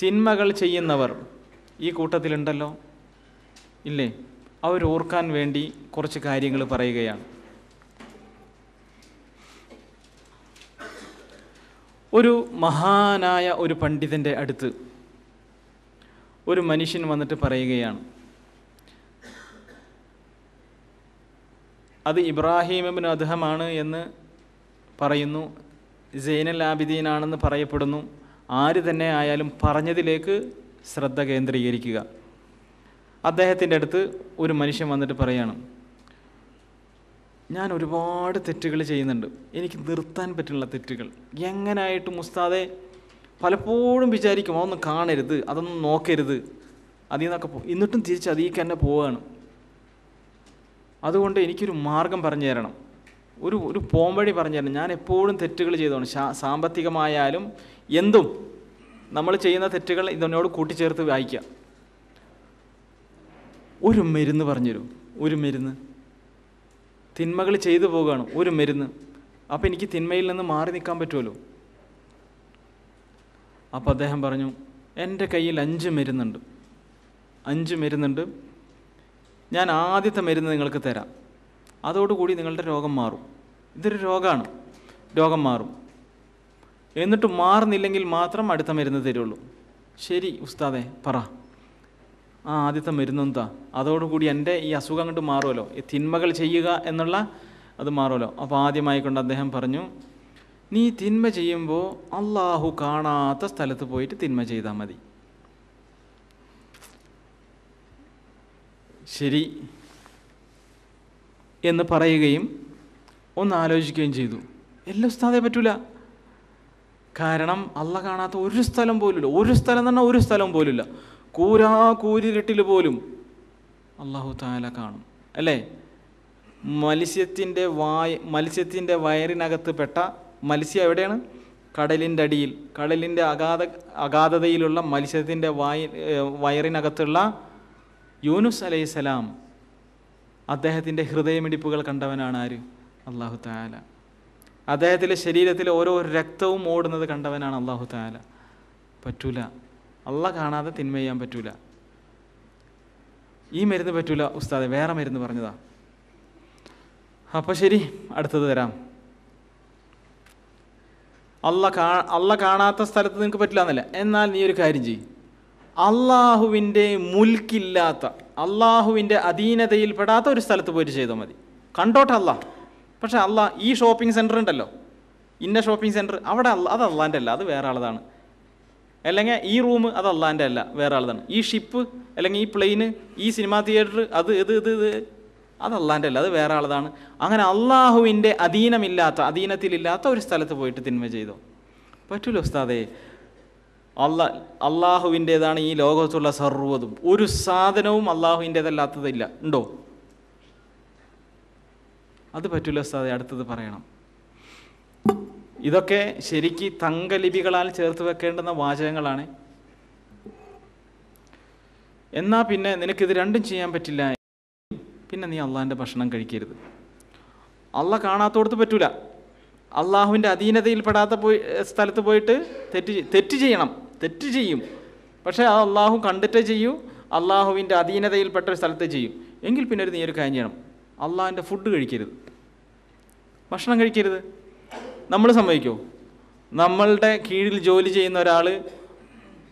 തിന്മകൾ ചെയ്യുന്നവർ ഈ കൂട്ടത്തിലുണ്ടല്ലോ ഇല്ലേ അവരോർക്കാൻ വേണ്ടി കുറച്ച് കാര്യങ്ങൾ പറയുകയാണ് ഒരു മഹാനായ ഒരു പണ്ഡിതൻ്റെ അടുത്ത് ഒരു മനുഷ്യൻ വന്നിട്ട് പറയുകയാണ് അത് ഇബ്രാഹിമിബിന് അദ്ഹമാണ് എന്ന് പറയുന്നു സൈനൽ ആബിദീനാണെന്ന് പറയപ്പെടുന്നു ആര് തന്നെ ആയാലും പറഞ്ഞതിലേക്ക് ശ്രദ്ധ കേന്ദ്രീകരിക്കുക അദ്ദേഹത്തിൻ്റെ അടുത്ത് ഒരു മനുഷ്യൻ വന്നിട്ട് പറയാണ് ഞാൻ ഒരുപാട് തെറ്റുകൾ ചെയ്യുന്നുണ്ട് എനിക്ക് നിർത്താൻ പറ്റുള്ള തെറ്റുകൾ എങ്ങനായിട്ടും മുസ്താദെ പലപ്പോഴും വിചാരിക്കും അതൊന്നും കാണരുത് അതൊന്നും നോക്കരുത് അതിൽ നിന്നൊക്കെ പോകും എന്നിട്ടും തിരിച്ച് അതിൽ തന്നെ പോവുകയാണ് അതുകൊണ്ട് എനിക്കൊരു മാർഗം പറഞ്ഞു തരണം ഒരു ഒരു പോംവഴി പറഞ്ഞു തരണം ഞാൻ എപ്പോഴും തെറ്റുകൾ ചെയ്തതാണ് സാമ്പത്തികമായാലും എന്തും നമ്മൾ ചെയ്യുന്ന തെറ്റുകൾ ഇതിനോട് കൂട്ടിച്ചേർത്ത് വായിക്കാം ഒരു മരുന്ന് പറഞ്ഞുതരും ഒരു മരുന്ന് തിന്മകൾ ചെയ്തു പോവുകയാണ് ഒരു മരുന്ന് അപ്പോൾ എനിക്ക് തിന്മയിൽ നിന്ന് മാറി നിൽക്കാൻ പറ്റുമല്ലോ അപ്പോൾ അദ്ദേഹം പറഞ്ഞു എൻ്റെ കയ്യിൽ അഞ്ച് മരുന്നുണ്ട് അഞ്ച് മരുന്നുണ്ട് ഞാൻ ആദ്യത്തെ മരുന്ന് നിങ്ങൾക്ക് തരാം അതോടുകൂടി നിങ്ങളുടെ രോഗം മാറും ഇതൊരു രോഗമാണ് രോഗം മാറും എന്നിട്ട് മാറുന്നില്ലെങ്കിൽ മാത്രം അടുത്ത മരുന്ന് തരുള്ളൂ ശരി ഉസ്താദേ പറ ആ ആദ്യത്തെ മരുന്നെന്താ അതോടുകൂടി എൻ്റെ ഈ അസുഖം കണ്ട് മാറുമല്ലോ ഈ തിന്മകൾ ചെയ്യുക എന്നുള്ള അത് മാറുമല്ലോ അപ്പോൾ ആദ്യമായിക്കൊണ്ട് അദ്ദേഹം പറഞ്ഞു നീ തിന്മ ചെയ്യുമ്പോൾ അള്ളാഹു കാണാത്ത സ്ഥലത്ത് പോയിട്ട് തിന്മ ചെയ്താൽ മതി ശരി എന്ന് പറയുകയും ഒന്ന് ആലോചിക്കുകയും ചെയ്തു എല്ലാ ഉസ്താദേ പറ്റൂല കാരണം അല്ല കാണാത്ത ഒരു സ്ഥലം പോലുമില്ല ഒരു സ്ഥലം തന്നെ ഒരു സ്ഥലം പോലുമില്ല കൂരാ കൂരിരുട്ടിൽ പോലും അള്ളാഹു താല കാണും അല്ലേ മത്സ്യത്തിൻ്റെ വായ മത്സ്യത്തിൻ്റെ വയറിനകത്ത് പെട്ട മത്സ്യം എവിടെയാണ് കടലിൻ്റെ അടിയിൽ കടലിൻ്റെ അഗാധ അഗാധതയിലുള്ള മത്സ്യത്തിൻ്റെ വായ വയറിനകത്തുള്ള യൂനുസ് അലൈഹിസലാം അദ്ദേഹത്തിൻ്റെ ഹൃദയമിടിപ്പുകൾ കണ്ടവനാണ് ആര് അള്ളാഹു താല അദ്ദേഹത്തിൻ്റെ ശരീരത്തിലെ ഓരോ രക്തവും ഓടുന്നത് കണ്ടവനാണ് അള്ളാഹു താല പറ്റൂല അള്ള കാണാതെ തിന്മ ചെയ്യാൻ പറ്റൂല ഈ മരുന്ന് പറ്റൂല ഉസ്താദ് വേറെ മരുന്ന് പറഞ്ഞതാ അപ്പോൾ ശരി അടുത്തത് തരാം അള്ള കാ അള്ള കാണാത്ത സ്ഥലത്ത് നിങ്ങൾക്ക് പറ്റില്ല എന്നല്ല എന്നാൽ നീ ഒരു കാര്യം ചെയ്യും അള്ളാഹുവിൻ്റെ മുൽക്കില്ലാത്ത അള്ളാഹുവിൻ്റെ അധീനതയിൽപ്പെടാത്ത ഒരു സ്ഥലത്ത് പോയിട്ട് ചെയ്താൽ മതി കണ്ടോട്ടെ അല്ല പക്ഷേ അല്ല ഈ ഷോപ്പിംഗ് സെൻറ്റർ ഉണ്ടല്ലോ ഇന്ന ഷോപ്പിംഗ് സെൻറ്റർ അവിടെ അല്ല അത് അള്ളാൻ്റെ അല്ല അത് വേറെ ആളതാണ് അല്ലെങ്കിൽ ഈ റൂം അത് അള്ളാൻ്റെ അല്ല വേറെ ആളതാണ് ഈ ഷിപ്പ് അല്ലെങ്കിൽ ഈ പ്ലെയിന് ഈ സിനിമാ തിയേറ്റർ അത് ഇത് ഇത് ഇത് അത് അള്ളാൻ്റെ അല്ല അത് വേറെ ആളതാണ് അങ്ങനെ അള്ളാഹുവിൻ്റെ അധീനമില്ലാത്ത അധീനത്തിലില്ലാത്ത ഒരു സ്ഥലത്ത് പോയിട്ട് തിന്മ ചെയ്തോ പറ്റൂലോ ഉസ്താദേ അള്ള അള്ളാഹുവിൻ്റേതാണ് ഈ ലോകത്തുള്ള സർവ്വതും ഒരു സാധനവും അള്ളാഹുവിൻ്റേതല്ലാത്തതില്ല ഉണ്ടോ അത് പറ്റില്ല സാധ അടുത്തത് പറയണം ഇതൊക്കെ ശരിക്ക് തങ്കലിപികളാൽ ചേർത്ത് വെക്കേണ്ടുന്ന വാചകങ്ങളാണ് എന്നാൽ പിന്നെ നിനക്കിത് രണ്ടും ചെയ്യാൻ പറ്റില്ല പിന്നെ നീ അള്ളാഹിൻ്റെ ഭക്ഷണം കഴിക്കരുത് അള്ള കാണാത്തോടത്ത് പറ്റൂല അള്ളാഹുവിൻ്റെ പെടാത്ത പോയി സ്ഥലത്ത് പോയിട്ട് തെറ്റ് തെറ്റ് ചെയ്യണം തെറ്റ് ചെയ്യും പക്ഷേ അത് അള്ളാഹു കണ്ടിട്ടേ ചെയ്യൂ അള്ളാഹുവിൻ്റെ അധീനതയിൽപ്പെട്ട ഒരു സ്ഥലത്ത് ചെയ്യും എങ്കിൽ പിന്നെ ഒരു നീ കാര്യം ചെയ്യണം അള്ളാഹിൻ്റെ ഫുഡ് കഴിക്കരുത് ഭക്ഷണം കഴിക്കരുത് നമ്മൾ സമ്മതിക്കോ നമ്മളുടെ കീഴിൽ ജോലി ചെയ്യുന്ന ഒരാൾ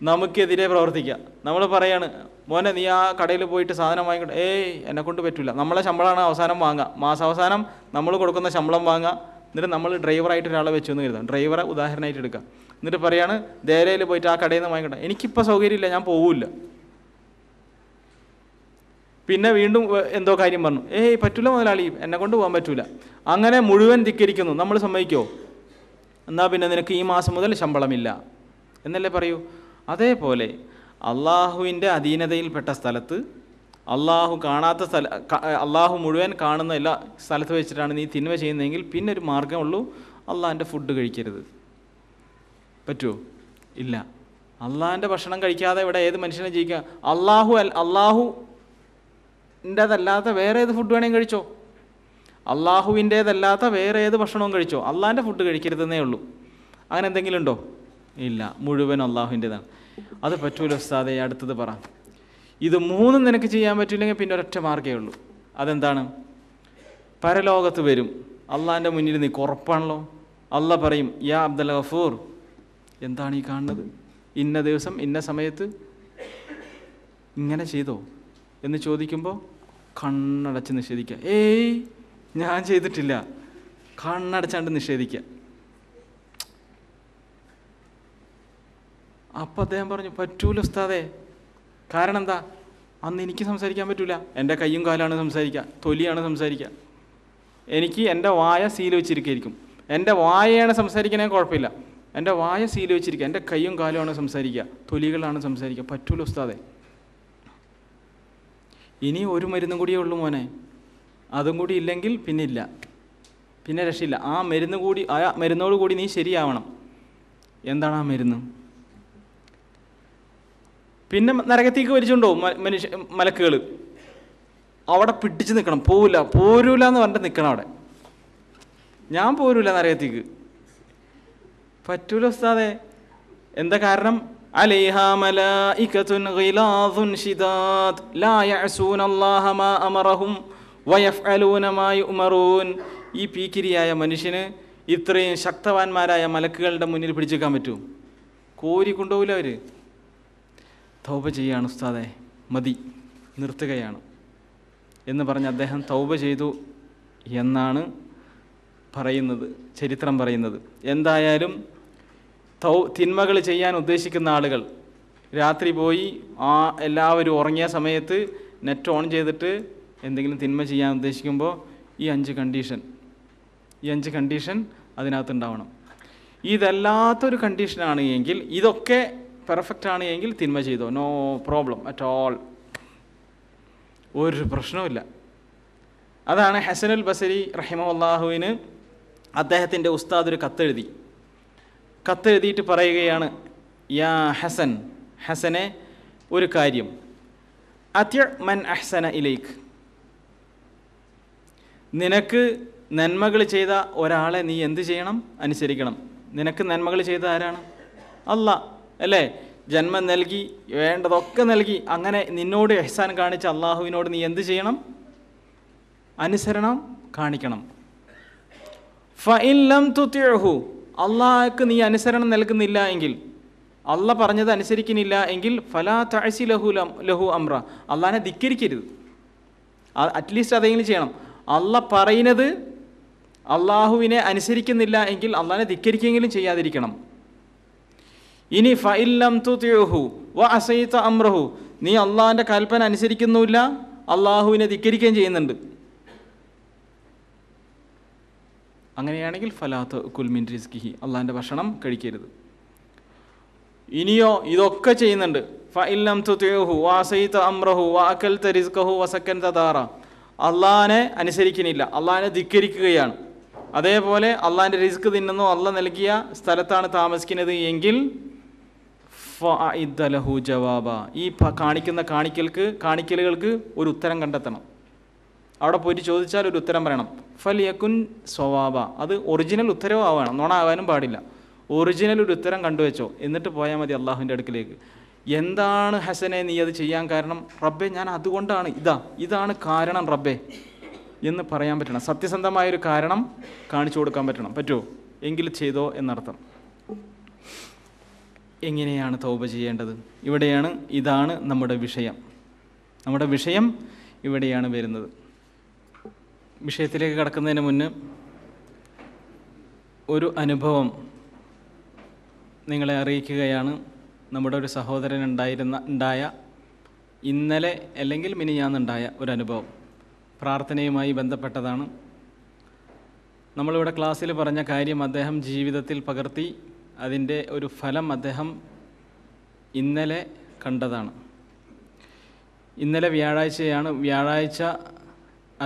നമുക്കെതിരെ പ്രവർത്തിക്കുക നമ്മൾ പറയാണ് മോനെ നീ ആ കടയിൽ പോയിട്ട് സാധനം വാങ്ങിക്കൊണ്ട് ഏയ് എന്നെ കൊണ്ട് പറ്റില്ല നമ്മളെ ശമ്പളമാണ് അവസാനം വാങ്ങുക മാസാവസാനം നമ്മൾ കൊടുക്കുന്ന ശമ്പളം വാങ്ങുക എന്നിട്ട് നമ്മൾ ഡ്രൈവറായിട്ട് ഒരാളെ വെച്ചു എന്ന് കരുതാം ഡ്രൈവറെ ഉദാഹരണമായിട്ട് എടുക്കാം എന്നിട്ട് പറയാണ് ദേരയിൽ പോയിട്ട് ആ കടയിൽ നിന്ന് വാങ്ങിക്കട്ടെ എനിക്കിപ്പോൾ സൗകര്യമില്ല ഞാൻ പോവില്ല പിന്നെ വീണ്ടും എന്തോ കാര്യം പറഞ്ഞു ഏയ് പറ്റൂല മുതലാളി എന്നെ കൊണ്ട് പോകാൻ പറ്റൂല അങ്ങനെ മുഴുവൻ ധിക്കരിക്കുന്നു നമ്മൾ സമ്മതിക്കോ എന്നാൽ പിന്നെ നിനക്ക് ഈ മാസം മുതൽ ശമ്പളമില്ല എന്നല്ലേ പറയൂ അതേപോലെ അള്ളാഹുവിൻ്റെ അധീനതയിൽപ്പെട്ട സ്ഥലത്ത് അള്ളാഹു കാണാത്ത സ്ഥല അള്ളാഹു മുഴുവൻ കാണുന്ന എല്ലാ സ്ഥലത്ത് വെച്ചിട്ടാണ് നീ തിന്മ ചെയ്യുന്നതെങ്കിൽ പിന്നെ ഒരു മാർഗമുള്ളൂ അള്ളാഹിൻ്റെ ഫുഡ് കഴിക്കരുത് പറ്റുമോ ഇല്ല അള്ളാഹിൻ്റെ ഭക്ഷണം കഴിക്കാതെ ഇവിടെ ഏത് മനുഷ്യനെ ജീവിക്കുക അള്ളാഹു അൽ അള്ളാഹുൻ്റെതല്ലാത്ത വേറെ ഏത് ഫുഡ് വേണമെങ്കിൽ കഴിച്ചോ അള്ളാഹുവിൻ്റേതല്ലാത്ത വേറെ ഏത് ഭക്ഷണവും കഴിച്ചോ അള്ളാഹിൻ്റെ ഫുഡ് കഴിക്കരുതെന്നേ ഉള്ളൂ അങ്ങനെ എന്തെങ്കിലും ഉണ്ടോ ഇല്ല മുഴുവൻ അള്ളാഹുവിൻ്റെതാണ് അത് പറ്റൂലോ സാദേ അടുത്തത് പറ ഇത് മൂന്നും നിനക്ക് ചെയ്യാൻ പറ്റില്ലെങ്കിൽ പിന്നെ ഒരൊറ്റ മാർഗ്ഗമേ ഉള്ളൂ അതെന്താണ് പരലോകത്ത് വരും അള്ളാൻ്റെ മുന്നിൽ നീ കുറപ്പാണല്ലോ അള്ള പറയും യാ അബ്ദുൽ ഗഫൂർ എന്താണ് ഈ കാണുന്നത് ഇന്ന ദിവസം ഇന്ന സമയത്ത് ഇങ്ങനെ ചെയ്തോ എന്ന് ചോദിക്കുമ്പോൾ കണ്ണടച്ച് നിഷേധിക്കുക ഏയ് ഞാൻ ചെയ്തിട്ടില്ല കണ്ണടച്ചാണ്ട് നിഷേധിക്കുക അപ്പം അദ്ദേഹം പറഞ്ഞു പറ്റൂല ഉസ്താദേ കാരണം എന്താ അന്ന് എനിക്ക് സംസാരിക്കാൻ പറ്റില്ല എൻ്റെ കൈയും കാലാണ് സംസാരിക്കുക തൊലിയാണ് സംസാരിക്കുക എനിക്ക് എൻ്റെ വായ സീൽ വെച്ചിരിക്കുകയായിരിക്കും എൻ്റെ വായയാണ് സംസാരിക്കണേ കുഴപ്പമില്ല എൻ്റെ വായ സീൽ വെച്ചിരിക്കുക എൻ്റെ കൈയും കാലുമാണ് സംസാരിക്കുക തൊലികളാണ് സംസാരിക്കുക പറ്റൂല ഉസ്താദെ ഇനി ഒരു മരുന്നും കൂടിയേ ഉള്ളൂ മോനെ അതും കൂടി ഇല്ലെങ്കിൽ പിന്നില്ല പിന്നെ രക്ഷയില്ല ആ മരുന്ന് കൂടി ആ മരുന്നോട് കൂടി നീ ശരിയാവണം എന്താണ് ആ മരുന്ന് പിന്നെ നരകത്തേക്ക് വലിച്ചുകൊണ്ടോ മനുഷ്യ മലക്കുകൾ അവിടെ പിടിച്ച് നിൽക്കണം പോവില്ല പോരൂല എന്ന് പറഞ്ഞിട്ട് നിൽക്കണം അവിടെ ഞാൻ പോരൂല നരകത്തേക്ക് പറ്റൂല ഉസ്താദെ എന്താ കാരണം عليها ملائكة غلاظ ഈ പീക്കിരിയായ മനുഷ്യന് ഇത്രയും ശക്തവാന്മാരായ മലക്കുകളുടെ മുന്നിൽ പിടിച്ചേക്കാൻ പറ്റും കോരി കൊണ്ടുപോകില്ല അവർ തൗബ ചെയ്യാണ് ഉസ്താദെ മതി നിർത്തുകയാണ് എന്ന് പറഞ്ഞ് അദ്ദേഹം തൗബ ചെയ്തു എന്നാണ് പറയുന്നത് ചരിത്രം പറയുന്നത് എന്തായാലും തൗ തിന്മകൾ ചെയ്യാൻ ഉദ്ദേശിക്കുന്ന ആളുകൾ രാത്രി പോയി ആ എല്ലാവരും ഉറങ്ങിയ സമയത്ത് നെറ്റ് ഓൺ ചെയ്തിട്ട് എന്തെങ്കിലും തിന്മ ചെയ്യാൻ ഉദ്ദേശിക്കുമ്പോൾ ഈ അഞ്ച് കണ്ടീഷൻ ഈ അഞ്ച് കണ്ടീഷൻ അതിനകത്തുണ്ടാവണം ഇതല്ലാത്തൊരു കണ്ടീഷനാണ് എങ്കിൽ ഇതൊക്കെ പെർഫെക്റ്റ് ആണ് എങ്കിൽ തിന്മ ചെയ്തോ നോ പ്രോബ്ലം അറ്റ് ഓൾ ഒരു പ്രശ്നവുമില്ല അതാണ് ഹസനുൽ ബസരി റഹിമല്ലാഹുവിന് അദ്ദേഹത്തിൻ്റെ ഉസ്താദ് ഒരു കത്തെഴുതി കത്തെഴുതിയിട്ട് പറയുകയാണ് യാ ഹസൻ ഹസനെ ഒരു കാര്യം അത്യ മൻ അഹ്സന ഇലേക്ക് നിനക്ക് നന്മകൾ ചെയ്ത ഒരാളെ നീ എന്ത് ചെയ്യണം അനുസരിക്കണം നിനക്ക് നന്മകൾ ചെയ്ത ആരാണ് അല്ല അല്ലേ ജന്മം നൽകി വേണ്ടതൊക്കെ നൽകി അങ്ങനെ നിന്നോട് എഹ്സാൻ കാണിച്ച അള്ളാഹുവിനോട് നീ എന്ത് ചെയ്യണം അനുസരണം കാണിക്കണം ഫൈലം തുത്യഹു അള്ളാഹ്ക്ക് നീ അനുസരണം നൽകുന്നില്ല എങ്കിൽ അള്ള പറഞ്ഞത് അനുസരിക്കുന്നില്ല എങ്കിൽ ഫലാ തഴസി ലഹു ലഹു അമ്ര അള്ളാഹിനെ ധിക്കരിക്കരുത് അറ്റ്ലീസ്റ്റ് അതെങ്കിലും ചെയ്യണം അള്ള പറയുന്നത് അള്ളാഹുവിനെ അനുസരിക്കുന്നില്ല എങ്കിൽ അള്ളാഹിനെ ധിക്കരിക്കെങ്കിലും ചെയ്യാതിരിക്കണം ഇനി ഫഇല്ലം തുതിഉഹു വ അസൈത അംറഹു നീ അള്ളാഹിൻ്റെ കൽപ്പന അനുസരിക്കുന്നുമില്ല അള്ളാഹുവിനെ ധിക്കരിക്കുകയും ചെയ്യുന്നുണ്ട് അങ്ങനെയാണെങ്കിൽ ഫലാത്ത് കുൽമിൻ റിസ്കിഹി അള്ളാഹിൻ്റെ ഭക്ഷണം കഴിക്കരുത് ഇനിയോ ഇതൊക്കെ ചെയ്യുന്നുണ്ട് ഫഇല്ലം തുതിഉഹു വ അസൈത അംറഹു വ അക്കൽ റിസ്കഹു വസക്കൻ സക്കൻത ദാറ അനുസരിക്കുന്നില്ല അള്ളാഹിനെ ധിക്കരിക്കുകയാണ് അതേപോലെ അള്ളാഹിൻ്റെ റിസ്ക് തിന്നുന്നു അള്ള നൽകിയ സ്ഥലത്താണ് താമസിക്കുന്നത് എങ്കിൽ ലഹു ജവാബ ഈ കാണിക്കുന്ന കാണിക്കൽക്ക് കാണിക്കലുകൾക്ക് ഒരു ഉത്തരം കണ്ടെത്തണം അവിടെ പോയിട്ട് ചോദിച്ചാൽ ഒരു ഉത്തരം പറയണം ഫൽ യക്കുൻ സ്വവാബ അത് ഒറിജിനൽ ഉത്തരവും ആവണം നോണ ആവാനും പാടില്ല ഒറിജിനൽ ഒരു ഉത്തരം കണ്ടുവെച്ചോ എന്നിട്ട് പോയാൽ മതി അള്ളാഹുവിൻ്റെ അടുക്കിലേക്ക് എന്താണ് ഹസനെ നീ അത് ചെയ്യാൻ കാരണം റബ്ബെ ഞാൻ അതുകൊണ്ടാണ് ഇതാ ഇതാണ് കാരണം റബ്ബെ എന്ന് പറയാൻ പറ്റണം സത്യസന്ധമായൊരു കാരണം കാണിച്ചു കൊടുക്കാൻ പറ്റണം പറ്റുമോ എങ്കിൽ ചെയ്തോ എന്നർത്ഥം എങ്ങനെയാണ് തൗബ ചെയ്യേണ്ടത് ഇവിടെയാണ് ഇതാണ് നമ്മുടെ വിഷയം നമ്മുടെ വിഷയം ഇവിടെയാണ് വരുന്നത് വിഷയത്തിലേക്ക് കടക്കുന്നതിന് മുന്നേ ഒരു അനുഭവം നിങ്ങളെ അറിയിക്കുകയാണ് നമ്മുടെ ഒരു സഹോദരൻ ഉണ്ടായിരുന്ന ഉണ്ടായ ഇന്നലെ അല്ലെങ്കിൽ മിനിയാന്നുണ്ടായ ഒരു അനുഭവം പ്രാർത്ഥനയുമായി ബന്ധപ്പെട്ടതാണ് നമ്മളിവിടെ ക്ലാസ്സിൽ പറഞ്ഞ കാര്യം അദ്ദേഹം ജീവിതത്തിൽ പകർത്തി അതിൻ്റെ ഒരു ഫലം അദ്ദേഹം ഇന്നലെ കണ്ടതാണ് ഇന്നലെ വ്യാഴാഴ്ചയാണ് വ്യാഴാഴ്ച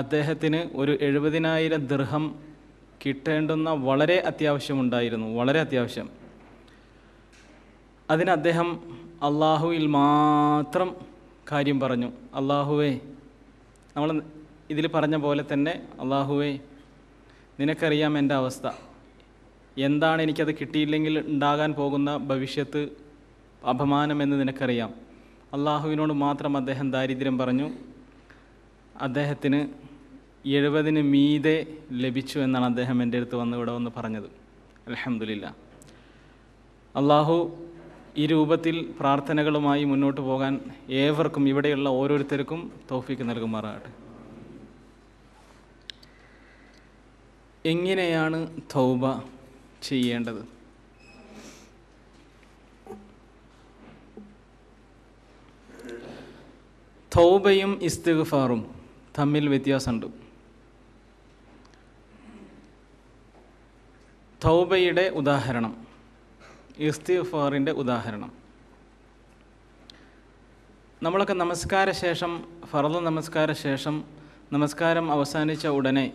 അദ്ദേഹത്തിന് ഒരു എഴുപതിനായിരം ദൃഹം കിട്ടേണ്ടുന്ന വളരെ അത്യാവശ്യമുണ്ടായിരുന്നു വളരെ അത്യാവശ്യം അതിന് അദ്ദേഹം അള്ളാഹുവിൽ മാത്രം കാര്യം പറഞ്ഞു അള്ളാഹുവേ നമ്മൾ ഇതിൽ പറഞ്ഞ പോലെ തന്നെ അള്ളാഹുവേ നിനക്കറിയാം എൻ്റെ അവസ്ഥ എന്താണ് എനിക്കത് കിട്ടിയില്ലെങ്കിൽ ഉണ്ടാകാൻ പോകുന്ന ഭവിഷ്യത്ത് അപമാനമെന്ന് നിനക്കറിയാം അള്ളാഹുവിനോട് മാത്രം അദ്ദേഹം ദാരിദ്ര്യം പറഞ്ഞു അദ്ദേഹത്തിന് എഴുപതിന് മീതെ ലഭിച്ചു എന്നാണ് അദ്ദേഹം എൻ്റെ അടുത്ത് വന്ന് ഇവിടെ വന്ന് പറഞ്ഞത് അലഹമില്ല അള്ളാഹു ഈ രൂപത്തിൽ പ്രാർത്ഥനകളുമായി മുന്നോട്ട് പോകാൻ ഏവർക്കും ഇവിടെയുള്ള ഓരോരുത്തർക്കും തോഫിക്ക് നൽകുമാറാകട്ടെ എങ്ങനെയാണ് തൗബ ചെയ്യേണ്ടത് തൗബയും ഇസ്തിഗ്ഫാറും തമ്മിൽ വ്യത്യാസമുണ്ട് തൗബയുടെ ഉദാഹരണം ഇസ്തിഗ്ഫാറിൻ്റെ ഉദാഹരണം നമ്മളൊക്കെ നമസ്കാര ശേഷം ഫറദ് നമസ്കാര ശേഷം നമസ്കാരം അവസാനിച്ച ഉടനെ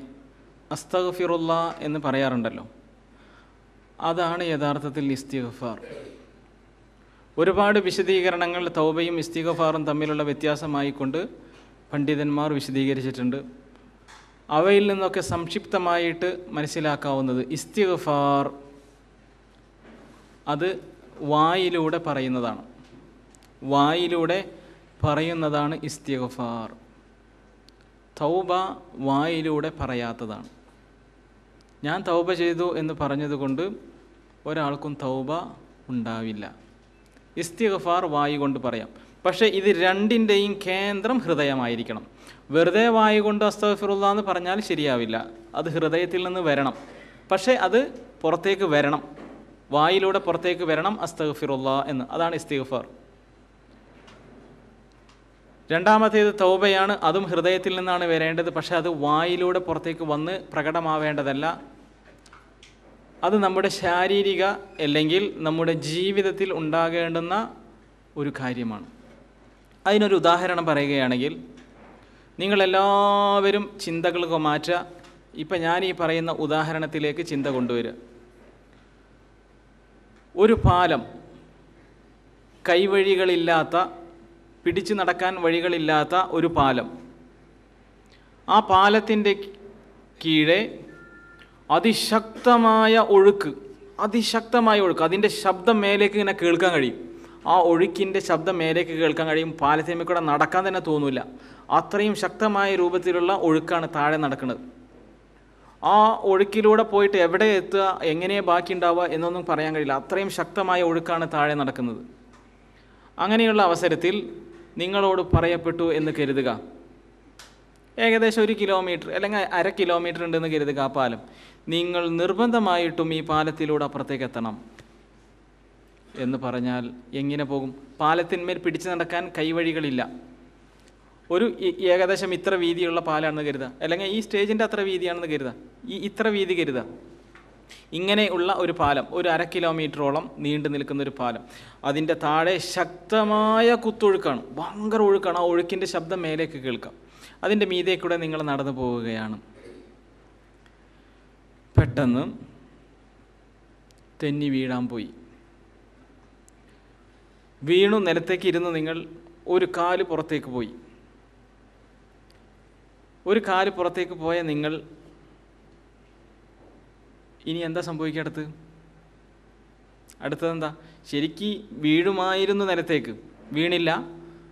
അസ്തഗ്ഫിറുള്ള എന്ന് പറയാറുണ്ടല്ലോ അതാണ് യഥാർത്ഥത്തിൽ ഇസ്തിഗഫാർ ഒരുപാട് വിശദീകരണങ്ങൾ തൗബയും ഇസ്തിഗഫാറും തമ്മിലുള്ള വ്യത്യാസമായിക്കൊണ്ട് പണ്ഡിതന്മാർ വിശദീകരിച്ചിട്ടുണ്ട് അവയിൽ നിന്നൊക്കെ സംക്ഷിപ്തമായിട്ട് മനസ്സിലാക്കാവുന്നത് ഇസ്തിഗഫാർ അത് വായിലൂടെ പറയുന്നതാണ് വായിലൂടെ പറയുന്നതാണ് ഇസ്തിഗഫാർ തൗബ വായിലൂടെ പറയാത്തതാണ് ഞാൻ തൗബ ചെയ്തു എന്ന് പറഞ്ഞതുകൊണ്ട് ഒരാൾക്കും തൗബ ഉണ്ടാവില്ല ഇസ്തിഗഫാർ വായു കൊണ്ട് പറയാം പക്ഷേ ഇത് രണ്ടിൻ്റെയും കേന്ദ്രം ഹൃദയമായിരിക്കണം വെറുതെ വായു കൊണ്ട് എന്ന് പറഞ്ഞാൽ ശരിയാവില്ല അത് ഹൃദയത്തിൽ നിന്ന് വരണം പക്ഷേ അത് പുറത്തേക്ക് വരണം വായിലൂടെ പുറത്തേക്ക് വരണം അസ്തഫിറുല്ല എന്ന് അതാണ് ഇസ്തിഗഫാർ രണ്ടാമത്തേത് തൗബയാണ് അതും ഹൃദയത്തിൽ നിന്നാണ് വരേണ്ടത് പക്ഷേ അത് വായിലൂടെ പുറത്തേക്ക് വന്ന് പ്രകടമാവേണ്ടതല്ല അത് നമ്മുടെ ശാരീരിക അല്ലെങ്കിൽ നമ്മുടെ ജീവിതത്തിൽ ഉണ്ടാകേണ്ടുന്ന ഒരു കാര്യമാണ് അതിനൊരു ഉദാഹരണം പറയുകയാണെങ്കിൽ നിങ്ങളെല്ലാവരും ചിന്തകൾക്ക് മാറ്റുക ഇപ്പം ഞാൻ ഈ പറയുന്ന ഉദാഹരണത്തിലേക്ക് ചിന്ത കൊണ്ടുവരിക ഒരു പാലം കൈവഴികളില്ലാത്ത പിടിച്ചു നടക്കാൻ വഴികളില്ലാത്ത ഒരു പാലം ആ പാലത്തിൻ്റെ കീഴെ അതിശക്തമായ ഒഴുക്ക് അതിശക്തമായ ഒഴുക്ക് അതിൻ്റെ ശബ്ദം മേലേക്ക് ഇങ്ങനെ കേൾക്കാൻ കഴിയും ആ ഒഴുക്കിൻ്റെ ശബ്ദം മേലേക്ക് കേൾക്കാൻ കഴിയും പാലത്തിന്മേ കൂടെ നടക്കാൻ തന്നെ തോന്നില്ല അത്രയും ശക്തമായ രൂപത്തിലുള്ള ഒഴുക്കാണ് താഴെ നടക്കുന്നത് ആ ഒഴുക്കിലൂടെ പോയിട്ട് എവിടെ എത്തുക എങ്ങനെ ബാക്കി ഉണ്ടാവുക എന്നൊന്നും പറയാൻ കഴിയില്ല അത്രയും ശക്തമായ ഒഴുക്കാണ് താഴെ നടക്കുന്നത് അങ്ങനെയുള്ള അവസരത്തിൽ നിങ്ങളോട് പറയപ്പെട്ടു എന്ന് കരുതുക ഏകദേശം ഒരു കിലോമീറ്റർ അല്ലെങ്കിൽ അര കിലോമീറ്റർ ഉണ്ടെന്ന് കരുതുക ആ പാലം നിങ്ങൾ നിർബന്ധമായിട്ടും ഈ പാലത്തിലൂടെ അപ്പുറത്തേക്ക് എത്തണം എന്ന് പറഞ്ഞാൽ എങ്ങനെ പോകും പാലത്തിന്മേൽ പിടിച്ചു നടക്കാൻ കൈവഴികളില്ല ഒരു ഏകദേശം ഇത്ര വീതിയുള്ള പാലാണെന്ന് കരുതുക അല്ലെങ്കിൽ ഈ സ്റ്റേജിൻ്റെ അത്ര വീതിയാണെന്ന് കരുതുക ഈ ഇത്ര വീതി കരുതുക ഇങ്ങനെയുള്ള ഒരു പാലം ഒരു അര കിലോമീറ്ററോളം നീണ്ടു നിൽക്കുന്ന ഒരു പാലം അതിൻ്റെ താഴെ ശക്തമായ കുത്തൊഴുക്കാണ് ഭയങ്കര ഒഴുക്കാണ് ആ ഒഴുക്കിൻ്റെ ശബ്ദം മേലേക്ക് കേൾക്കാം അതിൻ്റെ മീതെ കൂടെ നിങ്ങൾ നടന്നു പോവുകയാണ് പെട്ടെന്ന് തെന്നി വീഴാൻ പോയി വീണു നിലത്തേക്ക് ഇരുന്ന് നിങ്ങൾ ഒരു കാല് പുറത്തേക്ക് പോയി ഒരു കാല് പുറത്തേക്ക് പോയ നിങ്ങൾ ഇനി എന്താ സംഭവിക്കുക അടുത്ത് അടുത്തതെന്താ ശരിക്ക് വീഴുമായിരുന്നു നിലത്തേക്ക് വീണില്ല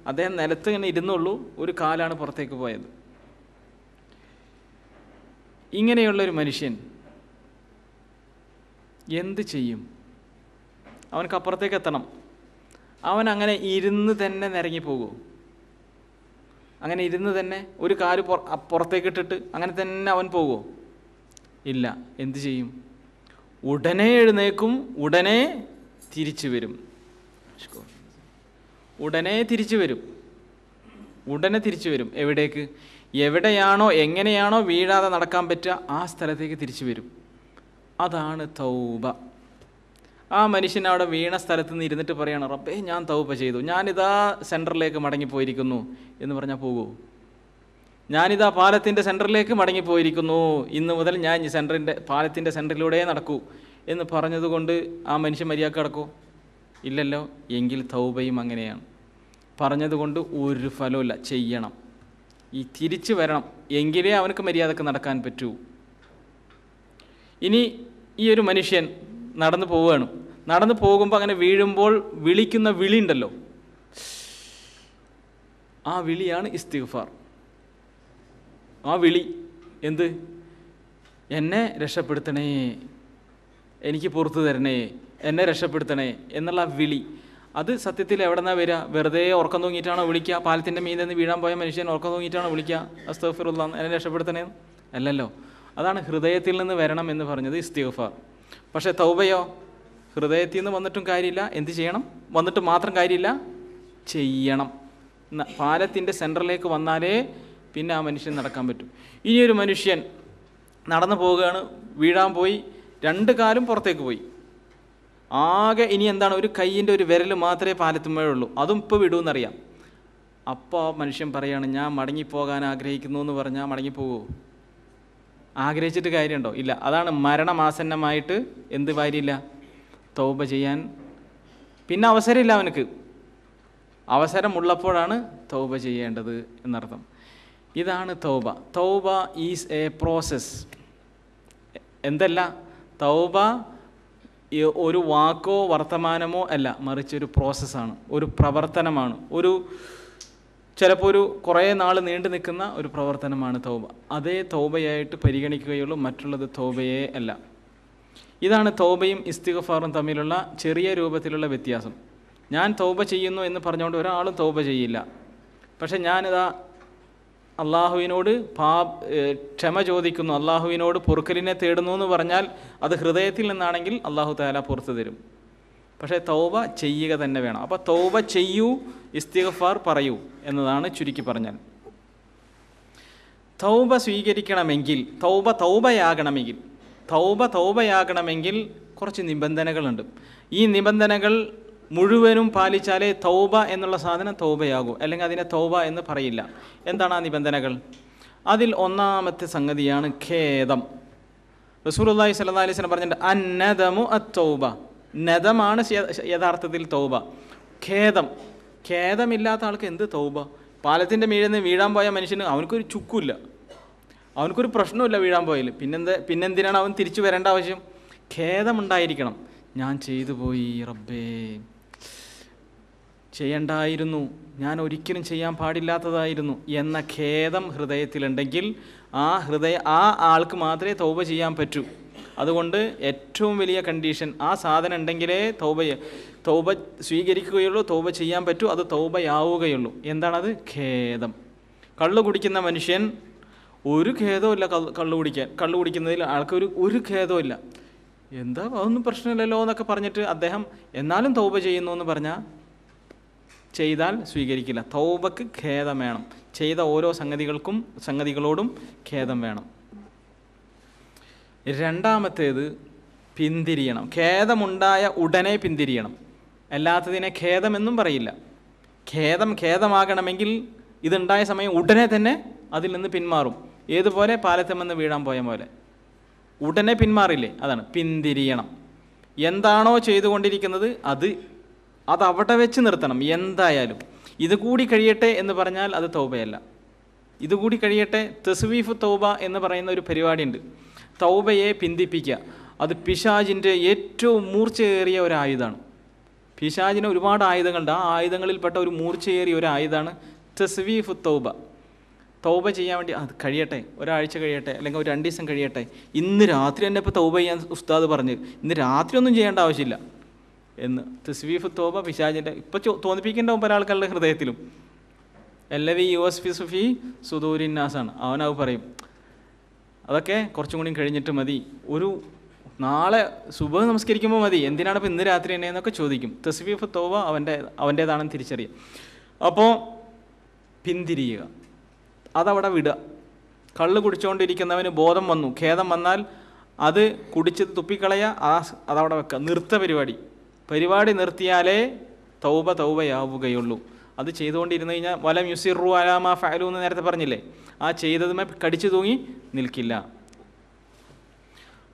അദ്ദേഹം നിലത്ത് ഇങ്ങനെ ഇരുന്നുള്ളൂ ഒരു കാലാണ് പുറത്തേക്ക് പോയത് ഇങ്ങനെയുള്ള ഒരു മനുഷ്യൻ എന്ത് ചെയ്യും അവനക്ക് അപ്പുറത്തേക്ക് എത്തണം അവൻ അങ്ങനെ ഇരുന്ന് തന്നെ നിരങ്ങി അങ്ങനെ ഇരുന്ന് തന്നെ ഒരു കാല് പുറത്തേക്ക് ഇട്ടിട്ട് അങ്ങനെ തന്നെ അവൻ പോകുമോ ഇല്ല എന്ത് ചെയ്യും ഉടനെ എഴുന്നേക്കും ഉടനെ തിരിച്ചു വരും ഉടനെ തിരിച്ചു വരും ഉടനെ തിരിച്ചു വരും എവിടേക്ക് എവിടെയാണോ എങ്ങനെയാണോ വീഴാതെ നടക്കാൻ പറ്റുക ആ സ്ഥലത്തേക്ക് തിരിച്ചു വരും അതാണ് തൗബ ആ മനുഷ്യൻ അവിടെ വീണ സ്ഥലത്ത് നിന്ന് ഇരുന്നിട്ട് പറയണം റബ്ബേ ഞാൻ തൗപ ചെയ്തു ഞാനിതാ സെൻറ്ററിലേക്ക് മടങ്ങിപ്പോയിരിക്കുന്നു എന്ന് പറഞ്ഞാൽ പോകുമോ ഞാനിതാ പാലത്തിൻ്റെ സെൻറ്ററിലേക്ക് മടങ്ങിപ്പോയിരിക്കുന്നു ഇന്ന് മുതൽ ഞാൻ ഈ സെൻറ്ററിൻ്റെ പാലത്തിൻ്റെ സെൻറ്ററിലൂടെ നടക്കൂ എന്ന് പറഞ്ഞതുകൊണ്ട് ആ മനുഷ്യൻ മര്യാദ കിടക്കൂ ഇല്ലല്ലോ എങ്കിൽ തൗബയും അങ്ങനെയാണ് പറഞ്ഞതുകൊണ്ട് ഒരു ഫലമില്ല ചെയ്യണം ഈ തിരിച്ചു വരണം എങ്കിലേ അവനക്ക് മര്യാദക്ക് നടക്കാൻ പറ്റൂ ഇനി ഈ ഒരു മനുഷ്യൻ നടന്നു പോവുകയാണ് നടന്നു പോകുമ്പോൾ അങ്ങനെ വീഴുമ്പോൾ വിളിക്കുന്ന വിളി ഉണ്ടല്ലോ ആ വിളിയാണ് ഇസ്തിഗ്ഫാർ ആ വിളി എന്ത് എന്നെ രക്ഷപ്പെടുത്തണേ എനിക്ക് പുറത്തു തരണേ എന്നെ രക്ഷപ്പെടുത്തണേ എന്നുള്ള വിളി അത് സത്യത്തിൽ എവിടെ നിന്നാണ് വരിക വെറുതെ ഉറക്കം തൂങ്ങിയിട്ടാണോ വിളിക്കുക പാലത്തിൻ്റെ മീൻ നിന്ന് വീഴാൻ പോയ മനുഷ്യൻ ഉറക്കം തൂങ്ങിയിട്ടാണോ വിളിക്കുക അസ്തഫിറുള്ള എന്നെ രക്ഷപ്പെടുത്തണേ അല്ലല്ലോ അതാണ് ഹൃദയത്തിൽ നിന്ന് വരണം എന്ന് പറഞ്ഞത് ഇസ്തീഫ പക്ഷേ തൗബയോ ഹൃദയത്തിൽ നിന്ന് വന്നിട്ടും കാര്യമില്ല എന്ത് ചെയ്യണം വന്നിട്ട് മാത്രം കാര്യമില്ല ചെയ്യണം പാലത്തിൻ്റെ സെൻറ്ററിലേക്ക് വന്നാലേ പിന്നെ ആ മനുഷ്യൻ നടക്കാൻ പറ്റും ഇനിയൊരു മനുഷ്യൻ നടന്നു പോവുകയാണ് വീഴാൻ പോയി രണ്ട് കാലും പുറത്തേക്ക് പോയി ആകെ ഇനി എന്താണ് ഒരു കയ്യിൻ്റെ ഒരു വിരൽ മാത്രമേ പാലത്തുമ്പോഴുള്ളൂ അതും ഇപ്പോൾ വിടുമെന്നറിയാം അപ്പോൾ ആ മനുഷ്യൻ പറയുകയാണ് ഞാൻ മടങ്ങിപ്പോകാൻ ആഗ്രഹിക്കുന്നു എന്ന് പറഞ്ഞാൽ മടങ്ങിപ്പോകുമോ ആഗ്രഹിച്ചിട്ട് കാര്യമുണ്ടോ ഇല്ല അതാണ് മരണമാസന്നമായിട്ട് എന്ത് കാര്യമില്ല തൗബ ചെയ്യാൻ പിന്നെ അവസരമില്ല അവനക്ക് അവസരമുള്ളപ്പോഴാണ് തൗബ ചെയ്യേണ്ടത് എന്നർത്ഥം ഇതാണ് തൗബ തൗബ ഈസ് എ പ്രോസസ് എന്തല്ല തൗബ ഒരു വാക്കോ വർത്തമാനമോ അല്ല മറിച്ച് ഒരു പ്രോസസ്സാണ് ഒരു പ്രവർത്തനമാണ് ഒരു ചിലപ്പോൾ ഒരു കുറേ നാൾ നീണ്ടു നിൽക്കുന്ന ഒരു പ്രവർത്തനമാണ് തൗബ അതേ തൗബയായിട്ട് പരിഗണിക്കുകയുള്ളൂ മറ്റുള്ളത് തൗബയെ അല്ല ഇതാണ് തൗബയും ഇസ്തിഗഫാറും തമ്മിലുള്ള ചെറിയ രൂപത്തിലുള്ള വ്യത്യാസം ഞാൻ തൗബ ചെയ്യുന്നു എന്ന് പറഞ്ഞുകൊണ്ട് ഒരാളും തൗബ ചെയ്യില്ല പക്ഷേ ഞാനിതാ അള്ളാഹുവിനോട് പാ ക്ഷമ ചോദിക്കുന്നു അള്ളാഹുവിനോട് പൊറുക്കലിനെ തേടുന്നു എന്ന് പറഞ്ഞാൽ അത് ഹൃദയത്തിൽ നിന്നാണെങ്കിൽ അള്ളാഹു താല പുറത്തു തരും പക്ഷേ തൗബ ചെയ്യുക തന്നെ വേണം അപ്പോൾ തൗബ ചെയ്യൂ ഇസ്തിഗഫാർ പറയൂ എന്നതാണ് ചുരുക്കി പറഞ്ഞാൽ തൗബ സ്വീകരിക്കണമെങ്കിൽ തൗബ തൗബയാകണമെങ്കിൽ തൗബ തൗബയാകണമെങ്കിൽ കുറച്ച് നിബന്ധനകളുണ്ട് ഈ നിബന്ധനകൾ മുഴുവനും പാലിച്ചാലേ തൗബ എന്നുള്ള സാധനം തൗബയാകൂ അല്ലെങ്കിൽ അതിനെ തൗബ എന്ന് പറയില്ല എന്താണ് ആ നിബന്ധനകൾ അതിൽ ഒന്നാമത്തെ സംഗതിയാണ് ഖേദം റസൂർല്ലാഹി അലൈഹി സ്വലം പറഞ്ഞിട്ടുണ്ട് അന്നദമു അത്തൗബ നദമാണ് യഥാർത്ഥത്തിൽ തൗബ ഖേദം ഖേദമില്ലാത്ത ആൾക്ക് എന്ത് തൗബ പാലത്തിൻ്റെ മീഴെന്ന് വീഴാൻ പോയ മനുഷ്യന് അവനക്കൊരു ചുക്കുമില്ല അവനക്കൊരു പ്രശ്നമില്ല വീഴാൻ പോയാൽ പിന്നെന്ത് പിന്നെന്തിനാണ് അവൻ തിരിച്ചു വരേണ്ട ആവശ്യം ഖേദമുണ്ടായിരിക്കണം ഞാൻ ചെയ്തു പോയി റബ്ബേ ചെയ്യണ്ടായിരുന്നു ഞാൻ ഒരിക്കലും ചെയ്യാൻ പാടില്ലാത്തതായിരുന്നു എന്ന ഖേദം ഹൃദയത്തിലുണ്ടെങ്കിൽ ആ ഹൃദയ ആ ആൾക്ക് മാത്രമേ തൗബ ചെയ്യാൻ പറ്റൂ അതുകൊണ്ട് ഏറ്റവും വലിയ കണ്ടീഷൻ ആ സാധനം ഉണ്ടെങ്കിലേ തൗപ തൗബ സ്വീകരിക്കുകയുള്ളൂ തൗബ ചെയ്യാൻ പറ്റൂ അത് തൗപയാവുകയുള്ളൂ എന്താണത് ഖേദം കള്ളു കുടിക്കുന്ന മനുഷ്യൻ ഒരു ഖേദമില്ല കള്ളു കുടിക്കാൻ കള്ളു കുടിക്കുന്നതിൽ ആൾക്കൊരു ഒരു ഖേദമില്ല എന്താ അതൊന്നും പ്രശ്നമില്ലല്ലോ എന്നൊക്കെ പറഞ്ഞിട്ട് അദ്ദേഹം എന്നാലും തൗബ ചെയ്യുന്നു എന്ന് പറഞ്ഞാൽ ചെയ്താൽ സ്വീകരിക്കില്ല തൗബക്ക് ഖേദം വേണം ചെയ്ത ഓരോ സംഗതികൾക്കും സംഗതികളോടും ഖേദം വേണം രണ്ടാമത്തേത് പിന്തിരിയണം ഖേദമുണ്ടായ ഉടനെ പിന്തിരിയണം അല്ലാത്തതിനെ ഖേദമെന്നും പറയില്ല ഖേദം ഖേദമാകണമെങ്കിൽ ഇതുണ്ടായ സമയം ഉടനെ തന്നെ അതിൽ നിന്ന് പിന്മാറും ഏതുപോലെ പാലത്തമെന്ന് വീഴാൻ പോയ പോലെ ഉടനെ പിന്മാറില്ലേ അതാണ് പിന്തിരിയണം എന്താണോ ചെയ്തുകൊണ്ടിരിക്കുന്നത് അത് അത് അവിടെ വെച്ച് നിർത്തണം എന്തായാലും ഇത് കൂടി കഴിയട്ടെ എന്ന് പറഞ്ഞാൽ അത് തൗബയല്ല ഇതുകൂടി കഴിയട്ടെ തെസ്വീഫ് തൗബ എന്ന് പറയുന്ന ഒരു പരിപാടിയുണ്ട് തൗബയെ പിന്തിപ്പിക്കുക അത് പിശാജിൻ്റെ ഏറ്റവും മൂർച്ചയേറിയ ഒരു ആയുധമാണ് പിശാജിന് ഒരുപാട് ആയുധങ്ങളുണ്ട് ആ ആയുധങ്ങളിൽപ്പെട്ട ഒരു മൂർച്ചയേറിയ ഒരു ആയുധമാണ് തെസ്വീഫ് തൗബ തൗബ ചെയ്യാൻ വേണ്ടി അത് കഴിയട്ടെ ഒരാഴ്ച കഴിയട്ടെ അല്ലെങ്കിൽ ഒരു രണ്ട് ദിവസം കഴിയട്ടെ ഇന്ന് രാത്രി തന്നെ ഇപ്പോൾ തൗബ ചെയ്യാൻ ഉസ്താദ് പറഞ്ഞ് ഇന്ന് രാത്രി ഒന്നും ചെയ്യേണ്ട ആവശ്യമില്ല എന്ന് തസ്വീഫ് തോബ പിശാജിൻ്റെ ഇപ്പോൾ തോന്നിപ്പിക്കേണ്ടാവും പല ഒരാൾക്കാരുടെ ഹൃദയത്തിലും എല്ലവി യു എസ് ഫി സുഫി സുദൂരിന്നാസാണ് അവനവ് പറയും അതൊക്കെ കുറച്ചും കൂടി കഴിഞ്ഞിട്ട് മതി ഒരു നാളെ സുബഹ് നമസ്കരിക്കുമ്പോൾ മതി എന്തിനാണ് ഇപ്പോൾ ഇന്ന് രാത്രി തന്നെ എന്നൊക്കെ ചോദിക്കും തസ്വീഫ് തോവ അവൻ്റെ അവൻ്റേതാണെന്ന് തിരിച്ചറിയാം അപ്പോൾ പിന്തിരിയുക അതവിടെ വിടുക കള്ള് കുടിച്ചുകൊണ്ടിരിക്കുന്നവന് ബോധം വന്നു ഖേദം വന്നാൽ അത് കുടിച്ച് തുപ്പിക്കളയുക ആ അതവിടെ വെക്കുക നൃത്ത പരിപാടി പരിപാടി നിർത്തിയാലേ തൗബ തൗബയാവുകയുള്ളൂ അത് ചെയ്തുകൊണ്ടിരുന്നു കഴിഞ്ഞാൽ വലം യുസിറു അലാമ ഫയലു എന്ന് നേരത്തെ പറഞ്ഞില്ലേ ആ ചെയ്തതുമേ കടിച്ചു തൂങ്ങി നിൽക്കില്ല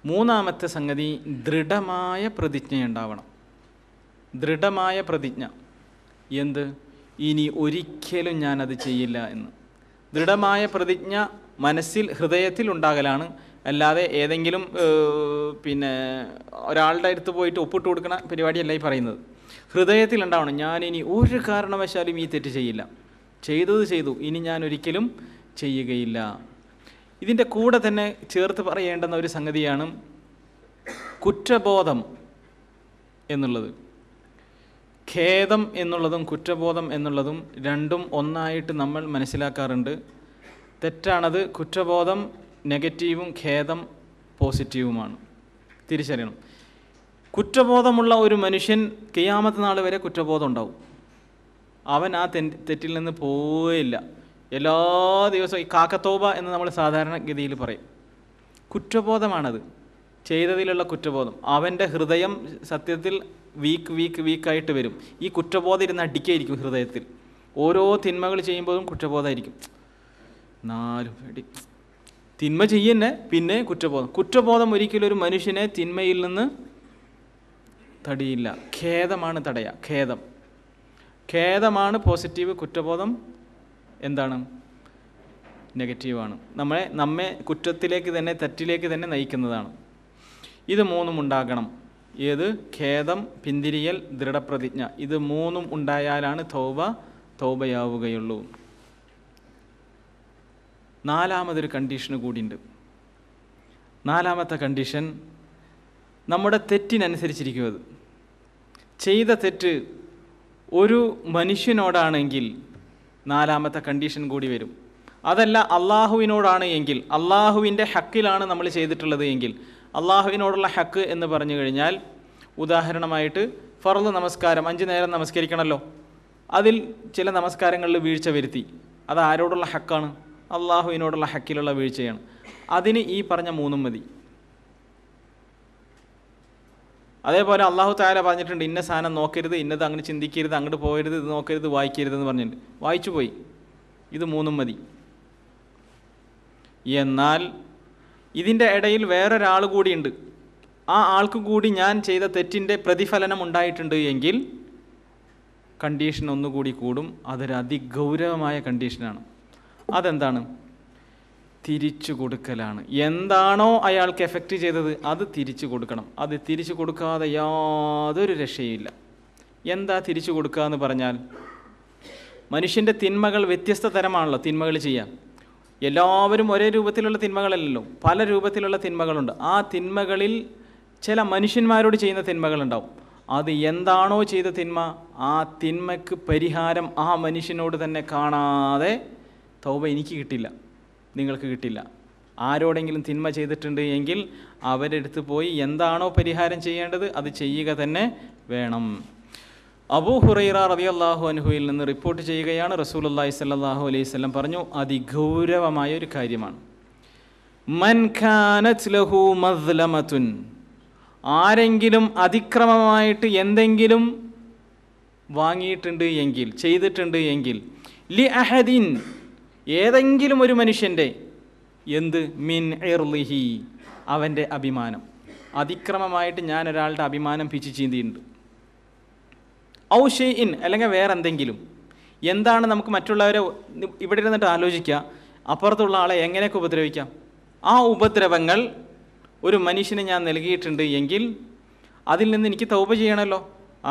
മൂന്നാമത്തെ സംഗതി ദൃഢമായ പ്രതിജ്ഞയുണ്ടാവണം ദൃഢമായ പ്രതിജ്ഞ എന്ത് ഇനി ഒരിക്കലും ഞാനത് ചെയ്യില്ല എന്ന് ദൃഢമായ പ്രതിജ്ഞ മനസ്സിൽ ഹൃദയത്തിൽ ഉണ്ടാകലാണ് അല്ലാതെ ഏതെങ്കിലും പിന്നെ ഒരാളുടെ അടുത്ത് പോയിട്ട് ഒപ്പിട്ട് കൊടുക്കണ പരിപാടിയല്ല ഈ പറയുന്നത് ഹൃദയത്തിൽ ഉണ്ടാവണം ഞാനിനി ഒരു കാരണവശാലും ഈ തെറ്റ് ചെയ്യില്ല ചെയ്തത് ചെയ്തു ഇനി ഞാൻ ഒരിക്കലും ചെയ്യുകയില്ല ഇതിൻ്റെ കൂടെ തന്നെ ചേർത്ത് പറയേണ്ടുന്ന ഒരു സംഗതിയാണ് കുറ്റബോധം എന്നുള്ളത് ഖേദം എന്നുള്ളതും കുറ്റബോധം എന്നുള്ളതും രണ്ടും ഒന്നായിട്ട് നമ്മൾ മനസ്സിലാക്കാറുണ്ട് തെറ്റാണത് കുറ്റബോധം നെഗറ്റീവും ഖേദം പോസിറ്റീവുമാണ് തിരിച്ചറിയണം കുറ്റബോധമുള്ള ഒരു മനുഷ്യൻ കിയാമത്ത് നാൾ വരെ കുറ്റബോധം ഉണ്ടാവും അവൻ ആ തെറ്റിൽ നിന്ന് പോവുകയില്ല എല്ലാ ദിവസവും ഈ കാക്കത്തോബ എന്ന് നമ്മൾ സാധാരണഗതിയിൽ പറയും കുറ്റബോധമാണത് ചെയ്തതിലുള്ള കുറ്റബോധം അവൻ്റെ ഹൃദയം സത്യത്തിൽ വീക്ക് വീക്ക് വീക്കായിട്ട് വരും ഈ കുറ്റബോധം ഇരുന്ന് അടിക്കായിരിക്കും ഹൃദയത്തിൽ ഓരോ തിന്മകൾ ചെയ്യുമ്പോഴും കുറ്റബോധമായിരിക്കും നാലും പേടി തിന്മ ചെയ്യുന്നെ പിന്നെ കുറ്റബോധം കുറ്റബോധം ഒരിക്കലും ഒരു മനുഷ്യനെ തിന്മയിൽ നിന്ന് തടിയില്ല ഖേദമാണ് തടയ ഖേദം ഖേദമാണ് പോസിറ്റീവ് കുറ്റബോധം എന്താണ് നെഗറ്റീവാണ് നമ്മളെ നമ്മെ കുറ്റത്തിലേക്ക് തന്നെ തെറ്റിലേക്ക് തന്നെ നയിക്കുന്നതാണ് ഇത് മൂന്നും ഉണ്ടാകണം ഏത് ഖേദം പിന്തിരിയൽ ദൃഢപ്രതിജ്ഞ ഇത് മൂന്നും ഉണ്ടായാലാണ് തോബ തോബയാവുകയുള്ളൂ നാലാമതൊരു കണ്ടീഷന് കൂടിയുണ്ട് നാലാമത്തെ കണ്ടീഷൻ നമ്മുടെ തെറ്റിനനുസരിച്ചിരിക്കുന്നത് ചെയ്ത തെറ്റ് ഒരു മനുഷ്യനോടാണെങ്കിൽ നാലാമത്തെ കണ്ടീഷൻ കൂടി വരും അതല്ല അള്ളാഹുവിനോടാണ് എങ്കിൽ അള്ളാഹുവിൻ്റെ ഹക്കിലാണ് നമ്മൾ ചെയ്തിട്ടുള്ളത് എങ്കിൽ അള്ളാഹുവിനോടുള്ള ഹക്ക് എന്ന് പറഞ്ഞു കഴിഞ്ഞാൽ ഉദാഹരണമായിട്ട് ഫറുദ് നമസ്കാരം അഞ്ച് നേരം നമസ്കരിക്കണമല്ലോ അതിൽ ചില നമസ്കാരങ്ങളിൽ വീഴ്ച വരുത്തി അത് ആരോടുള്ള ഹക്കാണ് അള്ളാഹുവിനോടുള്ള ഹക്കിലുള്ള വീഴ്ചയാണ് അതിന് ഈ പറഞ്ഞ മൂന്നും മതി അതേപോലെ അള്ളാഹു താല പറഞ്ഞിട്ടുണ്ട് ഇന്ന സാധനം നോക്കരുത് ഇന്നത് അങ്ങനെ ചിന്തിക്കരുത് അങ്ങോട്ട് പോകരുത് ഇത് നോക്കരുത് വായിക്കരുത് എന്ന് പറഞ്ഞിട്ടുണ്ട് വായിച്ചു പോയി ഇത് മൂന്നും മതി എന്നാൽ ഇതിൻ്റെ ഇടയിൽ വേറൊരാൾ കൂടിയുണ്ട് ആ ആൾക്ക് കൂടി ഞാൻ ചെയ്ത തെറ്റിൻ്റെ പ്രതിഫലനം ഉണ്ടായിട്ടുണ്ട് എങ്കിൽ കണ്ടീഷൻ ഒന്നുകൂടി കൂടും അതൊരു കണ്ടീഷനാണ് അതെന്താണ് തിരിച്ചു കൊടുക്കലാണ് എന്താണോ അയാൾക്ക് എഫക്റ്റ് ചെയ്തത് അത് തിരിച്ചു കൊടുക്കണം അത് തിരിച്ചു കൊടുക്കാതെ യാതൊരു രക്ഷയില്ല എന്താ തിരിച്ചു കൊടുക്കുക എന്ന് പറഞ്ഞാൽ മനുഷ്യൻ്റെ തിന്മകൾ വ്യത്യസ്ത തരമാണല്ലോ തിന്മകൾ ചെയ്യാം എല്ലാവരും ഒരേ രൂപത്തിലുള്ള തിന്മകളല്ലല്ലോ പല രൂപത്തിലുള്ള തിന്മകളുണ്ട് ആ തിന്മകളിൽ ചില മനുഷ്യന്മാരോട് ചെയ്യുന്ന തിന്മകളുണ്ടാവും അത് എന്താണോ ചെയ്ത തിന്മ ആ തിന്മയ്ക്ക് പരിഹാരം ആ മനുഷ്യനോട് തന്നെ കാണാതെ തൗബ എനിക്ക് കിട്ടില്ല നിങ്ങൾക്ക് കിട്ടില്ല ആരോടെങ്കിലും തിന്മ ചെയ്തിട്ടുണ്ട് എങ്കിൽ അവരെടുത്ത് പോയി എന്താണോ പരിഹാരം ചെയ്യേണ്ടത് അത് ചെയ്യുക തന്നെ വേണം അബൂ ഹുറൈറ റബി അള്ളാഹു അനുഹുയിൽ നിന്ന് റിപ്പോർട്ട് ചെയ്യുകയാണ് റസൂൽ അള്ളാഹി സല്ലാഹു അലൈഹി സ്വലം പറഞ്ഞു അതിഗൗരവമായ ഒരു കാര്യമാണ് മൻ ലഹു ആരെങ്കിലും അതിക്രമമായിട്ട് എന്തെങ്കിലും വാങ്ങിയിട്ടുണ്ട് എങ്കിൽ ചെയ്തിട്ടുണ്ട് എങ്കിൽ ലി അഹദിൻ ഏതെങ്കിലും ഒരു മനുഷ്യൻ്റെ എന്ത് മിൻ എർലിഹി അവൻ്റെ അഭിമാനം അതിക്രമമായിട്ട് ഞാൻ ഒരാളുടെ അഭിമാനം പിച്ച് ചീന്തിയുണ്ട് ഔ ഷെയ് ഇൻ അല്ലെങ്കിൽ വേറെ എന്തെങ്കിലും എന്താണ് നമുക്ക് മറ്റുള്ളവരെ ഇവിടെ ഇരുന്നിട്ട് ആലോചിക്കുക അപ്പുറത്തുള്ള ആളെ എങ്ങനെയൊക്കെ ഉപദ്രവിക്കാം ആ ഉപദ്രവങ്ങൾ ഒരു മനുഷ്യന് ഞാൻ നൽകിയിട്ടുണ്ട് എങ്കിൽ അതിൽ നിന്ന് എനിക്ക് തൗപ ചെയ്യണമല്ലോ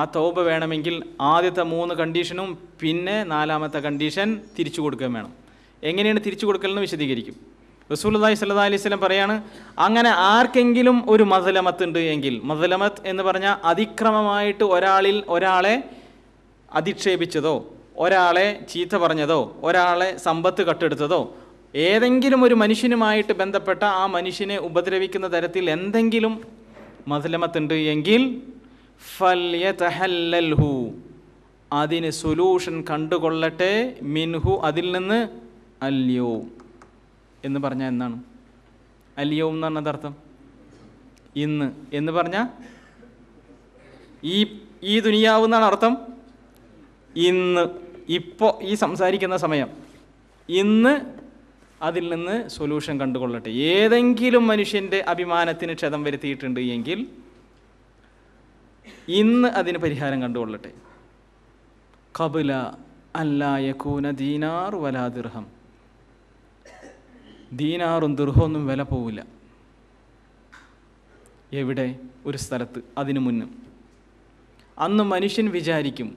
ആ തൗപ വേണമെങ്കിൽ ആദ്യത്തെ മൂന്ന് കണ്ടീഷനും പിന്നെ നാലാമത്തെ കണ്ടീഷൻ തിരിച്ചു കൊടുക്കുകയും വേണം എങ്ങനെയാണ് തിരിച്ചു കൊടുക്കലെന്ന് വിശദീകരിക്കും റസൂലുല്ലാഹി സല്ലാ അലൈഹി സ്വലം പറയാണ് അങ്ങനെ ആർക്കെങ്കിലും ഒരു മസലമത്ത് ഉണ്ട് എങ്കിൽ മസലമത്ത് എന്ന് പറഞ്ഞാൽ അതിക്രമമായിട്ട് ഒരാളിൽ ഒരാളെ അധിക്ഷേപിച്ചതോ ഒരാളെ ചീത്ത പറഞ്ഞതോ ഒരാളെ സമ്പത്ത് കട്ടെടുത്തതോ ഏതെങ്കിലും ഒരു മനുഷ്യനുമായിട്ട് ബന്ധപ്പെട്ട ആ മനുഷ്യനെ ഉപദ്രവിക്കുന്ന തരത്തിൽ എന്തെങ്കിലും മസലമത്തുണ്ട് എങ്കിൽ അതിന് സൊല്യൂഷൻ കണ്ടുകൊള്ളട്ടെ മിൻഹു അതിൽ നിന്ന് അല്യോ എന്ന് പറഞ്ഞാൽ എന്താണ് അല്യോ എന്ന് പറഞ്ഞത് അർത്ഥം ഇന്ന് എന്ന് പറഞ്ഞാൽ ഈ ഈ ദുനിയാവ് എന്നാണ് അർത്ഥം ഇന്ന് ഇപ്പോൾ ഈ സംസാരിക്കുന്ന സമയം ഇന്ന് അതിൽ നിന്ന് സൊല്യൂഷൻ കണ്ടുകൊള്ളട്ടെ ഏതെങ്കിലും മനുഷ്യൻ്റെ അഭിമാനത്തിന് ക്ഷതം വരുത്തിയിട്ടുണ്ട് എങ്കിൽ ഇന്ന് അതിന് പരിഹാരം കണ്ടുകൊള്ളട്ടെ കബുല കൂന ദീനാർ വലാദിർഹം ദീനാറും ദുർഹൊന്നും വില പോവില്ല എവിടെ ഒരു സ്ഥലത്ത് അതിനു മുന്നും അന്ന് മനുഷ്യൻ വിചാരിക്കും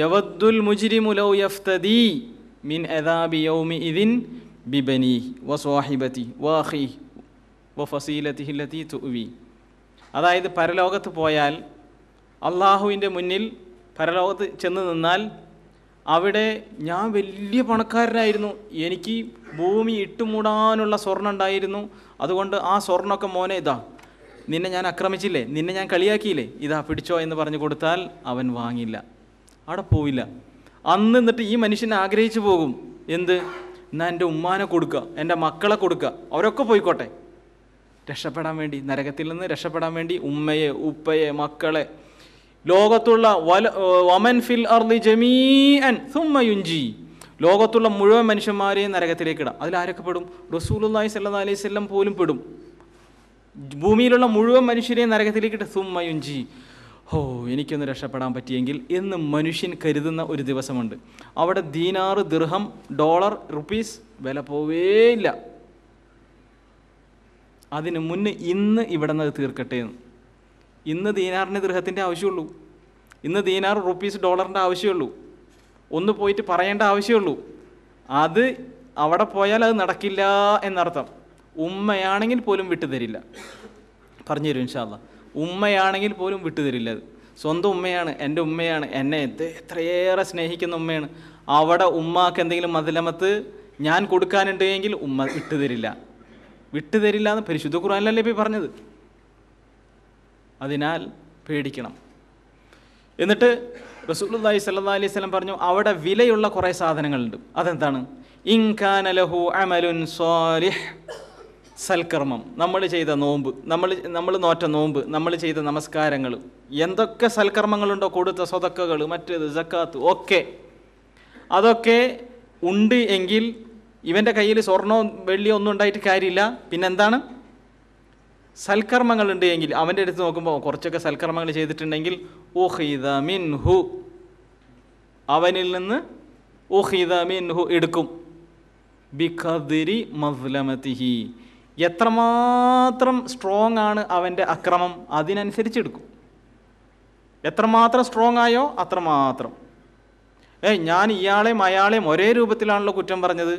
യവദ്ദുൽ മുജിരിമുലൗ യഫ്തദി മിൻ എദാബി യൗമി ഇതിൻ ബിബനി വ സ്വാഹിബത്തി വാഹി വ ഫസീലത്തി ഹില്ലത്തി തുവി അതായത് പരലോകത്ത് പോയാൽ അള്ളാഹുവിൻ്റെ മുന്നിൽ പരലോകത്ത് ചെന്ന് നിന്നാൽ അവിടെ ഞാൻ വലിയ പണക്കാരനായിരുന്നു എനിക്ക് ഭൂമി ഇട്ടുമൂടാനുള്ള സ്വർണ്ണം ഉണ്ടായിരുന്നു അതുകൊണ്ട് ആ സ്വർണ്ണമൊക്കെ മോനെ ഇതാ നിന്നെ ഞാൻ ആക്രമിച്ചില്ലേ നിന്നെ ഞാൻ കളിയാക്കിയില്ലേ ഇതാ പിടിച്ചോ എന്ന് പറഞ്ഞു കൊടുത്താൽ അവൻ വാങ്ങില്ല അവിടെ പോയില്ല അന്ന് എന്നിട്ട് ഈ മനുഷ്യനെ ആഗ്രഹിച്ചു പോകും എന്ത് എന്നാൽ എൻ്റെ ഉമ്മാനെ കൊടുക്കുക എൻ്റെ മക്കളെ കൊടുക്കുക അവരൊക്കെ പോയിക്കോട്ടെ രക്ഷപ്പെടാൻ വേണ്ടി നരകത്തിൽ നിന്ന് രക്ഷപ്പെടാൻ വേണ്ടി ഉമ്മയെ ഉപ്പയെ മക്കളെ ലോകത്തുള്ള വല വമൻ ഫിൽ അർദി ജമീഅൻ സുമ്മയുഞ്ചി ലോകത്തുള്ള മുഴുവൻ മനുഷ്യന്മാരെയും നരകത്തിലേക്ക് ഇടാം അതിലാരൊക്കെ പെടും റസൂലുല്ലാഹി സല്ലാ അലൈഹി സ്വല്ലം പോലും പെടും ഭൂമിയിലുള്ള മുഴുവൻ മനുഷ്യരെയും നരകത്തിലേക്ക് ഇട്ട് സുമ്മയുഞ്ചി ഓ എനിക്കൊന്ന് രക്ഷപ്പെടാൻ പറ്റിയെങ്കിൽ എന്ന് മനുഷ്യൻ കരുതുന്ന ഒരു ദിവസമുണ്ട് അവിടെ ദീനാറ് ദിർഹം ഡോളർ റുപ്പീസ് വില പോവേയില്ല അതിനു മുന്നേ ഇന്ന് ഇവിടെ നിന്ന് തീർക്കട്ടെ എന്ന് ഇന്ന് ദീനാറിന് ഗൃഹത്തിൻ്റെ ആവശ്യമുള്ളൂ ഇന്ന് ദീനാർ റുപ്പീസ് ഡോളറിൻ്റെ ആവശ്യമുള്ളൂ ഒന്ന് പോയിട്ട് പറയേണ്ട ആവശ്യമുള്ളൂ അത് അവിടെ പോയാൽ അത് നടക്കില്ല എന്നർത്ഥം ഉമ്മയാണെങ്കിൽ പോലും വിട്ടുതരില്ല പറഞ്ഞു തരും ഇൻഷാല്ല ഉമ്മയാണെങ്കിൽ പോലും വിട്ടുതരില്ല അത് സ്വന്തം ഉമ്മയാണ് എൻ്റെ ഉമ്മയാണ് എന്നെ എത്രയേറെ സ്നേഹിക്കുന്ന ഉമ്മയാണ് അവിടെ ഉമ്മാക്ക് എന്തെങ്കിലും മതിലമത്ത് ഞാൻ കൊടുക്കാനുണ്ടെങ്കിൽ ഉമ്മ വിട്ടുതരില്ല വിട്ടുതരില്ല എന്ന് പരിശുദ്ധ ഖുർആാനിലല്ലേ പോയി പറഞ്ഞത് അതിനാൽ പേടിക്കണം എന്നിട്ട് റസൂലുല്ലാഹി സല്ലാ അലൈഹി സ്വലം പറഞ്ഞു അവിടെ വിലയുള്ള കുറേ സാധനങ്ങളുണ്ട് അതെന്താണ് ഇൻഖാനലഹു അമലുൻ സ്വാലിഹ് സൽക്കർമ്മം നമ്മൾ ചെയ്ത നോമ്പ് നമ്മൾ നമ്മൾ നോറ്റ നോമ്പ് നമ്മൾ ചെയ്ത നമസ്കാരങ്ങൾ എന്തൊക്കെ സൽക്കർമ്മങ്ങളുണ്ടോ കൊടുത്ത സ്വതക്കകൾ മറ്റേത് ജക്കാത്ത് ഒക്കെ അതൊക്കെ ഉണ്ട് എങ്കിൽ ഇവൻ്റെ കയ്യിൽ സ്വർണവും വെള്ളിയോ ഒന്നും ഉണ്ടായിട്ട് കാര്യമില്ല പിന്നെന്താണ് സൽക്കർമ്മങ്ങളുണ്ട് എങ്കിൽ അവൻ്റെ അടുത്ത് നോക്കുമ്പോൾ കുറച്ചൊക്കെ സൽക്കർമ്മങ്ങൾ ചെയ്തിട്ടുണ്ടെങ്കിൽ ഉഹിദ മിൻഹു അവനിൽ നിന്ന് ഉഹിദ മിൻഹു എടുക്കും ബിഖദിരി മസ്ലമതിഹി എത്രമാത്രം സ്ട്രോങ് ആണ് അവൻ്റെ അക്രമം അതിനനുസരിച്ച് എടുക്കും എത്രമാത്രം സ്ട്രോങ് ആയോ അത്രമാത്രം ഏയ് ഞാൻ ഇയാളെയും അയാളെയും ഒരേ രൂപത്തിലാണല്ലോ കുറ്റം പറഞ്ഞത്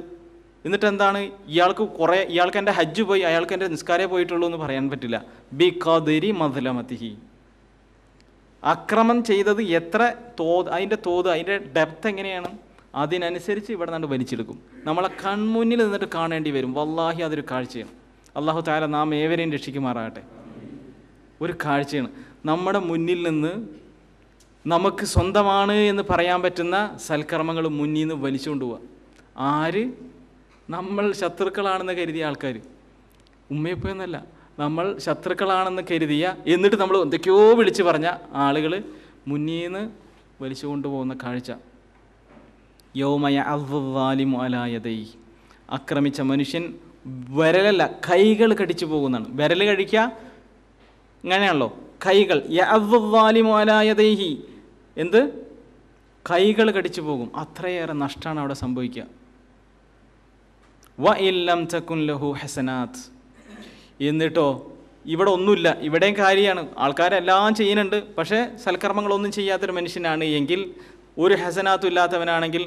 എന്നിട്ട് എന്താണ് ഇയാൾക്ക് കുറേ ഇയാൾക്ക് എൻ്റെ ഹജ്ജ് പോയി അയാൾക്ക് എൻ്റെ നിസ്കാരേ പോയിട്ടുള്ളൂ എന്ന് പറയാൻ പറ്റില്ല ബി കദരി മധുലമതിഹി അക്രമം ചെയ്തത് എത്ര തോത് അതിൻ്റെ തോത് അതിൻ്റെ ഡെപ്ത് എങ്ങനെയാണ് അതിനനുസരിച്ച് ഇവിടെ നിന്ന് വലിച്ചെടുക്കും നമ്മളെ കൺമുന്നിൽ നിന്നിട്ട് കാണേണ്ടി വരും വല്ലാഹി അതൊരു കാഴ്ചയാണ് അള്ളാഹു താല നാം ഏവരെയും രക്ഷിക്കുമാറാകട്ടെ ഒരു കാഴ്ചയാണ് നമ്മുടെ മുന്നിൽ നിന്ന് നമുക്ക് സ്വന്തമാണ് എന്ന് പറയാൻ പറ്റുന്ന സൽക്കർമ്മങ്ങൾ മുന്നിൽ നിന്ന് വലിച്ചുകൊണ്ടുപോവുക ആര് നമ്മൾ ശത്രുക്കളാണെന്ന് കരുതിയ ആൾക്കാർ ഉമ്മയപ്പോയെന്നല്ല നമ്മൾ ശത്രുക്കളാണെന്ന് കരുതിയ എന്നിട്ട് നമ്മൾ എന്തൊക്കെയോ വിളിച്ച് പറഞ്ഞ ആളുകൾ മുന്നീന്ന് വലിച്ചു കൊണ്ടുപോകുന്ന കാഴ്ച യൗമയ അവ്വാലിമു അലായതൈ ആക്രമിച്ച മനുഷ്യൻ വിരലല്ല കൈകൾ കടിച്ചു പോകുന്നതാണ് വിരൽ കഴിക്കുക ഇങ്ങനെയാണല്ലോ കൈകൾ യവ്വാലിമു അലായതൈഹി എന്ത് കൈകൾ കടിച്ചു പോകും അത്രയേറെ നഷ്ടമാണ് അവിടെ സംഭവിക്കുക വ ഇല്ലം ലഹു ഹസനാത് എന്നിട്ടോ ഇവിടെ ഒന്നുമില്ല ഇവിടെയും കാര്യമാണ് ആൾക്കാരെല്ലാം ചെയ്യുന്നുണ്ട് പക്ഷേ സൽക്കർമ്മങ്ങളൊന്നും ചെയ്യാത്തൊരു മനുഷ്യനാണ് എങ്കിൽ ഒരു ഹസനാത്തും ഇല്ലാത്തവനാണെങ്കിൽ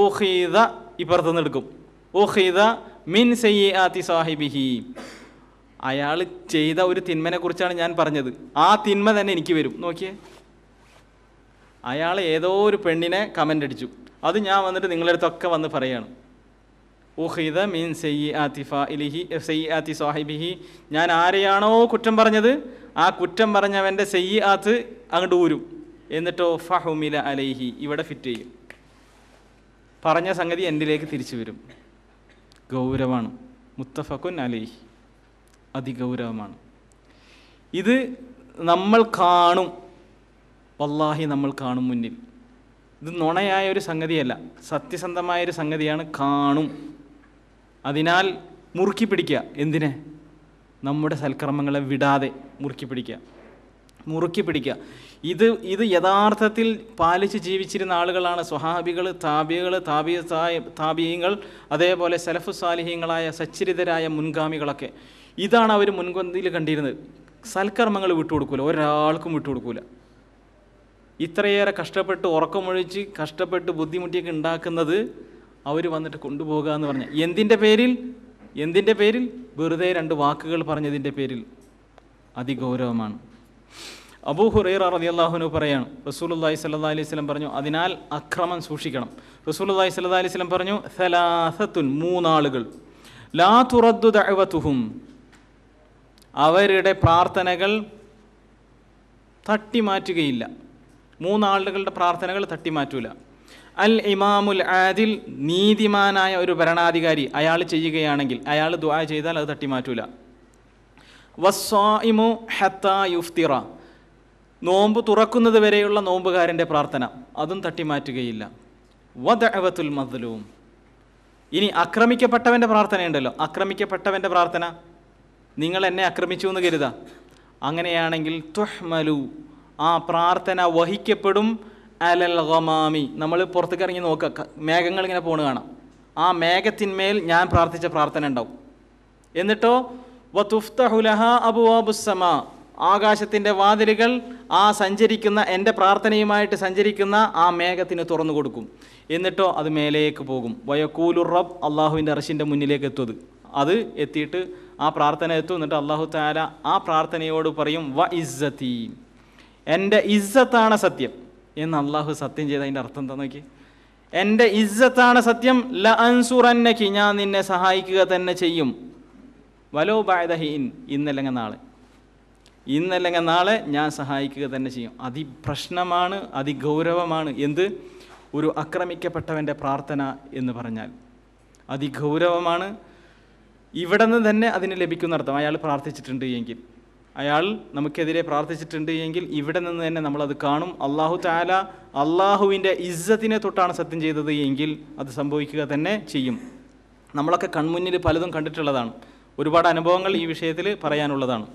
ഓ ഹീദ ഇപ്പുറത്തു നിന്നെടുക്കും എടുക്കും ഓ ഹീദ മിൻ സയ്യി സാഹിബിഹി അയാൾ ചെയ്ത ഒരു തിന്മനെക്കുറിച്ചാണ് ഞാൻ പറഞ്ഞത് ആ തിന്മ തന്നെ എനിക്ക് വരും നോക്കിയേ അയാൾ ഏതോ ഒരു പെണ്ണിനെ കമൻ്റ് അടിച്ചു അത് ഞാൻ വന്നിട്ട് അടുത്തൊക്കെ വന്ന് പറയുകയാണ് ഉഹിദ മീൻ സെയ്യി ആത്തി ഇലിഹി സെയ്യി ആത്തി സാഹിബിഹി ഞാൻ ആരെയാണോ കുറ്റം പറഞ്ഞത് ആ കുറ്റം പറഞ്ഞവൻ്റെ സെയ്യി ആത്ത് അങ്ങോട്ട് ഊരും എന്നിട്ടോ ഫഹുമില അലൈഹി ഇവിടെ ഫിറ്റ് ചെയ്യും പറഞ്ഞ സംഗതി എന്നിലേക്ക് തിരിച്ചു വരും ഗൗരവമാണ് മുത്തഫക്കുൻ അലൈഹി അതിഗൗരവമാണ് ഇത് നമ്മൾ കാണും വല്ലാഹി നമ്മൾ കാണും മുന്നിൽ ഇത് നുണയായ ഒരു സംഗതിയല്ല സത്യസന്ധമായൊരു സംഗതിയാണ് കാണും അതിനാൽ മുറുക്കി പിടിക്കുക എന്തിനെ നമ്മുടെ സൽക്കർമ്മങ്ങളെ വിടാതെ മുറുക്കി പിടിക്കുക മുറുക്കി പിടിക്കുക ഇത് ഇത് യഥാർത്ഥത്തിൽ പാലിച്ച് ജീവിച്ചിരുന്ന ആളുകളാണ് സ്വഹാബികൾ താബികൾ താബിയ താബീയങ്ങൾ അതേപോലെ സെലഫ് സാലിഹ്യങ്ങളായ സച്ചരിതരായ മുൻഗാമികളൊക്കെ ഇതാണ് അവർ മുൻകന്തിയിൽ കണ്ടിരുന്നത് സൽക്കർമ്മങ്ങൾ വിട്ടുകൊടുക്കൂല ഒരാൾക്കും വിട്ടുകൊടുക്കൂല ഇത്രയേറെ കഷ്ടപ്പെട്ട് ഉറക്കമൊഴിച്ച് കഷ്ടപ്പെട്ട് ബുദ്ധിമുട്ടിയൊക്കെ ഉണ്ടാക്കുന്നത് അവർ വന്നിട്ട് കൊണ്ടുപോകുക എന്ന് പറഞ്ഞാൽ എന്തിൻ്റെ പേരിൽ എന്തിൻ്റെ പേരിൽ വെറുതെ രണ്ട് വാക്കുകൾ പറഞ്ഞതിൻ്റെ പേരിൽ അതിഗൗരവമാണ് അബൂ ഹുറൈറ റതി അള്ളാഹുനു പറയാണ് റസൂലുല്ലാഹി സല്ലാ അലൈഹി സ്വലം പറഞ്ഞു അതിനാൽ അക്രമം സൂക്ഷിക്കണം റസൂലുല്ലാഹി സല്ലാ അലൈഹി സ്വലം പറഞ്ഞു സലാസത്തുൻ മൂന്നാളുകൾ ലാ തുറദ്ദു ദഅവത്തുഹും അവരുടെ പ്രാർത്ഥനകൾ തട്ടിമാറ്റുകയില്ല മൂന്നാളുകളുടെ പ്രാർത്ഥനകൾ തട്ടിമാറ്റൂല അൽ ഇമാമുൽ ആദിൽ നീതിമാനായ ഒരു ഭരണാധികാരി അയാൾ ചെയ്യുകയാണെങ്കിൽ അയാൾ ദുആ ചെയ്താൽ അത് തട്ടിമാറ്റൂല വസ്വാഇമു ഹത്ത യുഫ്തിറ നോമ്പ് തുറക്കുന്നത് വരെയുള്ള നോമ്പുകാരൻ്റെ പ്രാർത്ഥന അതും തട്ടിമാറ്റുകയില്ല വദഅവത്തുൽ മദ്ലൂം ഇനി ആക്രമിക്കപ്പെട്ടവൻ്റെ പ്രാർത്ഥനയുണ്ടല്ലോ ആക്രമിക്കപ്പെട്ടവൻ്റെ പ്രാർത്ഥന നിങ്ങൾ എന്നെ ആക്രമിച്ചു എന്ന് കരുതാ അങ്ങനെയാണെങ്കിൽ തുഹ്മലു ആ പ്രാർത്ഥന വഹിക്കപ്പെടും അലൽ ഗമാമി നമ്മൾ പുറത്തേക്ക് ഇറങ്ങി നോക്കുക മേഘങ്ങൾ ഇങ്ങനെ പോണ് കാണാം ആ മേഘത്തിന്മേൽ ഞാൻ പ്രാർത്ഥിച്ച പ്രാർത്ഥന ഉണ്ടാവും എന്നിട്ടോ വതുഫ്തഹുലഹ അബുവാബുസമ ആകാശത്തിൻ്റെ വാതിലുകൾ ആ സഞ്ചരിക്കുന്ന എൻ്റെ പ്രാർത്ഥനയുമായിട്ട് സഞ്ചരിക്കുന്ന ആ മേഘത്തിന് തുറന്നു കൊടുക്കും എന്നിട്ടോ അത് മേലേക്ക് പോകും വയക്കൂലുർ റബ് അള്ളാഹുവിൻ്റെ അറശിൻ്റെ മുന്നിലേക്ക് എത്തുന്നത് അത് എത്തിയിട്ട് ആ പ്രാർത്ഥന എത്തും എന്നിട്ട് അള്ളാഹു താല ആ പ്രാർത്ഥനയോട് പറയും വ ഇസ്സത്തി എൻ്റെ ഇസ്സത്താണ് സത്യം എന്ന് അള്ളാഹു സത്യം ചെയ്ത അതിൻ്റെ അർത്ഥം എന്താ നോക്കി എൻ്റെ ഇജ്ജത്താണ് സത്യം ല അൻസുറന്നക്ക് ഞാൻ നിന്നെ സഹായിക്കുക തന്നെ ചെയ്യും വലോ ബായദഹീൻ ഇന്നല്ലെങ്കിൽ നാളെ ഇന്നല്ലെങ്കിൽ നാളെ ഞാൻ സഹായിക്കുക തന്നെ ചെയ്യും അതിപ്രശ്നമാണ് അതിഗൗരവമാണ് എന്ത് ഒരു ആക്രമിക്കപ്പെട്ടവൻ്റെ പ്രാർത്ഥന എന്ന് പറഞ്ഞാൽ അതിഗൗരവമാണ് ഇവിടെ നിന്ന് തന്നെ അതിന് ലഭിക്കുന്ന അർത്ഥം അയാൾ പ്രാർത്ഥിച്ചിട്ടുണ്ട് എങ്കിൽ അയാൾ നമുക്കെതിരെ പ്രാർത്ഥിച്ചിട്ടുണ്ട് എങ്കിൽ ഇവിടെ നിന്ന് തന്നെ നമ്മളത് കാണും അള്ളാഹു താല അള്ളാഹുവിൻ്റെ ഇസ്സത്തിനെ തൊട്ടാണ് സത്യം ചെയ്തത് എങ്കിൽ അത് സംഭവിക്കുക തന്നെ ചെയ്യും നമ്മളൊക്കെ കൺമുന്നിൽ പലതും കണ്ടിട്ടുള്ളതാണ് ഒരുപാട് അനുഭവങ്ങൾ ഈ വിഷയത്തിൽ പറയാനുള്ളതാണ്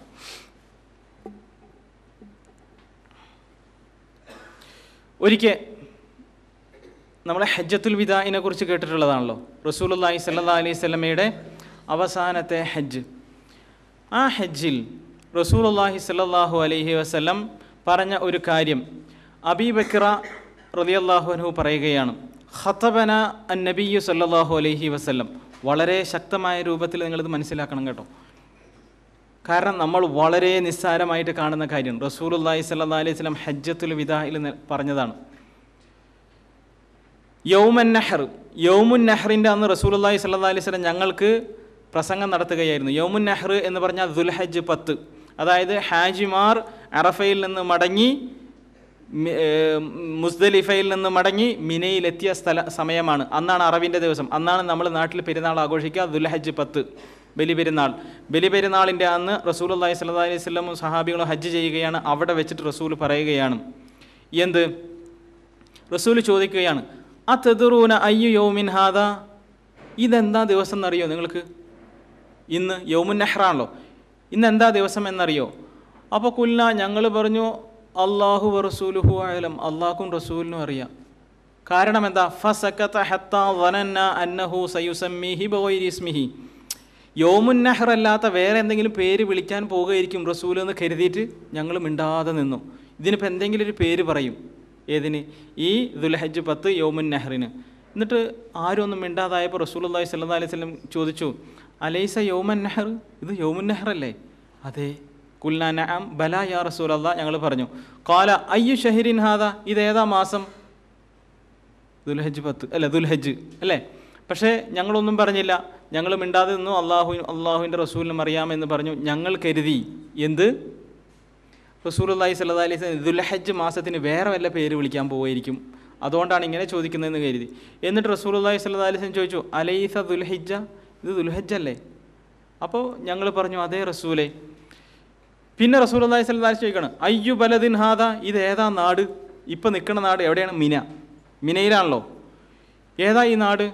ഒരിക്കൽ നമ്മളെ ഹജ്ജത്തുൽ വിദായിനെ കുറിച്ച് കേട്ടിട്ടുള്ളതാണല്ലോ റസൂലുല്ലാഹി സല്ലാ അലൈഹി സ്വലമയുടെ അവസാനത്തെ ഹജ്ജ് ആ ഹജ്ജിൽ റസൂലുള്ളാഹി സ്വല്ലല്ലാഹു അലൈഹി വസല്ലം പറഞ്ഞ ഒരു കാര്യം അബീ ബക്ര റളിയല്ലാഹു അൻഹു പറയുകയാണ് ഹത്തബന അൻ നബിയു സല്ലാഹു അലൈഹി വസല്ലം വളരെ ശക്തമായ രൂപത്തിൽ നിങ്ങളിത് മനസ്സിലാക്കണം കേട്ടോ കാരണം നമ്മൾ വളരെ നിസ്സാരമായിട്ട് കാണുന്ന കാര്യം റസൂലുല്ലാഹി സല്ലാ അലൈഹി സ്വലം ഹജ്ജത്തുൽ വിദാഹിൽ പറഞ്ഞതാണ് യൗമൻ നെഹർ യൗമുൻ നെഹറിൻ്റെ അന്ന് റസൂലുല്ലാഹി സല്ലാ അലൈഹി സ്വലം ഞങ്ങൾക്ക് പ്രസംഗം നടത്തുകയായിരുന്നു യൗമുൻ നെഹ്റ് എന്ന് പറഞ്ഞാൽ ദുൽഹജ്ജ് പത്ത് അതായത് ഹാജിമാർ അറഫയിൽ നിന്ന് മടങ്ങി മുസ്ദലിഫയിൽ നിന്ന് മടങ്ങി മിനയിലെത്തിയ സ്ഥല സമയമാണ് അന്നാണ് അറവിൻ്റെ ദിവസം അന്നാണ് നമ്മൾ നാട്ടിൽ പെരുന്നാൾ ആഘോഷിക്കുക ദുൽഹജ്ജ് പത്ത് ബലിപെരുന്നാൾ ബലിപെരുന്നാളിൻ്റെ അന്ന് റസൂൽ അള്ളഹി സ്വല്ലാ അലൈഹി സ്വലമും സഹാബികളും ഹജ്ജ് ചെയ്യുകയാണ് അവിടെ വെച്ചിട്ട് റസൂൽ പറയുകയാണ് എന്ത് റസൂൽ ചോദിക്കുകയാണ് ആ തെതുറൂന അയ്യു യോമിൻ ഹാദ ഇതെന്താ ദിവസം എന്നറിയോ നിങ്ങൾക്ക് ഇന്ന് യോമുൻ നെഹ്റാണല്ലോ ഇന്ന് എന്താ ദിവസം എന്നറിയോ അപ്പോൾ കുല്ല ഞങ്ങൾ പറഞ്ഞു അള്ളാഹു റസൂലുഹു ആയാലും അള്ളാഹും റസൂലിനും അറിയാം കാരണം എന്താ ഫസക്കത്ത ഹത്ത വനന്ന അന്നഹു സയുസമ്മിഹി ബോയിസ്മിഹി യോമുന്നഹർ അല്ലാത്ത വേറെ എന്തെങ്കിലും പേര് വിളിക്കാൻ പോകുകയായിരിക്കും റസൂൽ എന്ന് കരുതിയിട്ട് ഞങ്ങൾ മിണ്ടാതെ നിന്നു ഇതിനിപ്പോൾ എന്തെങ്കിലും ഒരു പേര് പറയും ഏതിന് ഈ ദുൽഹജ് പത്ത് യോമുൻ നെഹ്റിന് എന്നിട്ട് ആരും ഒന്നും മിണ്ടാതായപ്പോൾ റസൂൽ അള്ളാഹി സല്ലാ അലൈഹി ചോദിച്ചു അലൈസ യോമൻ നെഹർ ഇത് യൗമുൻ നെഹർ അല്ലേ അതെ കുൽന നഅം ബല യാ റസൂലല്ല ഞങ്ങൾ പറഞ്ഞു കാല അയ്യു ഷഹിരിൻ ഹാദ ഇതേതാ മാസം ദുൽഹജ് പത്ത് അല്ലെ ദുൽഹജ് അല്ലേ പക്ഷേ ഞങ്ങളൊന്നും പറഞ്ഞില്ല ഞങ്ങൾ മിണ്ടാതെ നിന്നു അള്ളാഹു അള്ളാഹുവിൻ്റെ റസൂലിനും അറിയാമെന്ന് പറഞ്ഞു ഞങ്ങൾ കരുതി എന്ത് അള്ളഹി സല്ലാ അലൈഹി ദുൽഹജ് മാസത്തിന് വേറെ വല്ല പേര് വിളിക്കാൻ പോകുമായിരിക്കും അതുകൊണ്ടാണ് ഇങ്ങനെ ചോദിക്കുന്നതെന്ന് കരുതി എന്നിട്ട് അള്ളഹി സല്ലാ അലൈഹി ചോദിച്ചു അലൈസ ദുൽഹിജ ഇത് ദുൽഹജ്ജല്ലേ അപ്പോൾ ഞങ്ങൾ പറഞ്ഞു അതേ റസൂലെ പിന്നെ റസൂൽ അള്ളാഹി സ്വലാസ് ചോദിക്കണം അയ്യു ബലദിൻ ഹാദ ഇത് ഏതാ നാട് ഇപ്പം നിൽക്കുന്ന നാട് എവിടെയാണ് മിന മിനയിലാണല്ലോ ഏതാ ഈ നാട്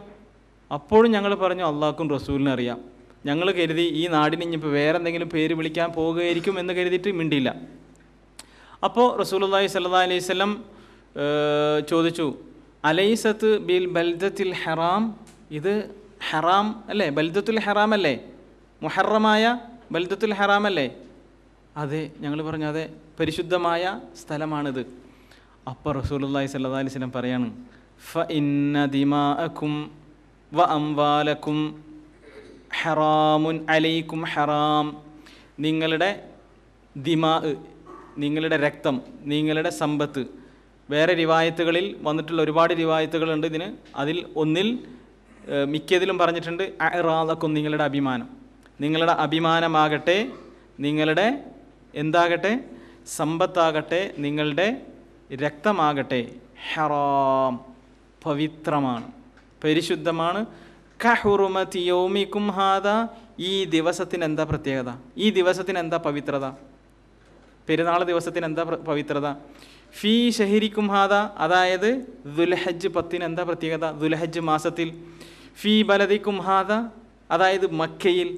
അപ്പോഴും ഞങ്ങൾ പറഞ്ഞു അള്ളാഹ്ക്കും റസൂലിനും അറിയാം ഞങ്ങൾ കരുതി ഈ നാടിന് ഇനിയിപ്പോൾ വേറെ എന്തെങ്കിലും പേര് വിളിക്കാൻ പോകുകയായിരിക്കും എന്ന് കരുതിയിട്ട് മിണ്ടിയില്ല അപ്പോൾ റസൂലുള്ളാഹി സല്ലാ അലൈഹി സ്വലം ചോദിച്ചു അലൈസത്ത് ബിൽ ബൽദത്തിൽ ഹറാം ഇത് ഹറാം അല്ലേ ബൽദത്തുൽ ഹറാം അല്ലേ മുഹറമായ ബൽദത്തുൽ ഹറാം അല്ലേ അതെ ഞങ്ങൾ പറഞ്ഞു അതെ പരിശുദ്ധമായ സ്ഥലമാണിത് അപ്പോൾ റസൂലുള്ളാഹി സല്ലല്ലാഹി അലൈഹി വസല്ലം പറയാണ് ഫ ഇന്ന ദിമാഅക്കും വ അംവാലക്കും ഹറാമുൻ അലൈക്കും ഹറാം നിങ്ങളുടെ ദിമാ നിങ്ങളുടെ രക്തം നിങ്ങളുടെ സമ്പത്ത് വേറെ രിവായത്തുകളിൽ വന്നിട്ടുള്ള ഒരുപാട് രിവായത്തുകളുണ്ട് ഇതിന് അതിൽ ഒന്നിൽ മിക്കതിലും പറഞ്ഞിട്ടുണ്ട് അറാദക്കും നിങ്ങളുടെ അഭിമാനം നിങ്ങളുടെ അഭിമാനമാകട്ടെ നിങ്ങളുടെ എന്താകട്ടെ സമ്പത്താകട്ടെ നിങ്ങളുടെ രക്തമാകട്ടെ ഹറാം പവിത്രമാണ് പരിശുദ്ധമാണ് കഹുറുമതി ഹാദ ഈ ദിവസത്തിന് എന്താ പ്രത്യേകത ഈ ദിവസത്തിന് എന്താ പവിത്രത പെരുന്നാൾ ദിവസത്തിന് എന്താ പവിത്രത ഫീ ഷഹിരിക്കും ഹാദ അതായത് ദുൽഹജ്ജ് പത്തിന് എന്താ പ്രത്യേകത ദുൽഹജ്ജ് മാസത്തിൽ ഫീ ബലദിക്കും ഹാദ അതായത് മക്കയിൽ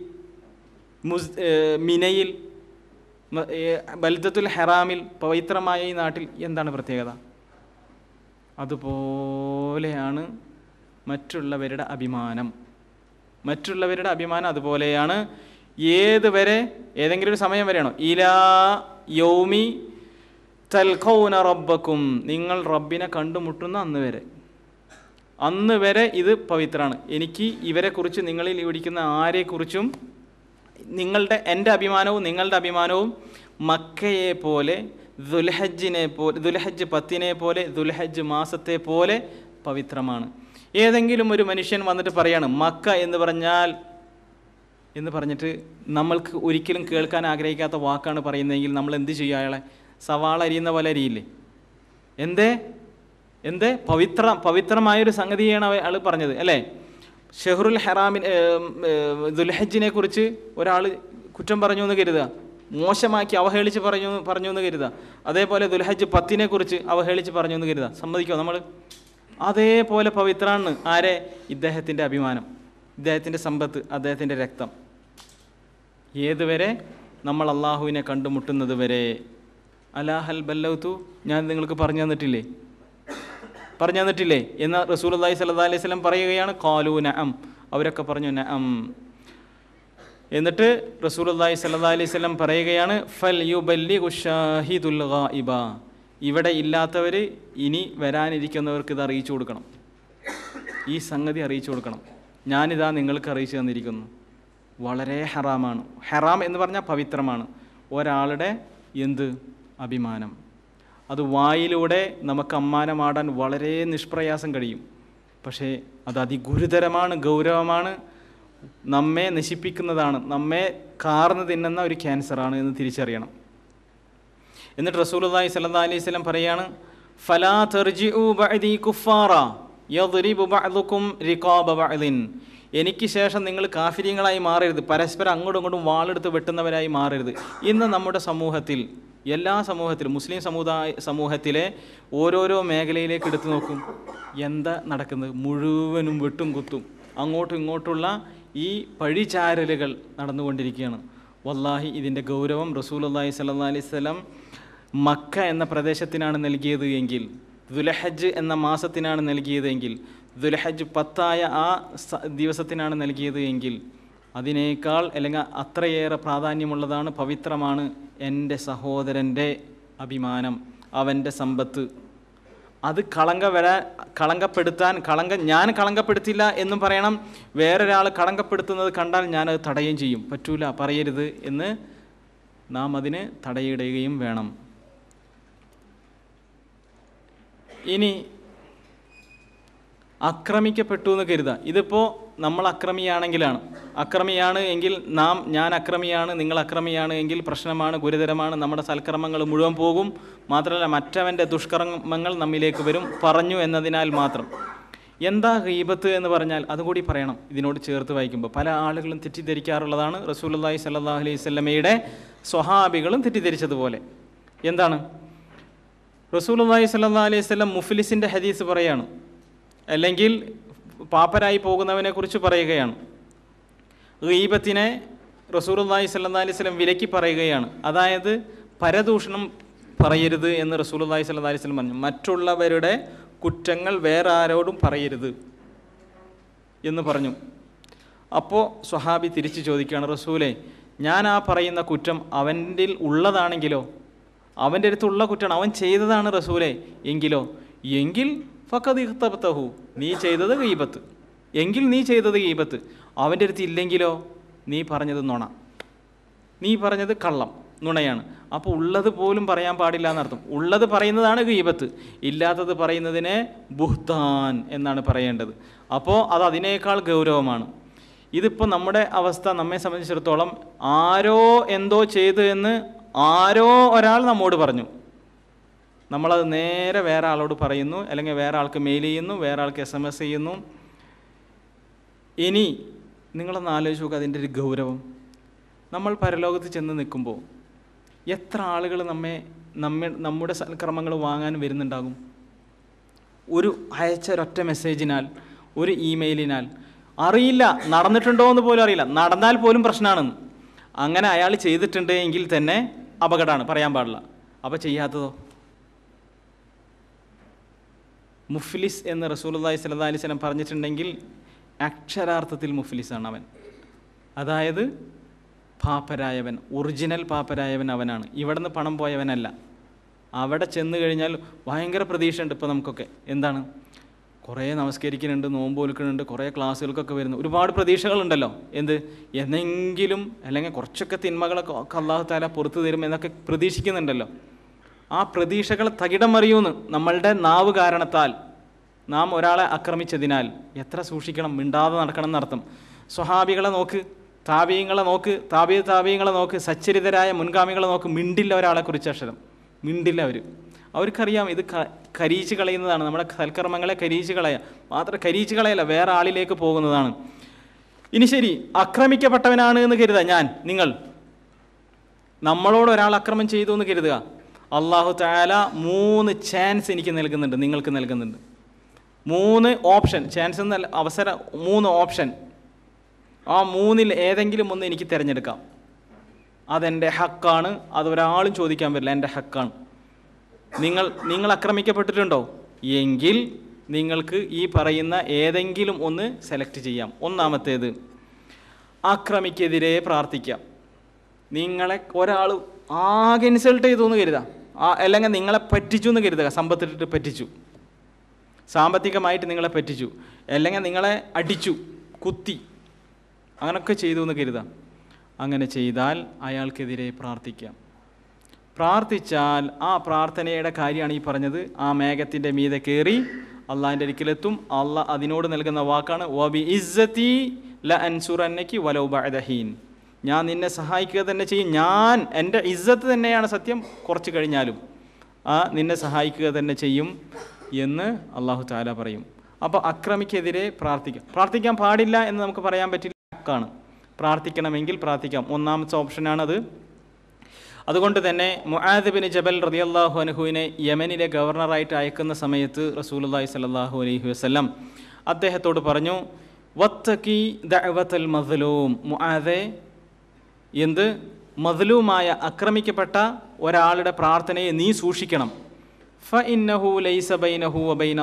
മുസ് മിനയിൽ ബൽദത്തുൽ ഹെറാമിൽ പവിത്രമായ ഈ നാട്ടിൽ എന്താണ് പ്രത്യേകത അതുപോലെയാണ് മറ്റുള്ളവരുടെ അഭിമാനം മറ്റുള്ളവരുടെ അഭിമാനം അതുപോലെയാണ് ഏത് വരെ ഏതെങ്കിലും ഒരു സമയം വരെയാണോ ഇലാ യൗമി തൽഖൗന റബ്ബക്കും നിങ്ങൾ റബ്ബിനെ കണ്ടുമുട്ടുന്ന അന്ന് വരെ അന്ന് വരെ ഇത് പവിത്രമാണ് എനിക്ക് ഇവരെക്കുറിച്ച് നിങ്ങളിൽ ഇടിക്കുന്ന ആരെക്കുറിച്ചും നിങ്ങളുടെ എൻ്റെ അഭിമാനവും നിങ്ങളുടെ അഭിമാനവും മക്കയെ പോലെ ദുൽഹജ്ജിനെ പോലെ ദുൽഹജ്ജ് പത്തിനെ പോലെ ദുൽഹജ്ജ് മാസത്തെ പോലെ പവിത്രമാണ് ഏതെങ്കിലും ഒരു മനുഷ്യൻ വന്നിട്ട് പറയാണ് മക്ക എന്ന് പറഞ്ഞാൽ എന്ന് പറഞ്ഞിട്ട് നമ്മൾക്ക് ഒരിക്കലും കേൾക്കാൻ ആഗ്രഹിക്കാത്ത വാക്കാണ് പറയുന്നതെങ്കിൽ നമ്മൾ എന്ത് ചെയ്യുക അയാളെ സവാള അരിയുന്ന പോലെ അരിയില്ലേ എന്തേ എന്ത് പവിത്ര പവിത്രമായൊരു സംഗതിയാണ് അയാൾ പറഞ്ഞത് അല്ലേ ഷെഹ്റുൽ ഹെറാമിൻ ദുൽഹജ്ജിനെ കുറിച്ച് ഒരാൾ കുറ്റം പറഞ്ഞു എന്ന് കരുതുക മോശമാക്കി അവഹേളിച്ച് പറഞ്ഞു പറഞ്ഞു എന്ന് കരുതുക അതേപോലെ ദുൽഹജ്ജ് പത്തിനെ കുറിച്ച് അവഹേളിച്ച് പറഞ്ഞു എന്ന് കരുതുക സമ്മതിക്കോ നമ്മൾ അതേപോലെ പവിത്രാണ് ആരെ ഇദ്ദേഹത്തിൻ്റെ അഭിമാനം ഇദ്ദേഹത്തിൻ്റെ സമ്പത്ത് അദ്ദേഹത്തിൻ്റെ രക്തം ഏതുവരെ നമ്മൾ അള്ളാഹുവിനെ കണ്ടുമുട്ടുന്നത് വരെ അലാഹൽ ബല്ലൗത്തു ഞാൻ നിങ്ങൾക്ക് പറഞ്ഞു തന്നിട്ടില്ലേ പറഞ്ഞു തന്നിട്ടില്ലേ എന്ന് റസൂൽ സല്ലാ അലൈഹി സ്വലം പറയുകയാണ് കാലു നഅം അവരൊക്കെ പറഞ്ഞു നഅം എന്നിട്ട് റസൂൽ അള്ളാഹി സല്ലാ അലൈഹി സ്വലം പറയുകയാണ് ഫൽ യു ബല്ലി ഷാഹിദുൽ ഗായിബ ഇവിടെ ഇല്ലാത്തവർ ഇനി വരാനിരിക്കുന്നവർക്ക് ഇത് അറിയിച്ചു കൊടുക്കണം ഈ സംഗതി അറിയിച്ചു കൊടുക്കണം ഞാനിതാ നിങ്ങൾക്ക് അറിയിച്ചു തന്നിരിക്കുന്നു വളരെ ഹറാമാണ് ഹറാം എന്ന് പറഞ്ഞാൽ പവിത്രമാണ് ഒരാളുടെ എന്ത് അഭിമാനം അത് വായിലൂടെ നമുക്ക് അമ്മാനമാടാൻ വളരെ നിഷ്പ്രയാസം കഴിയും പക്ഷേ അത് അതിഗുരുതരമാണ് ഗൗരവമാണ് നമ്മെ നശിപ്പിക്കുന്നതാണ് നമ്മെ കാർന്ന് തിന്നുന്ന ഒരു ക്യാൻസറാണ് എന്ന് തിരിച്ചറിയണം എന്നിട്ട് റസൂലുല്ലാഹി സല്ലാ അലൈഹി സ്വലം പറയാണ് ഫലാ ബഅദി കുഫാറ യദ്രിബു എനിക്ക് ശേഷം നിങ്ങൾ കാഫിര്യങ്ങളായി മാറരുത് പരസ്പരം അങ്ങോട്ടും ഇങ്ങോട്ടും വാളെടുത്ത് വെട്ടുന്നവരായി മാറരുത് ഇന്ന് നമ്മുടെ സമൂഹത്തിൽ എല്ലാ സമൂഹത്തിലും മുസ്ലിം സമുദായ സമൂഹത്തിലെ ഓരോരോ മേഖലയിലേക്ക് എടുത്തു നോക്കും എന്താ നടക്കുന്നത് മുഴുവനും വെട്ടും കുത്തും അങ്ങോട്ടും ഇങ്ങോട്ടുള്ള ഈ പഴിചാരലുകൾ നടന്നുകൊണ്ടിരിക്കുകയാണ് വല്ലാഹി ഇതിൻ്റെ ഗൗരവം റസൂൽ അള്ളാഹി സല്ലാ അലൈവലം മക്ക എന്ന പ്രദേശത്തിനാണ് നൽകിയത് എങ്കിൽ ദുലഹജ് എന്ന മാസത്തിനാണ് നൽകിയതെങ്കിൽ എങ്കിൽ ദുലഹജ് പത്തായ ആ ദിവസത്തിനാണ് നൽകിയത് എങ്കിൽ അതിനേക്കാൾ അല്ലെങ്കിൽ അത്രയേറെ പ്രാധാന്യമുള്ളതാണ് പവിത്രമാണ് എൻ്റെ സഹോദരൻ്റെ അഭിമാനം അവൻ്റെ സമ്പത്ത് അത് കളങ്ക വരാൻ കളങ്കപ്പെടുത്താൻ കളങ്ക ഞാൻ കളങ്കപ്പെടുത്തില്ല എന്നും പറയണം വേറൊരാൾ കളങ്കപ്പെടുത്തുന്നത് കണ്ടാൽ ഞാനത് തടയുകയും ചെയ്യും പറ്റൂല പറയരുത് എന്ന് നാം അതിന് തടയിടുകയും വേണം ഇനി ആക്രമിക്കപ്പെട്ടു എന്ന് കരുതുക ഇതിപ്പോൾ നമ്മൾ അക്രമിയാണെങ്കിലാണ് അക്രമിയാണ് എങ്കിൽ നാം ഞാൻ അക്രമിയാണ് നിങ്ങൾ അക്രമിയാണ് എങ്കിൽ പ്രശ്നമാണ് ഗുരുതരമാണ് നമ്മുടെ സൽക്രമങ്ങൾ മുഴുവൻ പോകും മാത്രമല്ല മറ്റവൻ്റെ ദുഷ്കർമ്മങ്ങൾ നമ്മിലേക്ക് വരും പറഞ്ഞു എന്നതിനാൽ മാത്രം എന്താ ഹീബത്ത് എന്ന് പറഞ്ഞാൽ അതുകൂടി പറയണം ഇതിനോട് ചേർത്ത് വായിക്കുമ്പോൾ പല ആളുകളും തെറ്റിദ്ധരിക്കാറുള്ളതാണ് റസൂലി സല്ലാഹു അലൈഹി സ്വലമയുടെ സ്വഹാബികളും തെറ്റിദ്ധരിച്ചതുപോലെ എന്താണ് റസൂലി സല്ലാ അലൈഹി സ്വലം മുഫ്ലിസിൻ്റെ ഹദീസ് പറയാണ് അല്ലെങ്കിൽ പാപ്പരായി പോകുന്നവനെ കുറിച്ച് പറയുകയാണ് ഗീബത്തിനെ റസൂലുല്ലാഹി സല്ലാ അലൈഹി സ്വലം വിലക്കി പറയുകയാണ് അതായത് പരദൂഷണം പറയരുത് എന്ന് റസൂലുല്ലാഹി സല്ലാ അലൈഹി സ്വലം പറഞ്ഞു മറ്റുള്ളവരുടെ കുറ്റങ്ങൾ വേറെ ആരോടും പറയരുത് എന്ന് പറഞ്ഞു അപ്പോൾ സ്വഹാബി തിരിച്ചു ചോദിക്കുകയാണ് റസൂലെ ഞാൻ ആ പറയുന്ന കുറ്റം അവൻ്റെ ഉള്ളതാണെങ്കിലോ അവൻ്റെ അടുത്തുള്ള കുറ്റമാണ് അവൻ ചെയ്തതാണ് റസൂലെ എങ്കിലോ എങ്കിൽ ഫക്കത് നീ ചെയ്തത് ഗീബത്ത് എങ്കിൽ നീ ചെയ്തത് ഗീബത്ത് അവൻ്റെ അടുത്ത് ഇല്ലെങ്കിലോ നീ പറഞ്ഞത് നുണ നീ പറഞ്ഞത് കള്ളം നുണയാണ് അപ്പോൾ ഉള്ളത് പോലും പറയാൻ പാടില്ല എന്നർത്ഥം ഉള്ളത് പറയുന്നതാണ് ഗീബത്ത് ഇല്ലാത്തത് പറയുന്നതിനെ ബുഹ്താൻ എന്നാണ് പറയേണ്ടത് അപ്പോൾ അത് അതിനേക്കാൾ ഗൗരവമാണ് ഇതിപ്പോൾ നമ്മുടെ അവസ്ഥ നമ്മെ സംബന്ധിച്ചിടത്തോളം ആരോ എന്തോ ചെയ്തു എന്ന് ആരോ ഒരാൾ നമ്മോട് പറഞ്ഞു നമ്മളത് നേരെ വേറെ ആളോട് പറയുന്നു അല്ലെങ്കിൽ വേറെ ആൾക്ക് മെയിൽ ചെയ്യുന്നു വേറെ ആൾക്ക് എസ് എം എസ് ചെയ്യുന്നു ഇനി നിങ്ങളൊന്ന് ആലോചിച്ച് നോക്കുക അതിൻ്റെ ഒരു ഗൗരവം നമ്മൾ പരലോകത്ത് ചെന്ന് നിൽക്കുമ്പോൾ എത്ര ആളുകൾ നമ്മെ നമ്മ നമ്മുടെ സൽക്രമങ്ങൾ വാങ്ങാൻ വരുന്നുണ്ടാകും ഒരു അയച്ച ഒരൊറ്റ മെസ്സേജിനാൽ ഒരു ഇമെയിലിനാൽ അറിയില്ല നടന്നിട്ടുണ്ടോ എന്ന് പോലും അറിയില്ല നടന്നാൽ പോലും പ്രശ്നമാണെന്ന് അങ്ങനെ അയാൾ ചെയ്തിട്ടുണ്ടെങ്കിൽ തന്നെ അപകടമാണ് പറയാൻ പാടില്ല അപ്പോൾ ചെയ്യാത്തതോ മുഫ്ലിസ് എന്ന് റസൂലി സല്ലാ അലൈഹി സ്വലം പറഞ്ഞിട്ടുണ്ടെങ്കിൽ അക്ഷരാർത്ഥത്തിൽ മുഫ്ലിസാണ് അവൻ അതായത് പാപ്പരായവൻ ഒറിജിനൽ പാപ്പരായവൻ അവനാണ് ഇവിടെ നിന്ന് പണം പോയവനല്ല അവിടെ ചെന്ന് കഴിഞ്ഞാൽ ഭയങ്കര പ്രതീക്ഷയുണ്ട് ഇപ്പോൾ നമുക്കൊക്കെ എന്താണ് കുറേ നമസ്കരിക്കുന്നുണ്ട് നോമ്പ് ഒലുക്കുന്നുണ്ട് കുറേ ക്ലാസ്സുകൾക്കൊക്കെ വരുന്നു ഒരുപാട് പ്രതീക്ഷകളുണ്ടല്ലോ എന്ത് എന്നെങ്കിലും അല്ലെങ്കിൽ കുറച്ചൊക്കെ തിന്മകളൊക്കെ അള്ളാഹു താല പുറത്തു തരും എന്നൊക്കെ പ്രതീക്ഷിക്കുന്നുണ്ടല്ലോ ആ പ്രതീക്ഷകൾ തകിടമറിയൂന്ന് നമ്മളുടെ നാവ് കാരണത്താൽ നാം ഒരാളെ ആക്രമിച്ചതിനാൽ എത്ര സൂക്ഷിക്കണം മിണ്ടാതെ നടക്കണം എന്നർത്ഥം സ്വഹാബികളെ നോക്ക് താപീയങ്ങളെ നോക്ക് താപീയ താപീയങ്ങളെ നോക്ക് സച്ചരിതരായ മുൻഗാമികളെ നോക്ക് മിണ്ടില്ല ഒരാളെക്കുറിച്ച് അക്ഷരം മിണ്ടില്ല അവർ അവർക്കറിയാം ഇത് കരീച്ച് കളയുന്നതാണ് നമ്മുടെ സൽക്കർമ്മങ്ങളെ കരീച്ച് കളയാം മാത്രം കരീച്ച് കളയല്ല വേറെ ആളിലേക്ക് പോകുന്നതാണ് ഇനി ശരി ആക്രമിക്കപ്പെട്ടവനാണ് എന്ന് കരുതുക ഞാൻ നിങ്ങൾ നമ്മളോട് ഒരാൾ അക്രമം ചെയ്തു എന്ന് കരുതുക അള്ളാഹു താല മൂന്ന് ചാൻസ് എനിക്ക് നൽകുന്നുണ്ട് നിങ്ങൾക്ക് നൽകുന്നുണ്ട് മൂന്ന് ഓപ്ഷൻ ചാൻസ് എന്നല്ല അവസരം മൂന്ന് ഓപ്ഷൻ ആ മൂന്നിൽ ഏതെങ്കിലും ഒന്ന് എനിക്ക് തിരഞ്ഞെടുക്കാം അതെൻ്റെ ഹക്കാണ് ഒരാളും ചോദിക്കാൻ പറ്റില്ല എൻ്റെ ഹക്കാണ് നിങ്ങൾ നിങ്ങൾ ആക്രമിക്കപ്പെട്ടിട്ടുണ്ടോ എങ്കിൽ നിങ്ങൾക്ക് ഈ പറയുന്ന ഏതെങ്കിലും ഒന്ന് സെലക്ട് ചെയ്യാം ഒന്നാമത്തേത് ആക്രമിക്കെതിരെ പ്രാർത്ഥിക്കാം നിങ്ങളെ ഒരാൾ ആകെ ഇൻസൾട്ട് ചെയ്തു എന്ന് കരുതാം ആ അല്ലെങ്കിൽ നിങ്ങളെ പറ്റിച്ചു എന്ന് കരുതുക സമ്പത്തിട്ട് പറ്റിച്ചു സാമ്പത്തികമായിട്ട് നിങ്ങളെ പറ്റിച്ചു അല്ലെങ്കിൽ നിങ്ങളെ അടിച്ചു കുത്തി അങ്ങനൊക്കെ ചെയ്തു എന്ന് കരുതാം അങ്ങനെ ചെയ്താൽ അയാൾക്കെതിരെ പ്രാർത്ഥിക്കാം പ്രാർത്ഥിച്ചാൽ ആ പ്രാർത്ഥനയുടെ കാര്യമാണ് ഈ പറഞ്ഞത് ആ മേഘത്തിൻ്റെ മീതെ കയറി അള്ളാഹിൻ്റെ ഒരിക്കലെത്തും അള്ളാഹ് അതിനോട് നൽകുന്ന വാക്കാണ് വബി ഇസ്സത്തി ല അൻസുറന്നയ്ക്ക് വലൗബഹീൻ ഞാൻ നിന്നെ സഹായിക്കുക തന്നെ ചെയ്യും ഞാൻ എൻ്റെ ഇജ്ജത്ത് തന്നെയാണ് സത്യം കുറച്ച് കഴിഞ്ഞാലും ആ നിന്നെ സഹായിക്കുക തന്നെ ചെയ്യും എന്ന് അള്ളാഹു താല പറയും അപ്പോൾ അക്രമിക്കെതിരെ പ്രാർത്ഥിക്കാം പ്രാർത്ഥിക്കാൻ പാടില്ല എന്ന് നമുക്ക് പറയാൻ പറ്റില്ല ഹക്കാണ് പ്രാർത്ഥിക്കണമെങ്കിൽ പ്രാർത്ഥിക്കാം ഒന്നാമത്തെ ഓപ്ഷനാണത് അതുകൊണ്ട് തന്നെ മുആദ്ബിൻ ജബൽ അള്ളാഹു അനഹുവിനെ യമനിലെ ഗവർണറായിട്ട് അയക്കുന്ന സമയത്ത് റസൂലുല്ലാഹി സലാഹു അലൈഹി വസ്ലം അദ്ദേഹത്തോട് പറഞ്ഞു വത്തക്കി ദഅവത്തൽ മദ്ലൂം മുഹാദെ എന്ത് മതിലുമായ ആക്രമിക്കപ്പെട്ട ഒരാളുടെ പ്രാർത്ഥനയെ നീ സൂക്ഷിക്കണം ഫ ഇന്നഹു ലൈസ ബൈനഹു വബൈൻ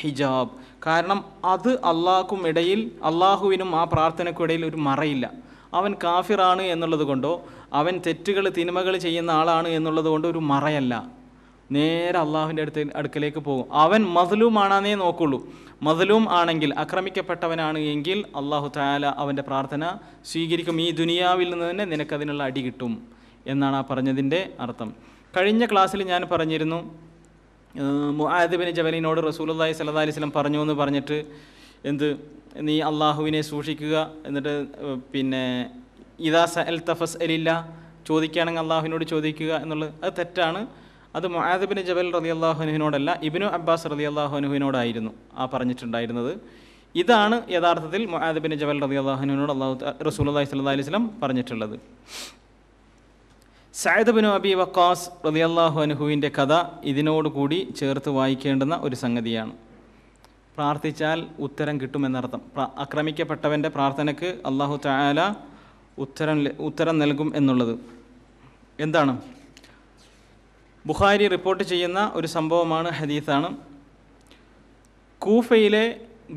ഹിജാബ് കാരണം അത് അള്ളാഹ്ക്കും ഇടയിൽ അള്ളാഹുവിനും ആ പ്രാർത്ഥനയ്ക്കും ഇടയിൽ ഒരു മറയില്ല അവൻ കാഫിറാണ് എന്നുള്ളത് കൊണ്ടോ അവൻ തെറ്റുകൾ തിന്മകൾ ചെയ്യുന്ന ആളാണ് എന്നുള്ളത് കൊണ്ടോ ഒരു മറയല്ല നേരെ അള്ളാഹുവിൻ്റെ അടുത്ത് അടുക്കലേക്ക് പോകും അവൻ മസലൂമാണെന്നേ നോക്കുള്ളൂ മസലൂം ആണെങ്കിൽ ആക്രമിക്കപ്പെട്ടവനാണ് എങ്കിൽ അള്ളാഹു താല അവൻ്റെ പ്രാർത്ഥന സ്വീകരിക്കും ഈ ദുനിയാവിൽ നിന്ന് തന്നെ നിനക്കതിനുള്ള അടി കിട്ടും എന്നാണ് ആ പറഞ്ഞതിൻ്റെ അർത്ഥം കഴിഞ്ഞ ക്ലാസ്സിൽ ഞാൻ പറഞ്ഞിരുന്നു ജവലിനോട് ജബലിനോട് റസൂലി സല്ലാ അലിസ്ലം പറഞ്ഞു എന്ന് പറഞ്ഞിട്ട് എന്ത് നീ അള്ളാഹുവിനെ സൂക്ഷിക്കുക എന്നിട്ട് പിന്നെ ഇദാ സൽ തഫസ് അലില്ല ചോദിക്കുകയാണെങ്കിൽ അള്ളാഹുവിനോട് ചോദിക്കുക എന്നുള്ളത് അത് തെറ്റാണ് അത് മൊഹാദിബിന് ജബൽ റതി അള്ളാഹുനുവിനോടല്ല ഇബിനു അബ്ബാസ് റതി അള്ളാഹുനുവിനോടായിരുന്നു ആ പറഞ്ഞിട്ടുണ്ടായിരുന്നത് ഇതാണ് യഥാർത്ഥത്തിൽ മൊഹാദിബിന് ജബൽ റതി അള്ളാഹുനുവിനോട് അള്ളാഹു റസൂൽ അള്ളാഹി സ്വല്ലാ അലിസ്ലം പറഞ്ഞിട്ടുള്ളത് സയദ് ബിനു അബി വക്കാസ് റതി അള്ളാഹുനുഹുവിൻ്റെ കഥ ഇതിനോടുകൂടി ചേർത്ത് വായിക്കേണ്ടുന്ന ഒരു സംഗതിയാണ് പ്രാർത്ഥിച്ചാൽ ഉത്തരം കിട്ടുമെന്നർത്ഥം ആക്രമിക്കപ്പെട്ടവൻ്റെ പ്രാർത്ഥനയ്ക്ക് അള്ളാഹു തായാല ഉത്തരം ഉത്തരം നൽകും എന്നുള്ളത് എന്താണ് ബുഖാരി റിപ്പോർട്ട് ചെയ്യുന്ന ഒരു സംഭവമാണ് ഹദീസാണ് കൂഫയിലെ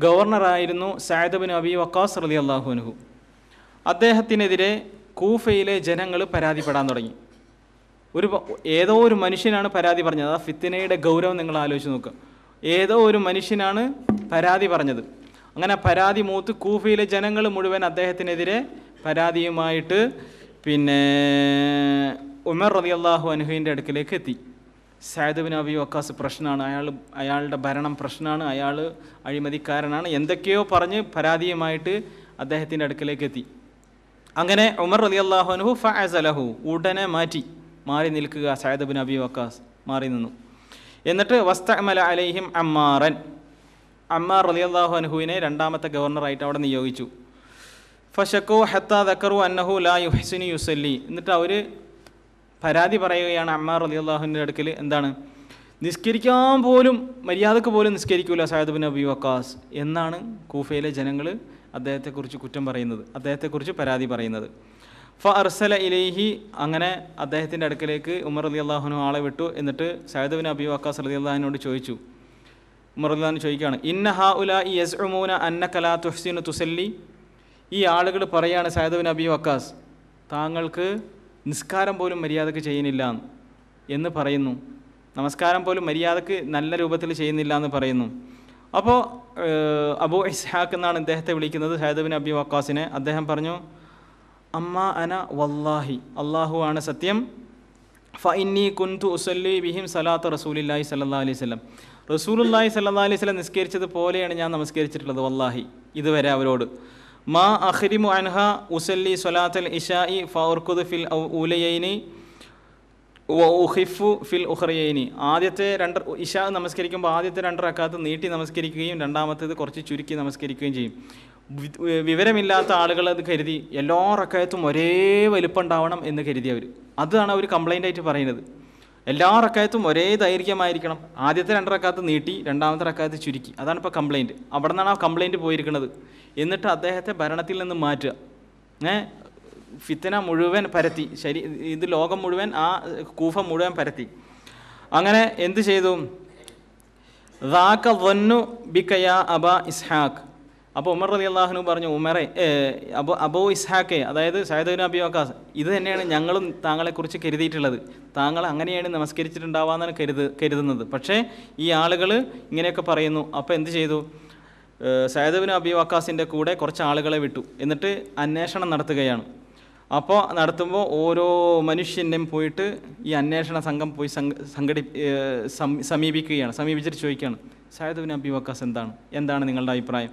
ഗവർണറായിരുന്നു സായദ് ബിൻ അബി വക്കാസ് റലി അള്ളാഹുനുഹു അദ്ദേഹത്തിനെതിരെ കൂഫയിലെ ജനങ്ങൾ പരാതിപ്പെടാൻ തുടങ്ങി ഒരു ഏതോ ഒരു മനുഷ്യനാണ് പരാതി പറഞ്ഞത് ആ ഫിത്തിനയുടെ ഗൗരവം നിങ്ങൾ ആലോചിച്ച് നോക്കുക ഏതോ ഒരു മനുഷ്യനാണ് പരാതി പറഞ്ഞത് അങ്ങനെ പരാതി മൂത്ത് കൂഫയിലെ ജനങ്ങൾ മുഴുവൻ അദ്ദേഹത്തിനെതിരെ പരാതിയുമായിട്ട് പിന്നെ ഉമർ റബി അള്ളാഹു അനുഹുവിൻ്റെ അടുക്കിലേക്ക് എത്തി സായദബിൻ അബി വക്കാസ് പ്രശ്നമാണ് അയാൾ അയാളുടെ ഭരണം പ്രശ്നമാണ് അയാൾ അഴിമതിക്കാരനാണ് എന്തൊക്കെയോ പറഞ്ഞ് പരാതിയുമായിട്ട് അദ്ദേഹത്തിൻ്റെ അടുക്കിലേക്ക് എത്തി അങ്ങനെ ഉമർ റബി അള്ളാഹു അനുഹു ഫഅസലഹു ഉടനെ മാറ്റി മാറി നിൽക്കുക സായദബിൻ അബി വക്കാസ് മാറി നിന്നു എന്നിട്ട് വസ്തമല അലൈഹിം അമ്മാറൻ അമ്മാർ റതി അള്ളാഹു അനുഹുവിനെ രണ്ടാമത്തെ ഗവർണറായിട്ട് അവിടെ നിയോഗിച്ചു ഫഷക്കോ ഹത്താ ദക്കറു അന്നഹു ലാ യുഹസിനി യുസല്ലി എന്നിട്ട് അവർ പരാതി പറയുകയാണ് അമ്മാർ അലി അള്ളാഹുവിൻ്റെ അടുക്കൽ എന്താണ് നിസ്കരിക്കാൻ പോലും മര്യാദക്ക് പോലും നിസ്കരിക്കൂല സയദ് ബിൻ അബി വക്കാസ് എന്നാണ് കൂഫയിലെ ജനങ്ങൾ അദ്ദേഹത്തെക്കുറിച്ച് കുറ്റം പറയുന്നത് അദ്ദേഹത്തെക്കുറിച്ച് പരാതി പറയുന്നത് ഫ അർസല ഇലേഹി അങ്ങനെ അദ്ദേഹത്തിൻ്റെ അടുക്കലേക്ക് ഉമർ അലി അള്ളാഹുനു ആളെ വിട്ടു എന്നിട്ട് സയദ് ബിൻ അബി വക്കാസ് അലി അള്ളഹാനോട് ചോദിച്ചു ഉമർ അള്ളാഹു ചോദിക്കുകയാണ് ഇന്ന ഹ ഉല ഈ യസ് ഉമൂന അന്ന കലാ തുഹസീൻ തുസല്ലി ഈ ആളുകൾ പറയാണ് സയദ് ബിൻ അബി വക്കാസ് താങ്കൾക്ക് നിസ്കാരം പോലും മര്യാദക്ക് ചെയ്യുന്നില്ല എന്ന് പറയുന്നു നമസ്കാരം പോലും മര്യാദക്ക് നല്ല രൂപത്തിൽ ചെയ്യുന്നില്ല എന്ന് പറയുന്നു അപ്പോൾ അബു ഇസ്ഹാഖ് എന്നാണ് ഇദ്ദേഹത്തെ വിളിക്കുന്നത് ഹൈദബിൻ അബി വക്കാസിനെ അദ്ദേഹം പറഞ്ഞു അമ്മ അന വല്ലാഹി അള്ളാഹു ആണ് സത്യം ഫൈനി കുന്തു ഉസല്ലി ബിഹിം സലാത്ത് റസൂലില്ലാഹി സല്ലാ അലൈഹി സ്വലം റസൂലുല്ലാഹി സല്ലാ അലൈഹി സ്വലം നിസ്കരിച്ചത് പോലെയാണ് ഞാൻ നമസ്കരിച്ചിട്ടുള്ളത് വല്ലാഹി ഇതുവരെ അവരോട് മാ അഹ്രിമു അൻഹ ഉസല്ലി സൊലാത്തൽ ഇഷായി ഫൗർഖുദ് ഫിൽ ഉലയൈനി ഉഹിഫു ഫിൽ ഉഹ്റയേനി ആദ്യത്തെ രണ്ട് ഇഷ നമസ്കരിക്കുമ്പോൾ ആദ്യത്തെ രണ്ട് റക്കാത്ത് നീട്ടി നമസ്കരിക്കുകയും രണ്ടാമത്തേത് കുറച്ച് ചുരുക്കി നമസ്കരിക്കുകയും ചെയ്യും വിവരമില്ലാത്ത ആളുകൾ അത് കരുതി എല്ലാ റക്കായത്തും ഒരേ വലുപ്പം ഉണ്ടാവണം എന്ന് കരുതി അവർ അതാണ് അവർ കംപ്ലൈൻ്റ് ആയിട്ട് പറയുന്നത് എല്ലാ റക്കായത്തും ഒരേ ദൈർഘ്യമായിരിക്കണം ആദ്യത്തെ രണ്ട് റക്കാത്ത് നീട്ടി രണ്ടാമത്തെ റക്കാത്ത് ചുരുക്കി അതാണ് ഇപ്പോൾ കംപ്ലയിൻറ്റ് അവിടെ നിന്നാണ് ആ കംപ്ലയിൻറ്റ് പോയിരിക്കുന്നത് എന്നിട്ട് അദ്ദേഹത്തെ ഭരണത്തിൽ നിന്ന് മാറ്റുക ഏ ഫിത്തന മുഴുവൻ പരത്തി ശരി ഇത് ലോകം മുഴുവൻ ആ കൂഫ മുഴുവൻ പരത്തി അങ്ങനെ എന്ത് ചെയ്തു ദാക്ക വന്നു ബിക്കയ അബ ഇസ്ഹാഖ് അപ്പോൾ ഉമർ റതി അള്ളാഹനു പറഞ്ഞു ഉമറെ അബോ അബോ ഇസ്ഹാക്കെ അതായത് സയദ് അബി വക്കാസ് ഇത് തന്നെയാണ് ഞങ്ങളും താങ്കളെക്കുറിച്ച് കരുതിയിട്ടുള്ളത് താങ്കൾ അങ്ങനെയാണ് നമസ്കരിച്ചിട്ടുണ്ടാവാന്നാണ് കരുത് കരുതുന്നത് പക്ഷേ ഈ ആളുകൾ ഇങ്ങനെയൊക്കെ പറയുന്നു അപ്പോൾ എന്ത് ചെയ്തു സയദുബിൻ അബി വക്കാസിൻ്റെ കൂടെ കുറച്ച് ആളുകളെ വിട്ടു എന്നിട്ട് അന്വേഷണം നടത്തുകയാണ് അപ്പോൾ നടത്തുമ്പോൾ ഓരോ മനുഷ്യൻ്റെയും പോയിട്ട് ഈ അന്വേഷണ സംഘം പോയി സംഘടി സമീപിക്കുകയാണ് സമീപിച്ചിട്ട് ചോദിക്കുകയാണ് സയദുബിൻ അബി വക്കാസ് എന്താണ് എന്താണ് നിങ്ങളുടെ അഭിപ്രായം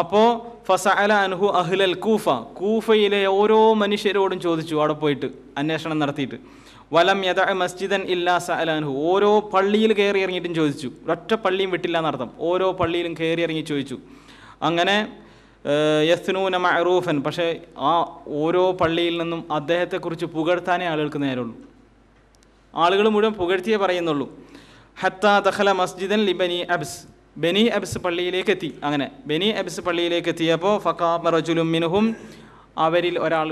അപ്പോൾ ഫസഅല അൻഹു അഹ്ലൽ കൂഫ കൂഫയിലെ ഓരോ മനുഷ്യരോടും ചോദിച്ചു അവിടെ പോയിട്ട് അന്വേഷണം നടത്തിയിട്ട് വലം യഥ മസ്ജിദൻ ഇല്ലാ അനുഹു ഓരോ പള്ളിയിൽ കയറി ഇറങ്ങിയിട്ടും ചോദിച്ചു ഒറ്റ പള്ളിയും വിട്ടില്ല എന്നർത്ഥം ഓരോ പള്ളിയിലും കയറി ഇറങ്ങി ചോദിച്ചു അങ്ങനെ യസ്നൂന മഅറൂഫൻ പക്ഷേ ആ ഓരോ പള്ളിയിൽ നിന്നും അദ്ദേഹത്തെക്കുറിച്ച് പുകഴ്ത്താനേ ആളുകൾക്ക് നേരുള്ളൂ ആളുകൾ മുഴുവൻ പുകഴ്ത്തിയേ പറയുന്നുള്ളൂ ഹത്ത ദഹല മസ്ജിദൻ ലിബനി അബ്സ് ബനി അബ്സ് പള്ളിയിലേക്ക് എത്തി അങ്ങനെ ബനി അബ്സ് പള്ളിയിലേക്ക് എത്തിയപ്പോൾ ഫക്കാമ റജുലും മിനുഹും അവരിൽ ഒരാൾ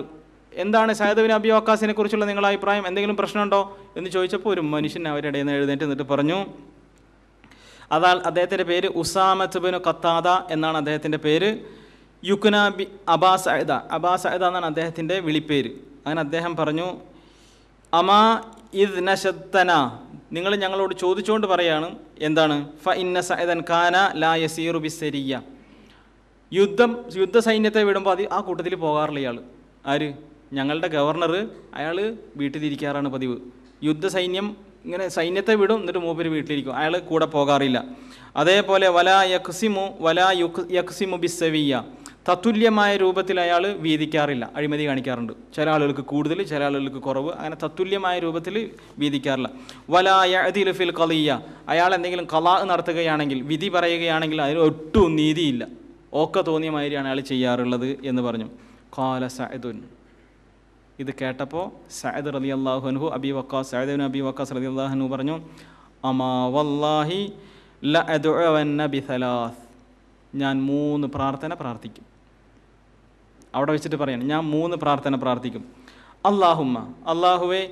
എന്താണ് സയദബിൻ അബി വക്കാസിനെ കുറിച്ചുള്ള നിങ്ങളുടെ അഭിപ്രായം എന്തെങ്കിലും പ്രശ്നമുണ്ടോ എന്ന് ചോദിച്ചപ്പോൾ ഒരു മനുഷ്യൻ അവരുടെ നിന്ന് എഴുന്നേറ്റ് എന്നിട്ട് പറഞ്ഞു അതാൽ അദ്ദേഹത്തിൻ്റെ പേര് ഉസാമത്ത് ബിൻ കത്താദ എന്നാണ് അദ്ദേഹത്തിൻ്റെ പേര് യുക്കുന ബി അബാ അയദ അബാ അയദ എന്നാണ് അദ്ദേഹത്തിൻ്റെ വിളിപ്പേര് അങ്ങനെ അദ്ദേഹം പറഞ്ഞു അമാ ഇദ് നശത്തന നിങ്ങൾ ഞങ്ങളോട് ചോദിച്ചുകൊണ്ട് പറയാണ് എന്താണ് ഫ ഇന്ന സഹദൻ കാന ലാ യസീറു ബിസരിയ യുദ്ധം യുദ്ധ സൈന്യത്തെ വിടുമ്പോൾ അത് ആ കൂട്ടത്തിൽ പോകാറില്ല ഇയാൾ ആര് ഞങ്ങളുടെ ഗവർണർ അയാൾ വീട്ടിലിരിക്കാറാണ് പതിവ് യുദ്ധ സൈന്യം ഇങ്ങനെ സൈന്യത്തെ വിടും എന്നിട്ട് മൂപ്പര് വീട്ടിലിരിക്കും അയാൾ കൂടെ പോകാറില്ല അതേപോലെ വല യക്സിമു വല യക്സിമു ബിസവിയ തത്തുല്യമായ രൂപത്തിൽ അയാൾ വീതിക്കാറില്ല അഴിമതി കാണിക്കാറുണ്ട് ചില ആളുകൾക്ക് കൂടുതൽ ചില ആളുകൾക്ക് കുറവ് അങ്ങനെ തത്തുല്യമായ രൂപത്തിൽ വീതിക്കാറില്ല വലായ ഫിൽ കളിയ അയാൾ എന്തെങ്കിലും കലാ നടത്തുകയാണെങ്കിൽ വിധി പറയുകയാണെങ്കിൽ അതിൽ ഒട്ടും നീതിയില്ല ഓക്ക തോന്നിയ മാതിരിയാണ് അയാൾ ചെയ്യാറുള്ളത് എന്ന് പറഞ്ഞു കാല സഅദുൻ ഇത് കേട്ടപ്പോൾ സഅദ് റലി അള്ളാഹുഹു അബി വക്കാ സഅദുൻ അബി വക്കാസ് റലി അള്ളാഹുഹു പറഞ്ഞു അമാ വല്ലാഹി ല ബിസലാസ് ഞാൻ മൂന്ന് പ്രാർത്ഥന പ്രാർത്ഥിക്കും അവിടെ വെച്ചിട്ട് പറയാണ് ഞാൻ മൂന്ന് പ്രാർത്ഥന പ്രാർത്ഥിക്കും അള്ളാഹുമ്മ അള്ളാഹുവെ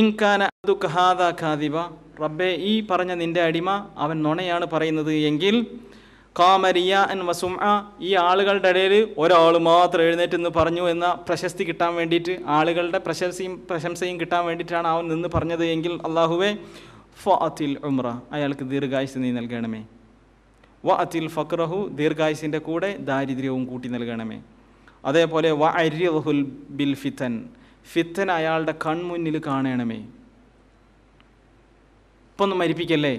ഇൻകാന അതു ഖാദ ഖാദിബ റബ്ബെ ഈ പറഞ്ഞ നിൻ്റെ അടിമ അവൻ നുണയാണ് പറയുന്നത് എങ്കിൽ കാമരിയ എൻ വസും ഈ ആളുകളുടെ ഇടയിൽ ഒരാൾ മാത്രം എഴുന്നേറ്റ് നിന്ന് പറഞ്ഞു എന്ന പ്രശസ്തി കിട്ടാൻ വേണ്ടിയിട്ട് ആളുകളുടെ പ്രശംസയും പ്രശംസയും കിട്ടാൻ വേണ്ടിയിട്ടാണ് അവൻ നിന്ന് പറഞ്ഞത് എങ്കിൽ അള്ളാഹുവെ ഫഅത്തിൽ ഉമ്ര അയാൾക്ക് ദീർഘായുസ് നീ നൽകണമേ വ അതിൽ ഫക്രഹു ദീർഘായുസിൻ്റെ കൂടെ ദാരിദ്ര്യവും കൂട്ടി നൽകണമേ അതേപോലെ വ അരിഹുൽ ബിൽ ഫിത്തൻ ഫിത്തൻ അയാളുടെ കൺമുന്നിൽ കാണണമേ ഒന്ന് മരിപ്പിക്കല്ലേ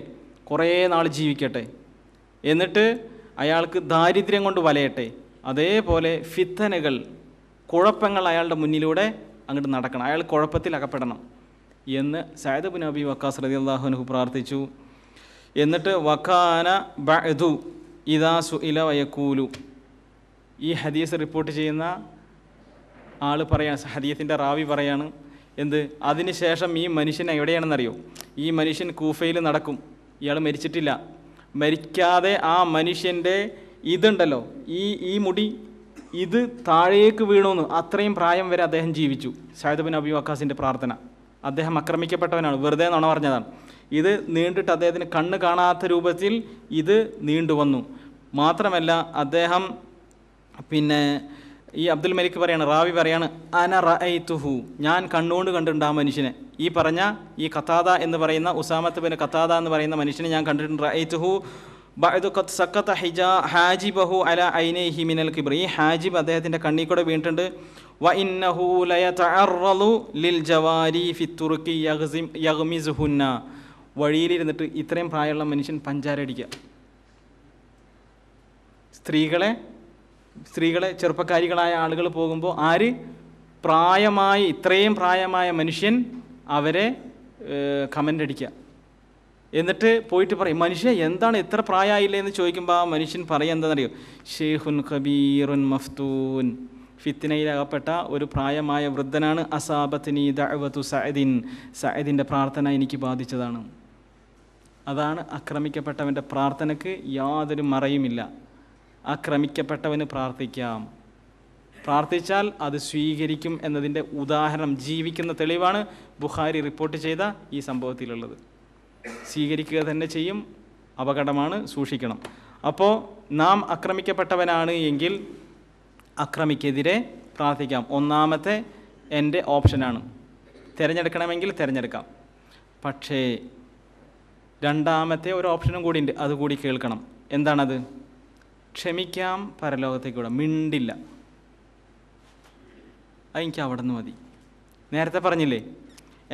കുറേ നാൾ ജീവിക്കട്ടെ എന്നിട്ട് അയാൾക്ക് ദാരിദ്ര്യം കൊണ്ട് വലയട്ടെ അതേപോലെ ഫിത്തനകൾ കുഴപ്പങ്ങൾ അയാളുടെ മുന്നിലൂടെ അങ്ങോട്ട് നടക്കണം അയാൾ കുഴപ്പത്തിൽ അകപ്പെടണം എന്ന് സയദബിൻ അബി വക്കാസ് റതി അള്ളാഹുനഹു പ്രാർത്ഥിച്ചു എന്നിട്ട് വഖാന ബഅദു ഇദാ സുഇല വയക്കൂലു ഈ ഹദീസ് റിപ്പോർട്ട് ചെയ്യുന്ന ആൾ പറയാ ഹദീസിൻ്റെ റാവി പറയാണ് എന്ത് അതിനുശേഷം ഈ മനുഷ്യൻ എവിടെയാണെന്നറിയോ ഈ മനുഷ്യൻ കൂഫയിൽ നടക്കും ഇയാൾ മരിച്ചിട്ടില്ല മരിക്കാതെ ആ മനുഷ്യൻ്റെ ഇതുണ്ടല്ലോ ഈ ഈ മുടി ഇത് താഴേക്ക് വീണോന്ന് അത്രയും പ്രായം വരെ അദ്ദേഹം ജീവിച്ചു ഷാഹിദ്ബിൻ അബി വക്കാസിൻ്റെ പ്രാർത്ഥന അദ്ദേഹം ആക്രമിക്കപ്പെട്ടവനാണ് വെറുതെ നുണ പറഞ്ഞതാണ് ഇത് നീണ്ടിട്ട് അദ്ദേഹത്തിന് കണ്ണ് കാണാത്ത രൂപത്തിൽ ഇത് നീണ്ടുവന്നു മാത്രമല്ല അദ്ദേഹം പിന്നെ ഈ അബ്ദുൽ മലിക്ക് പറയാണ് റാവി പറയാണ് അന റഅയ്തുഹു ഞാൻ കണ്ണുകൊണ്ട് കണ്ടിട്ടുണ്ട് ആ മനുഷ്യനെ ഈ പറഞ്ഞ ഈ കഥാത എന്ന് പറയുന്ന ഉസാമത്ത് പിന്നെ കഥാത എന്ന് പറയുന്ന മനുഷ്യനെ ഞാൻ കണ്ടിട്ടുണ്ട് റഅയ്തുഹു സക്കത്ത ഹിജ ബഹു അല ഐനൈഹി മിനൽ കിബർ ഈ ഹാജിബ് അദ്ദേഹത്തിൻ്റെ കണ്ണിൽ കൂടെ വീണിട്ടുണ്ട് വ ഇന്നഹു ലയ ലിൽ ജവാരി ഫിത്തുറുക്കി യഗ്സിം യഗ്മിസുഹുന്ന വഴിയിലിരുന്നിട്ട് ഇത്രയും പ്രായമുള്ള മനുഷ്യൻ പഞ്ചാരടിക്കുക സ്ത്രീകളെ സ്ത്രീകളെ ചെറുപ്പക്കാരികളായ ആളുകൾ പോകുമ്പോൾ ആര് പ്രായമായി ഇത്രയും പ്രായമായ മനുഷ്യൻ അവരെ കമൻ്റ് അടിക്കുക എന്നിട്ട് പോയിട്ട് പറയും മനുഷ്യ എന്താണ് എത്ര പ്രായമായില്ലേ എന്ന് ചോദിക്കുമ്പോൾ ആ മനുഷ്യൻ പറയുക എന്താണെന്നറിയോ ഷെയ്ഖുൻ ഖബീറുൻ മഫ്തൂൻ ഫിത്തിനയിലകപ്പെട്ട ഒരു പ്രായമായ വൃദ്ധനാണ് അസാബത്തിനി ദഅവത്തു സഅദിൻ സഅദിൻ്റെ പ്രാർത്ഥന എനിക്ക് ബാധിച്ചതാണ് അതാണ് ആക്രമിക്കപ്പെട്ടവൻ്റെ പ്രാർത്ഥനയ്ക്ക് യാതൊരു മറയുമില്ല ക്രമിക്കപ്പെട്ടവന് പ്രാർത്ഥിക്കാം പ്രാർത്ഥിച്ചാൽ അത് സ്വീകരിക്കും എന്നതിൻ്റെ ഉദാഹരണം ജീവിക്കുന്ന തെളിവാണ് ബുഹാരി റിപ്പോർട്ട് ചെയ്ത ഈ സംഭവത്തിലുള്ളത് സ്വീകരിക്കുക തന്നെ ചെയ്യും അപകടമാണ് സൂക്ഷിക്കണം അപ്പോൾ നാം ആക്രമിക്കപ്പെട്ടവനാണ് എങ്കിൽ അക്രമിക്കെതിരെ പ്രാർത്ഥിക്കാം ഒന്നാമത്തെ എൻ്റെ ഓപ്ഷനാണ് തിരഞ്ഞെടുക്കണമെങ്കിൽ തിരഞ്ഞെടുക്കാം പക്ഷേ രണ്ടാമത്തെ ഒരു ഓപ്ഷനും കൂടി ഉണ്ട് അതുകൂടി കേൾക്കണം എന്താണത് ക്ഷമിക്കാം പരലോകത്തേക്കൂടെ മിണ്ടില്ല അതെനിക്ക് അവിടെ നിന്ന് മതി നേരത്തെ പറഞ്ഞില്ലേ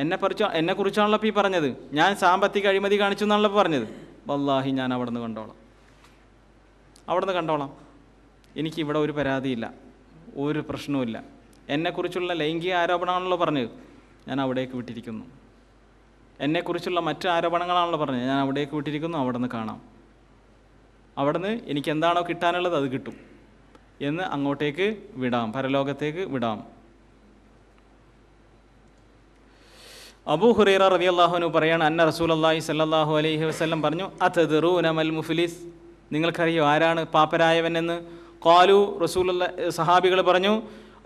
എന്നെ പറിച്ചു എന്നെക്കുറിച്ചാണല്ലോ ഈ പറഞ്ഞത് ഞാൻ സാമ്പത്തിക അഴിമതി കാണിച്ചു എന്നാണല്ലോ പറഞ്ഞത് വല്ലാഹി ഞാൻ അവിടെ നിന്ന് കണ്ടോളാം അവിടെ നിന്ന് കണ്ടോളാം എനിക്കിവിടെ ഒരു പരാതിയില്ല ഒരു പ്രശ്നവുമില്ല എന്നെക്കുറിച്ചുള്ള ലൈംഗിക ആരോപണമാണല്ലോ പറഞ്ഞത് ഞാൻ അവിടേക്ക് വിട്ടിരിക്കുന്നു എന്നെക്കുറിച്ചുള്ള മറ്റു ആരോപണങ്ങളാണല്ലോ പറഞ്ഞത് ഞാൻ അവിടേക്ക് വിട്ടിരിക്കുന്നു അവിടെ നിന്ന് കാണാം അവിടുന്ന് എനിക്ക് എന്താണോ കിട്ടാനുള്ളത് അത് കിട്ടും എന്ന് അങ്ങോട്ടേക്ക് വിടാം പരലോകത്തേക്ക് വിടാം അബൂ ഹുറൈറ റബി അള്ളാഹുനു പറയാണ് അന്ന റസൂൽ അള്ളാഹി സല്ലാഹു അലൈഹി വസ്ലം പറഞ്ഞു അതദറു നമൽ മുഫ്ലിസ് നിങ്ങൾക്കറിയോ ആരാണ് പാപ്പരായവനെന്ന് കാലു റസൂൽ സഹാബികൾ പറഞ്ഞു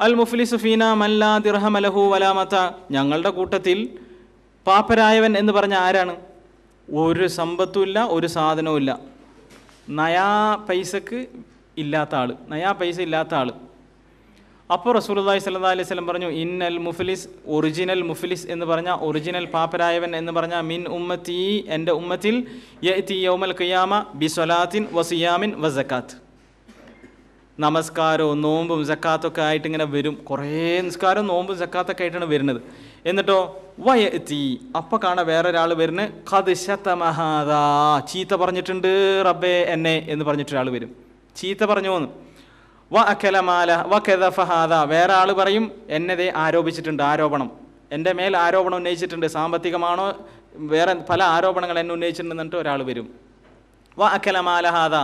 അൽ മുഫ്ലിസ് ഫീന മല്ലാ ദിർഹമലഹു വലാമത്ത ഞങ്ങളുടെ കൂട്ടത്തിൽ പാപ്പരായവൻ എന്ന് പറഞ്ഞ ആരാണ് ഒരു സമ്പത്തുമില്ല ഒരു സാധനവും നയാ പൈസക്ക് ഇല്ലാത്ത ആൾ നയാ പൈസ ഇല്ലാത്ത ആൾ അപ്പോൾ റസൂലുള്ളാഹി സ്വല്ലല്ലാഹി അലൈഹി വസല്ലം പറഞ്ഞു ഇന്നൽ മുഫ്ലിസ് ഒറിജിനൽ മുഫ്ലിസ് എന്ന് പറഞ്ഞാൽ ഒറിജിനൽ പാപ്പരായവൻ എന്ന് പറഞ്ഞാൽ മിൻ ഉമ്മത്തി എൻ്റെ ഉമ്മത്തിൽ യഅതി യൗമൽ ഖിയാമ ബിസ്വലാത്തിൻ വസിയാമിൻ വസക്കാത്ത് നമസ്കാരവും നോമ്പും സക്കാത്തൊക്കെ ആയിട്ട് ഇങ്ങനെ വരും കുറേ നിസ്കാരവും നോമ്പും സക്കാത്തൊക്കെ ആയിട്ടാണ് വരുന്നത് എന്നിട്ടോ വയത്തി അപ്പം കാണ വേറൊരാൾ വരുന്നത് കത് മഹാദാ ചീത്ത പറഞ്ഞിട്ടുണ്ട് റബ്ബേ എന്നെ എന്ന് പറഞ്ഞിട്ടൊരാൾ വരും ചീത്ത പറഞ്ഞു പോന്ന് വ അഖലമാല വ കെദഫഹാദ വേറെ ആൾ പറയും എന്നതേ ആരോപിച്ചിട്ടുണ്ട് ആരോപണം എൻ്റെ മേൽ ആരോപണം ഉന്നയിച്ചിട്ടുണ്ട് സാമ്പത്തികമാണോ വേറെ പല ആരോപണങ്ങൾ എന്നെ ഉന്നയിച്ചിട്ടുണ്ടെന്ന് ഒരാൾ വരും വ അഖലമാലഹാദ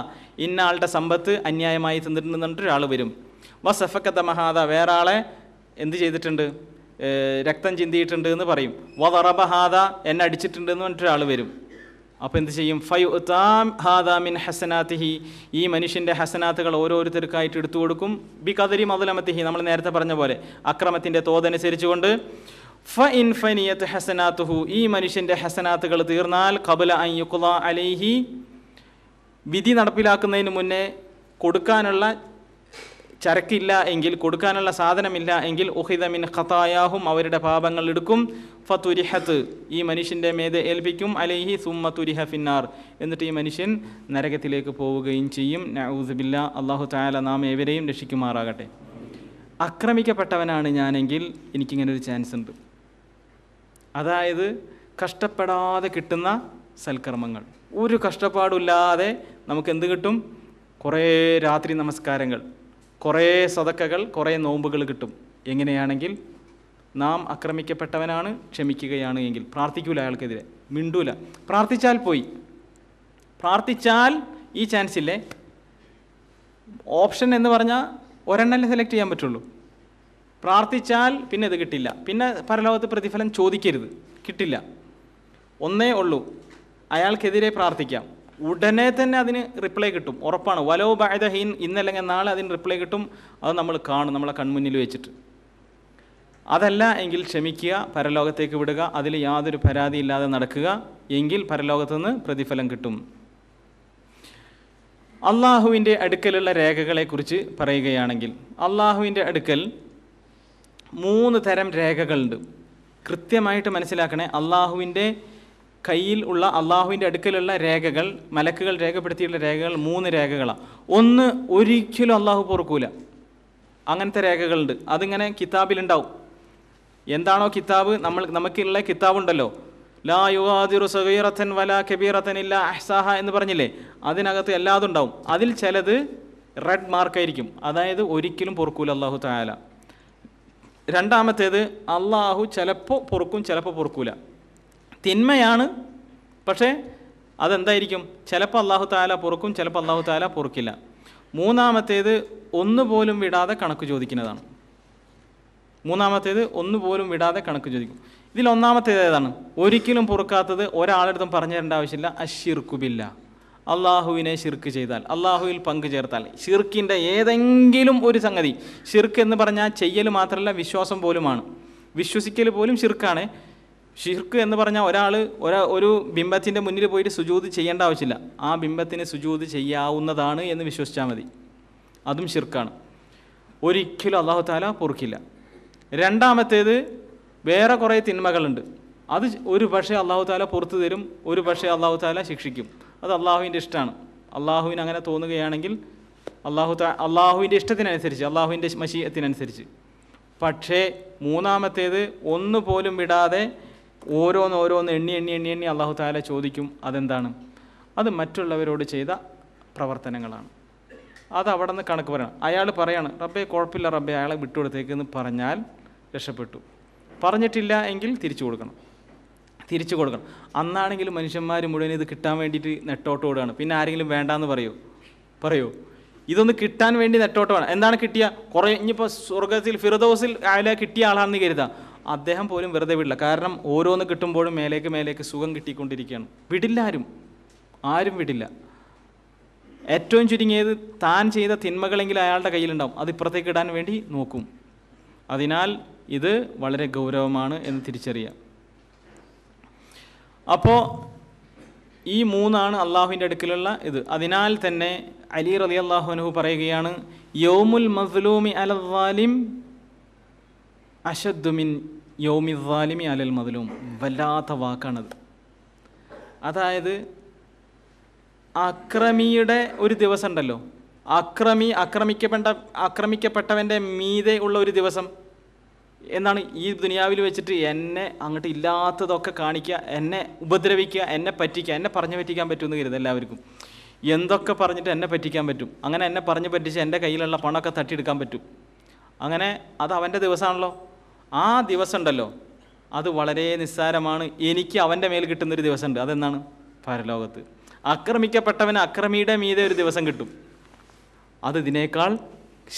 ഇന്ന ആളുടെ സമ്പത്ത് അന്യായമായി തന്നിട്ടുണ്ടെന്നിട്ട് ഒരാൾ വരും വ സഫക്കത്ത മഹാദ വേറെ ആളെ എന്ത് ചെയ്തിട്ടുണ്ട് രക്തം ചിന്തിയിട്ടുണ്ട് എന്ന് പറയും വറബ ഹാദ എന്നെ അടിച്ചിട്ടുണ്ട് എന്ന് പറഞ്ഞിട്ടൊരാൾ വരും അപ്പോൾ എന്ത് ചെയ്യും ഫൈ ഉത്താം ഹാദാ മിൻ ഹസനാത്തിഹി ഈ മനുഷ്യൻ്റെ ഹസനാത്തുകൾ ഓരോരുത്തർക്കായിട്ട് എടുത്തു കൊടുക്കും ബി കദരി മതുലമത്തിഹി നമ്മൾ നേരത്തെ പറഞ്ഞ പോലെ അക്രമത്തിൻ്റെ തോതനുസരിച്ചുകൊണ്ട് ഫ ഇൻഫനിയത്ത് ഹസനാത്തുഹു ഈ മനുഷ്യൻ്റെ ഹസനാത്തുകൾ തീർന്നാൽ കബുല അൻ യുക്കുല അലൈഹി വിധി നടപ്പിലാക്കുന്നതിന് മുന്നേ കൊടുക്കാനുള്ള ചരക്കില്ല എങ്കിൽ കൊടുക്കാനുള്ള സാധനമില്ല എങ്കിൽ ഉഹിദമിൻ ഖത്തായാഹും അവരുടെ പാപങ്ങൾ എടുക്കും ഫതുരിഹത്ത് ഈ മനുഷ്യൻ്റെ മേത് ഏൽപ്പിക്കും അലൈഹി സുമ്മ തുരിഹ ഫിന്നാർ എന്നിട്ട് ഈ മനുഷ്യൻ നരകത്തിലേക്ക് പോവുകയും ചെയ്യും നൗസുബില്ല അള്ളാഹു താല നാം ഏവരെയും രക്ഷിക്കുമാറാകട്ടെ ആക്രമിക്കപ്പെട്ടവനാണ് ഞാനെങ്കിൽ എനിക്കിങ്ങനെ ഒരു ചാൻസ് ഉണ്ട് അതായത് കഷ്ടപ്പെടാതെ കിട്ടുന്ന സൽക്കർമ്മങ്ങൾ ഒരു കഷ്ടപ്പാടില്ലാതെ നമുക്ക് എന്ത് കിട്ടും കുറേ രാത്രി നമസ്കാരങ്ങൾ കുറേ സതക്കകൾ കുറേ നോമ്പുകൾ കിട്ടും എങ്ങനെയാണെങ്കിൽ നാം ആക്രമിക്കപ്പെട്ടവനാണ് ക്ഷമിക്കുകയാണ് എങ്കിൽ പ്രാർത്ഥിക്കൂല അയാൾക്കെതിരെ മിണ്ടൂല പ്രാർത്ഥിച്ചാൽ പോയി പ്രാർത്ഥിച്ചാൽ ഈ ചാൻസ് ഇല്ലേ ഓപ്ഷൻ എന്ന് പറഞ്ഞാൽ ഒരെണ്ണം സെലക്ട് ചെയ്യാൻ പറ്റുള്ളൂ പ്രാർത്ഥിച്ചാൽ പിന്നെ ഇത് കിട്ടില്ല പിന്നെ പരലോകത്ത് പ്രതിഫലം ചോദിക്കരുത് കിട്ടില്ല ഒന്നേ ഉള്ളൂ അയാൾക്കെതിരെ പ്രാർത്ഥിക്കാം ഉടനെ തന്നെ അതിന് റിപ്ലൈ കിട്ടും ഉറപ്പാണ് വലോ ബായത ഹീൻ ഇന്നല്ലെങ്കിൽ നാളെ അതിന് റിപ്ലൈ കിട്ടും അത് നമ്മൾ കാണും നമ്മളെ കൺമുന്നിൽ വെച്ചിട്ട് അതല്ല എങ്കിൽ ക്ഷമിക്കുക പരലോകത്തേക്ക് വിടുക അതിൽ യാതൊരു ഇല്ലാതെ നടക്കുക എങ്കിൽ പരലോകത്തു നിന്ന് പ്രതിഫലം കിട്ടും അള്ളാഹുവിൻ്റെ അടുക്കലുള്ള രേഖകളെക്കുറിച്ച് പറയുകയാണെങ്കിൽ അള്ളാഹുവിൻ്റെ അടുക്കൽ മൂന്ന് തരം രേഖകളുണ്ട് കൃത്യമായിട്ട് മനസ്സിലാക്കണേ അള്ളാഹുവിൻ്റെ കയ്യിൽ ഉള്ള അള്ളാഹുവിൻ്റെ അടുക്കലുള്ള രേഖകൾ മലക്കുകൾ രേഖപ്പെടുത്തിയുള്ള രേഖകൾ മൂന്ന് രേഖകളാണ് ഒന്ന് ഒരിക്കലും അള്ളാഹു പൊറുക്കൂല അങ്ങനത്തെ രേഖകളുണ്ട് അതിങ്ങനെ കിതാബിലുണ്ടാവും എന്താണോ കിതാബ് നമ്മൾ നമുക്കുള്ള കിതാബുണ്ടല്ലോ ലാ യുഗാതിറു സഹീറത്തൻ വല കബീറത്തൻ ഇല്ല അഹ്സാഹ എന്ന് പറഞ്ഞില്ലേ അതിനകത്ത് എല്ലാതും ഉണ്ടാവും അതിൽ ചിലത് റെഡ് മാർക്കായിരിക്കും അതായത് ഒരിക്കലും പൊറുക്കൂല അള്ളാഹു തായാല രണ്ടാമത്തേത് അള്ളാഹു ചിലപ്പോൾ പൊറുക്കും ചിലപ്പോൾ പൊറുക്കൂല തിന്മയാണ് പക്ഷേ അതെന്തായിരിക്കും ചിലപ്പോൾ അള്ളാഹു താല പൊറുക്കും ചിലപ്പോൾ അള്ളാഹു താല പൊറുക്കില്ല മൂന്നാമത്തേത് ഒന്നുപോലും വിടാതെ കണക്ക് ചോദിക്കുന്നതാണ് മൂന്നാമത്തേത് ഒന്നുപോലും വിടാതെ കണക്ക് ചോദിക്കും ഇതിൽ ഒന്നാമത്തേത് ഏതാണ് ഒരിക്കലും പൊറുക്കാത്തത് ഒരാളെടുത്തും പറഞ്ഞു തരേണ്ട ആവശ്യമില്ല അഷിർക്കുബില്ല അള്ളാഹുവിനെ ഷിർക്ക് ചെയ്താൽ അള്ളാഹുവിൽ പങ്കു ചേർത്താൽ ഷിർക്കിൻ്റെ ഏതെങ്കിലും ഒരു സംഗതി ഷിർക്ക് എന്ന് പറഞ്ഞാൽ ചെയ്യൽ മാത്രമല്ല വിശ്വാസം പോലുമാണ് വിശ്വസിക്കൽ പോലും ഷിർക്കാണ് ഷിർക്ക് എന്ന് പറഞ്ഞാൽ ഒരാൾ ഒരാ ഒരു ബിംബത്തിൻ്റെ മുന്നിൽ പോയിട്ട് സുജൂത് ചെയ്യേണ്ട ആവശ്യമില്ല ആ ബിംബത്തിന് സുജൂത് ചെയ്യാവുന്നതാണ് എന്ന് വിശ്വസിച്ചാൽ മതി അതും ഷിർക്കാണ് ഒരിക്കലും അള്ളാഹു താല പൊറുക്കില്ല രണ്ടാമത്തേത് വേറെ കുറേ തിന്മകളുണ്ട് അത് ഒരു പക്ഷേ അള്ളാഹു താല പുറത്തു തരും ഒരു പക്ഷേ അള്ളാഹു താല ശിക്ഷിക്കും അത് അള്ളാഹുവിൻ്റെ ഇഷ്ടമാണ് അള്ളാഹുവിന് അങ്ങനെ തോന്നുകയാണെങ്കിൽ അള്ളാഹു താ അള്ളാഹുവിൻ്റെ ഇഷ്ടത്തിനനുസരിച്ച് അള്ളാഹുവിൻ്റെ മഷീയത്തിനനുസരിച്ച് പക്ഷേ മൂന്നാമത്തേത് ഒന്നുപോലും വിടാതെ ഓരോന്ന് ഓരോന്ന് എണ്ണി എണ്ണി എണ്ണി എണ്ണി അള്ളാഹു താല ചോദിക്കും അതെന്താണ് അത് മറ്റുള്ളവരോട് ചെയ്ത പ്രവർത്തനങ്ങളാണ് അത് അവിടെ നിന്ന് കണക്ക് പറയണം അയാൾ പറയാണ് റബ്ബേ കുഴപ്പമില്ല റബ്ബേ അയാളെ വിട്ടുകൊടുത്തേക്കെന്ന് പറഞ്ഞാൽ രക്ഷപ്പെട്ടു പറഞ്ഞിട്ടില്ല എങ്കിൽ തിരിച്ചു കൊടുക്കണം തിരിച്ചു കൊടുക്കണം അന്നാണെങ്കിൽ മനുഷ്യന്മാർ മുഴുവൻ ഇത് കിട്ടാൻ വേണ്ടിയിട്ട് ഓടുകയാണ് പിന്നെ ആരെങ്കിലും വേണ്ടാന്ന് പറയോ പറയോ ഇതൊന്ന് കിട്ടാൻ വേണ്ടി വേണം എന്താണ് കിട്ടിയ കുറേ ഇനിയിപ്പോൾ സ്വർഗത്തിൽ ഫിറദോസിൽ അയാളെ കിട്ടിയ ആളാണെന്ന് കരുതാം അദ്ദേഹം പോലും വെറുതെ വിടില്ല കാരണം ഓരോന്ന് കിട്ടുമ്പോഴും മേലേക്ക് മേലേക്ക് സുഖം കിട്ടിക്കൊണ്ടിരിക്കുകയാണ് വിടില്ല ആരും ആരും വിടില്ല ഏറ്റവും ചുരുങ്ങിയത് താൻ ചെയ്ത തിന്മകളെങ്കിലും അയാളുടെ കയ്യിലുണ്ടാവും അത് ഇപ്പുറത്തേക്ക് ഇടാൻ വേണ്ടി നോക്കും അതിനാൽ ഇത് വളരെ ഗൗരവമാണ് എന്ന് തിരിച്ചറിയാം അപ്പോൾ ഈ മൂന്നാണ് അള്ളാഹുവിൻ്റെ അടുക്കിലുള്ള ഇത് അതിനാൽ തന്നെ അലി റലി അള്ളാഹുനഹു പറയുകയാണ് യോമുൽ മസ്ലൂമി അലവാലിം അഷദ്ദുമിൻ യോമി യാലിമി അലൽ മതിലും വല്ലാത്ത വാക്കാണത് അതായത് അക്രമിയുടെ ഒരു ദിവസം ഉണ്ടല്ലോ അക്രമി ആക്രമിക്കപ്പെട്ട ആക്രമിക്കപ്പെട്ടവൻ്റെ മീതെ ഉള്ള ഒരു ദിവസം എന്നാണ് ഈ ദുനിയാവിൽ വെച്ചിട്ട് എന്നെ അങ്ങോട്ട് ഇല്ലാത്തതൊക്കെ കാണിക്കുക എന്നെ ഉപദ്രവിക്കുക എന്നെ പറ്റിക്കുക എന്നെ പറഞ്ഞു പറ്റിക്കാൻ പറ്റുമെന്ന് കരുത് എല്ലാവർക്കും എന്തൊക്കെ പറഞ്ഞിട്ട് എന്നെ പറ്റിക്കാൻ പറ്റും അങ്ങനെ എന്നെ പറഞ്ഞു പറ്റിച്ച് എൻ്റെ കയ്യിലുള്ള പണമൊക്കെ തട്ടിയെടുക്കാൻ പറ്റും അങ്ങനെ അത് അവൻ്റെ ദിവസമാണല്ലോ ആ ദിവസം ഉണ്ടല്ലോ അത് വളരെ നിസ്സാരമാണ് എനിക്ക് അവൻ്റെ മേൽ കിട്ടുന്നൊരു ദിവസമുണ്ട് അതെന്നാണ് പരലോകത്ത് ആക്രമിക്കപ്പെട്ടവന് അക്രമിയുടെ മീതെ ഒരു ദിവസം കിട്ടും അത് ഇതിനേക്കാൾ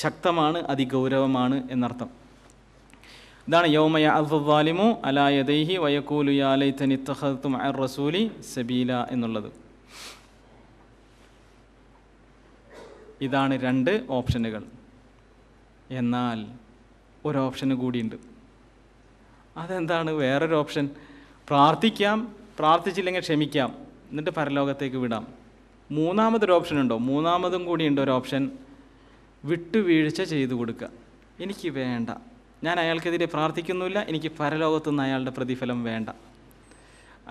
ശക്തമാണ് അതിഗൗരവമാണ് എന്നർത്ഥം ഇതാണ് യൗമയ അൽഫാലിമു അലായദൈഹി വയക്കൂലു യാലൈത്തനി അർ റസൂലി സബീല എന്നുള്ളത് ഇതാണ് രണ്ട് ഓപ്ഷനുകൾ എന്നാൽ ഒരു ഓപ്ഷന് കൂടിയുണ്ട് അതെന്താണ് വേറൊരു ഓപ്ഷൻ പ്രാർത്ഥിക്കാം പ്രാർത്ഥിച്ചില്ലെങ്കിൽ ക്ഷമിക്കാം എന്നിട്ട് പരലോകത്തേക്ക് വിടാം മൂന്നാമതൊരു ഓപ്ഷൻ ഉണ്ടോ മൂന്നാമതും കൂടി ഉണ്ട് ഒരു ഓപ്ഷൻ വിട്ടുവീഴ്ച ചെയ്തു കൊടുക്കുക എനിക്ക് വേണ്ട ഞാൻ അയാൾക്കെതിരെ പ്രാർത്ഥിക്കുന്നില്ല എനിക്ക് പരലോകത്തുനിന്ന് അയാളുടെ പ്രതിഫലം വേണ്ട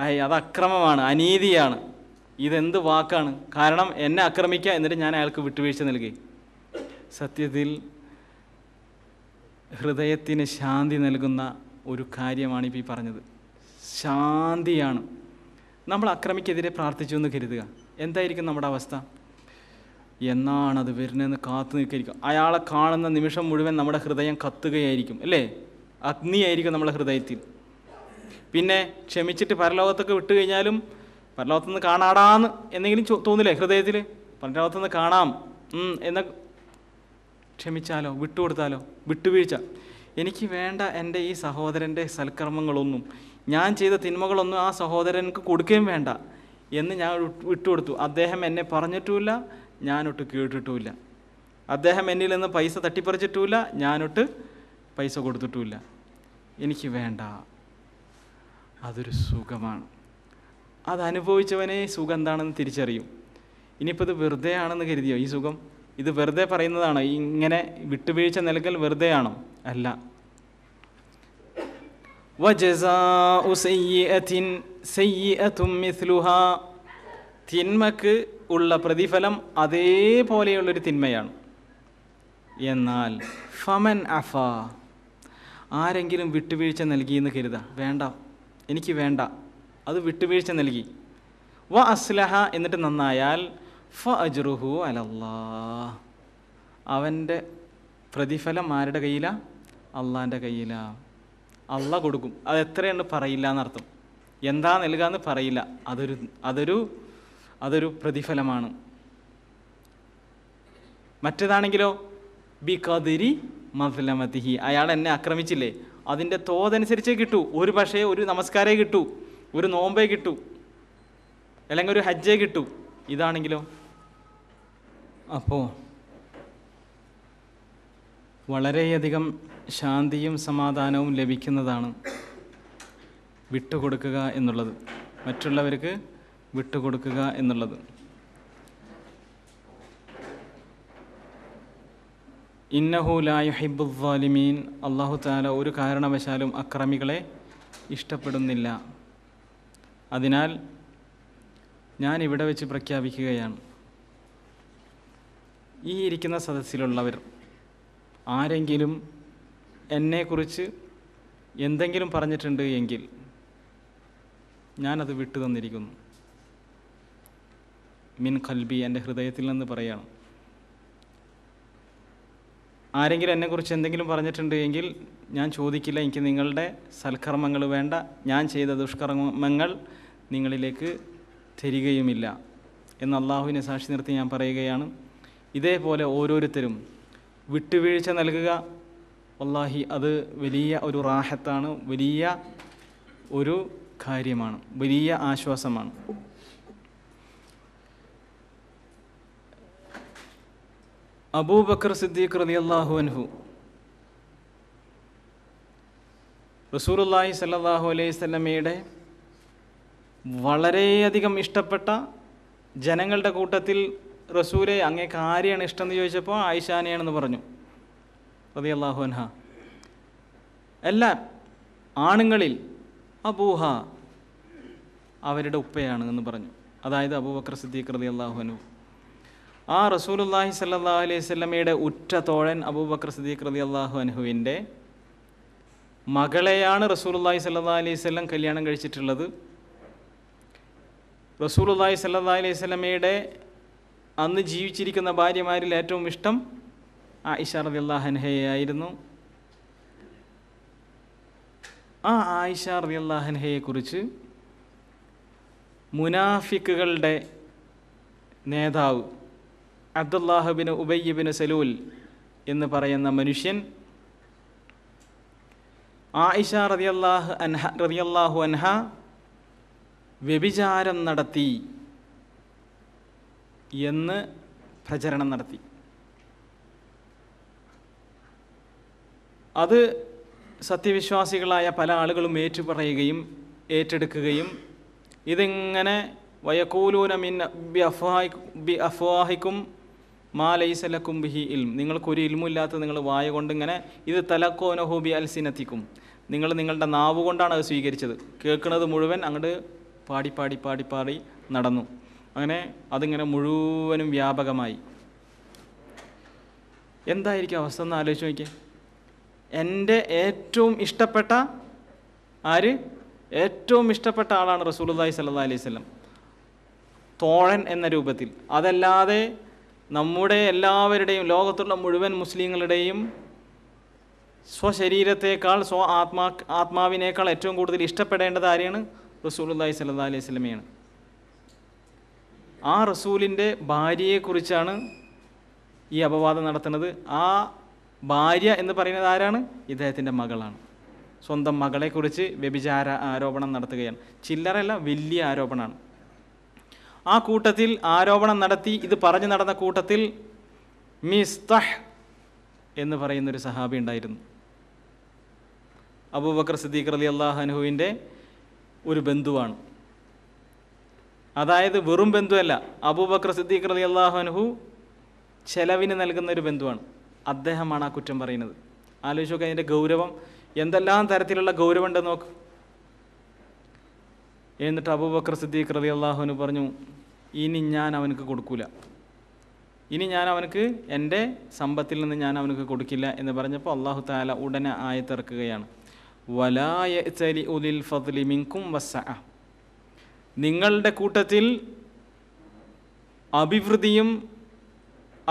അയ് അത് അക്രമമാണ് അനീതിയാണ് ഇതെന്ത് വാക്കാണ് കാരണം എന്നെ ആക്രമിക്കുക എന്നിട്ട് ഞാൻ അയാൾക്ക് വിട്ടുവീഴ്ച നൽകി സത്യത്തിൽ ഹൃദയത്തിന് ശാന്തി നൽകുന്ന ഒരു കാര്യമാണ് ഇപ്പോൾ ഈ പറഞ്ഞത് ശാന്തിയാണ് നമ്മൾ അക്രമിക്കെതിരെ പ്രാർത്ഥിച്ചു എന്ന് കരുതുക എന്തായിരിക്കും നമ്മുടെ അവസ്ഥ എന്നാണ് അത് വരുന്നതെന്ന് കാത്തു നിൽക്കായിരിക്കും അയാളെ കാണുന്ന നിമിഷം മുഴുവൻ നമ്മുടെ ഹൃദയം കത്തുകയായിരിക്കും അല്ലേ അഗ്നിയായിരിക്കും നമ്മുടെ ഹൃദയത്തിൽ പിന്നെ ക്ഷമിച്ചിട്ട് പരലോകത്തൊക്കെ വിട്ടു കഴിഞ്ഞാലും പരലോകത്തുനിന്ന് കാണാടാന്ന് എന്തെങ്കിലും തോന്നില്ലേ ഹൃദയത്തിൽ പരലോകത്തുനിന്ന് കാണാം എന്ന ക്ഷമിച്ചാലോ വിട്ടുകൊടുത്താലോ വിട്ടുവീഴ്ച എനിക്ക് വേണ്ട എൻ്റെ ഈ സഹോദരൻ്റെ സൽക്കർമ്മങ്ങളൊന്നും ഞാൻ ചെയ്ത തിന്മകളൊന്നും ആ സഹോദരനക്ക് കൊടുക്കുകയും വേണ്ട എന്ന് ഞാൻ വിട്ടുകൊടുത്തു അദ്ദേഹം എന്നെ പറഞ്ഞിട്ടുമില്ല ഞാനൊട്ട് കേട്ടിട്ടുമില്ല അദ്ദേഹം എന്നിൽ നിന്ന് പൈസ തട്ടിപ്പറിച്ചിട്ടുമില്ല ഞാനൊട്ട് പൈസ കൊടുത്തിട്ടുമില്ല എനിക്ക് വേണ്ട അതൊരു സുഖമാണ് അതനുഭവിച്ചവനെ സുഖം എന്താണെന്ന് തിരിച്ചറിയും ഇനിയിപ്പോൾ ഇത് വെറുതെ ആണെന്ന് കരുതിയോ ഈ സുഖം ഇത് വെറുതെ പറയുന്നതാണോ ഇങ്ങനെ വിട്ടുവീഴ്ച നൽകൽ വെറുതെയാണോ അല്ല തിന്മക്ക് ഉള്ള പ്രതിഫലം അതേപോലെയുള്ളൊരു തിന്മയാണ് എന്നാൽ ഫമൻ അഫ ആരെങ്കിലും വിട്ടുവീഴ്ച എന്ന് കരുത വേണ്ട എനിക്ക് വേണ്ട അത് വിട്ടുവീഴ്ച നൽകി വ അസ്ലഹ എന്നിട്ട് നന്നായാൽ ഫ അജ്റുഹു അലല്ലാ അവൻ്റെ പ്രതിഫലം ആരുടെ കയ്യിലാണ് അള്ളാൻ്റെ കയ്യിലാണ് അള്ള കൊടുക്കും അത് എത്രയെന്ന് പറയില്ല എന്നർത്ഥം എന്താ നൽകുക എന്ന് പറയില്ല അതൊരു അതൊരു അതൊരു പ്രതിഫലമാണ് മറ്റേതാണെങ്കിലോ ബി കതിരി മസലമതിഹി അയാൾ എന്നെ ആക്രമിച്ചില്ലേ അതിൻ്റെ തോതനുസരിച്ചേ കിട്ടൂ ഒരു പക്ഷേ ഒരു നമസ്കാരേ കിട്ടൂ ഒരു നോമ്പേ കിട്ടൂ അല്ലെങ്കിൽ ഒരു ഹജ്ജേ കിട്ടൂ ഇതാണെങ്കിലോ അപ്പോൾ വളരെയധികം ശാന്തിയും സമാധാനവും ലഭിക്കുന്നതാണ് വിട്ടുകൊടുക്കുക എന്നുള്ളത് മറ്റുള്ളവർക്ക് വിട്ടുകൊടുക്കുക എന്നുള്ളത് ഇന്നഹു ലായുഹിബുദ്വാലിമീൻ അള്ളാഹു താല ഒരു കാരണവശാലും അക്രമികളെ ഇഷ്ടപ്പെടുന്നില്ല അതിനാൽ ഞാൻ ഇവിടെ വെച്ച് പ്രഖ്യാപിക്കുകയാണ് ഈ ഇരിക്കുന്ന സദസ്സിലുള്ളവർ ആരെങ്കിലും എന്നെക്കുറിച്ച് എന്തെങ്കിലും പറഞ്ഞിട്ടുണ്ട് എങ്കിൽ ഞാനത് വിട്ടു തന്നിരിക്കുന്നു മിൻ ഖൽബി എൻ്റെ ഹൃദയത്തിൽ നിന്ന് പറയണം ആരെങ്കിലും എന്നെക്കുറിച്ച് എന്തെങ്കിലും പറഞ്ഞിട്ടുണ്ട് എങ്കിൽ ഞാൻ ചോദിക്കില്ല എനിക്ക് നിങ്ങളുടെ സൽക്കർമ്മങ്ങൾ വേണ്ട ഞാൻ ചെയ്ത ദുഷ്കർമ്മങ്ങൾ നിങ്ങളിലേക്ക് തരികയുമില്ല എന്ന് അള്ളാഹുവിനെ സാക്ഷി നിർത്തി ഞാൻ പറയുകയാണ് ഇതേപോലെ ഓരോരുത്തരും വിട്ടുവീഴ്ച നൽകുക വല്ലാഹി അത് വലിയ ഒരു റാഹത്താണ് വലിയ ഒരു കാര്യമാണ് വലിയ ആശ്വാസമാണ് അബൂബക്കർ സിദ്ദീഖ് റതി അള്ളാഹു അൻഹു റസൂറുല്ലാഹി സല്ലാഹു അലൈഹി സ്വലമയുടെ വളരെയധികം ഇഷ്ടപ്പെട്ട ജനങ്ങളുടെ കൂട്ടത്തിൽ റസൂലെ അങ്ങേക്ക് ആരെയാണ് എന്ന് ചോദിച്ചപ്പോൾ ആയിഷാനെയാണെന്ന് പറഞ്ഞു റതിയല്ലാഹു അൻഹ എല്ലാ ആണുങ്ങളിൽ അബൂഹ അവരുടെ ഉപ്പയാണ് എന്ന് പറഞ്ഞു അതായത് അബൂബക്കർ സിദ്ദീഖ് റതി അള്ളാഹുനു ആ റസൂലുല്ലാഹി സല്ലാ അലൈഹി സ്വലമയുടെ ഉറ്റ തോഴൻ അബൂബക്കർ സിദ്ദീഖ് റതി അള്ളാഹു അനുഹുവിൻ്റെ മകളെയാണ് റസൂലുല്ലാഹി സല്ലാ അലൈഹി സ്വലം കല്യാണം കഴിച്ചിട്ടുള്ളത് റസൂലുല്ലാഹി സല്ലാ അലൈഹി സ്വലമയുടെ അന്ന് ജീവിച്ചിരിക്കുന്ന ഭാര്യമാരിൽ ഏറ്റവും ഇഷ്ടം ആയിഷ റതിയല്ലാഹൻഹയായിരുന്നു ആ ആയിഷ കുറിച്ച് മുനാഫിക്കുകളുടെ നേതാവ് അബ്ദുല്ലാഹുബിന് ഉബയ്യബിന് സലൂൽ എന്ന് പറയുന്ന മനുഷ്യൻ ആയിഷ റതിയല്ലാഹ് അൻഹ റതിയല്ലാഹു അൻഹ വ്യഭിചാരം നടത്തി എന്ന് പ്രചരണം നടത്തി അത് സത്യവിശ്വാസികളായ പല ആളുകളും ഏറ്റുപറയുകയും ഏറ്റെടുക്കുകയും ഇതിങ്ങനെ വയക്കൂലൂന മിൻ ബി അഫ്വാഹി ബി അഫ്വാഹിക്കും മാലൈസലക്കും ബിഹി ഇൽം നിങ്ങൾക്കൊരു ഇൽമില്ലാത്ത നിങ്ങൾ വായ കൊണ്ടിങ്ങനെ ഇത് തലക്കോനഹു ബി അൽസിനത്തിക്കും നിങ്ങൾ നിങ്ങളുടെ നാവ് കൊണ്ടാണ് അത് സ്വീകരിച്ചത് കേൾക്കുന്നത് മുഴുവൻ അങ്ങോട്ട് പാടി പാടി പാടി പാടി നടന്നു അങ്ങനെ അതിങ്ങനെ മുഴുവനും വ്യാപകമായി എന്തായിരിക്കും അവസ്ഥ എന്ന് ആലോചിച്ച് നോക്കിയാൽ എൻ്റെ ഏറ്റവും ഇഷ്ടപ്പെട്ട ആര് ഏറ്റവും ഇഷ്ടപ്പെട്ട ആളാണ് റസൂലുല്ലാഹി സല്ലാ അലൈഹി സ്വലം തോഴൻ എന്ന രൂപത്തിൽ അതല്ലാതെ നമ്മുടെ എല്ലാവരുടെയും ലോകത്തുള്ള മുഴുവൻ മുസ്ലിങ്ങളുടെയും സ്വശരീരത്തേക്കാൾ സ്വ ആത്മാ ആത്മാവിനേക്കാൾ ഏറ്റവും കൂടുതൽ ഇഷ്ടപ്പെടേണ്ടത് ആരെയാണ് റസൂലുല്ലാഹി സല്ലാ അലൈഹി സ്വലമയാണ് ആ റസൂലിൻ്റെ ഭാര്യയെക്കുറിച്ചാണ് ഈ അപവാദം നടത്തുന്നത് ആ ഭാര്യ എന്ന് പറയുന്നത് ആരാണ് ഇദ്ദേഹത്തിൻ്റെ മകളാണ് സ്വന്തം മകളെക്കുറിച്ച് വ്യഭിചാര ആരോപണം നടത്തുകയാണ് ചില്ലറല്ല വലിയ ആരോപണമാണ് ആ കൂട്ടത്തിൽ ആരോപണം നടത്തി ഇത് പറഞ്ഞു നടന്ന കൂട്ടത്തിൽ മിസ്തഹ് എന്ന് പറയുന്നൊരു സഹാബി ഉണ്ടായിരുന്നു അബൂബക്കർ സിദ്ദീഖ് അലി അള്ളാഹനുഹുവിൻ്റെ ഒരു ബന്ധുവാണ് അതായത് വെറും ബന്ധുവല്ല അബൂബക്കർ സിദ്ദീഖ് അലി അള്ളാഹനുഹു ചെലവിന് നൽകുന്ന ഒരു ബന്ധുവാണ് അദ്ദേഹമാണ് ആ കുറ്റം പറയുന്നത് ആലോചിച്ച് നോക്കുക അതിൻ്റെ ഗൗരവം എന്തെല്ലാം തരത്തിലുള്ള ഗൗരവമുണ്ടെന്ന് നോക്ക് എന്നിട്ട് അബൂബക്കർ സിദ്ദീഖ് റതി അള്ളാഹുവിന് പറഞ്ഞു ഇനി ഞാൻ അവനക്ക് കൊടുക്കൂല ഇനി ഞാൻ അവനക്ക് എൻ്റെ സമ്പത്തിൽ നിന്ന് ഞാൻ അവനക്ക് കൊടുക്കില്ല എന്ന് പറഞ്ഞപ്പോൾ അള്ളാഹു താല ഉടനെ ആയത്തിറക്കുകയാണ് വലായ മിങ്കും നിങ്ങളുടെ കൂട്ടത്തിൽ അഭിവൃദ്ധിയും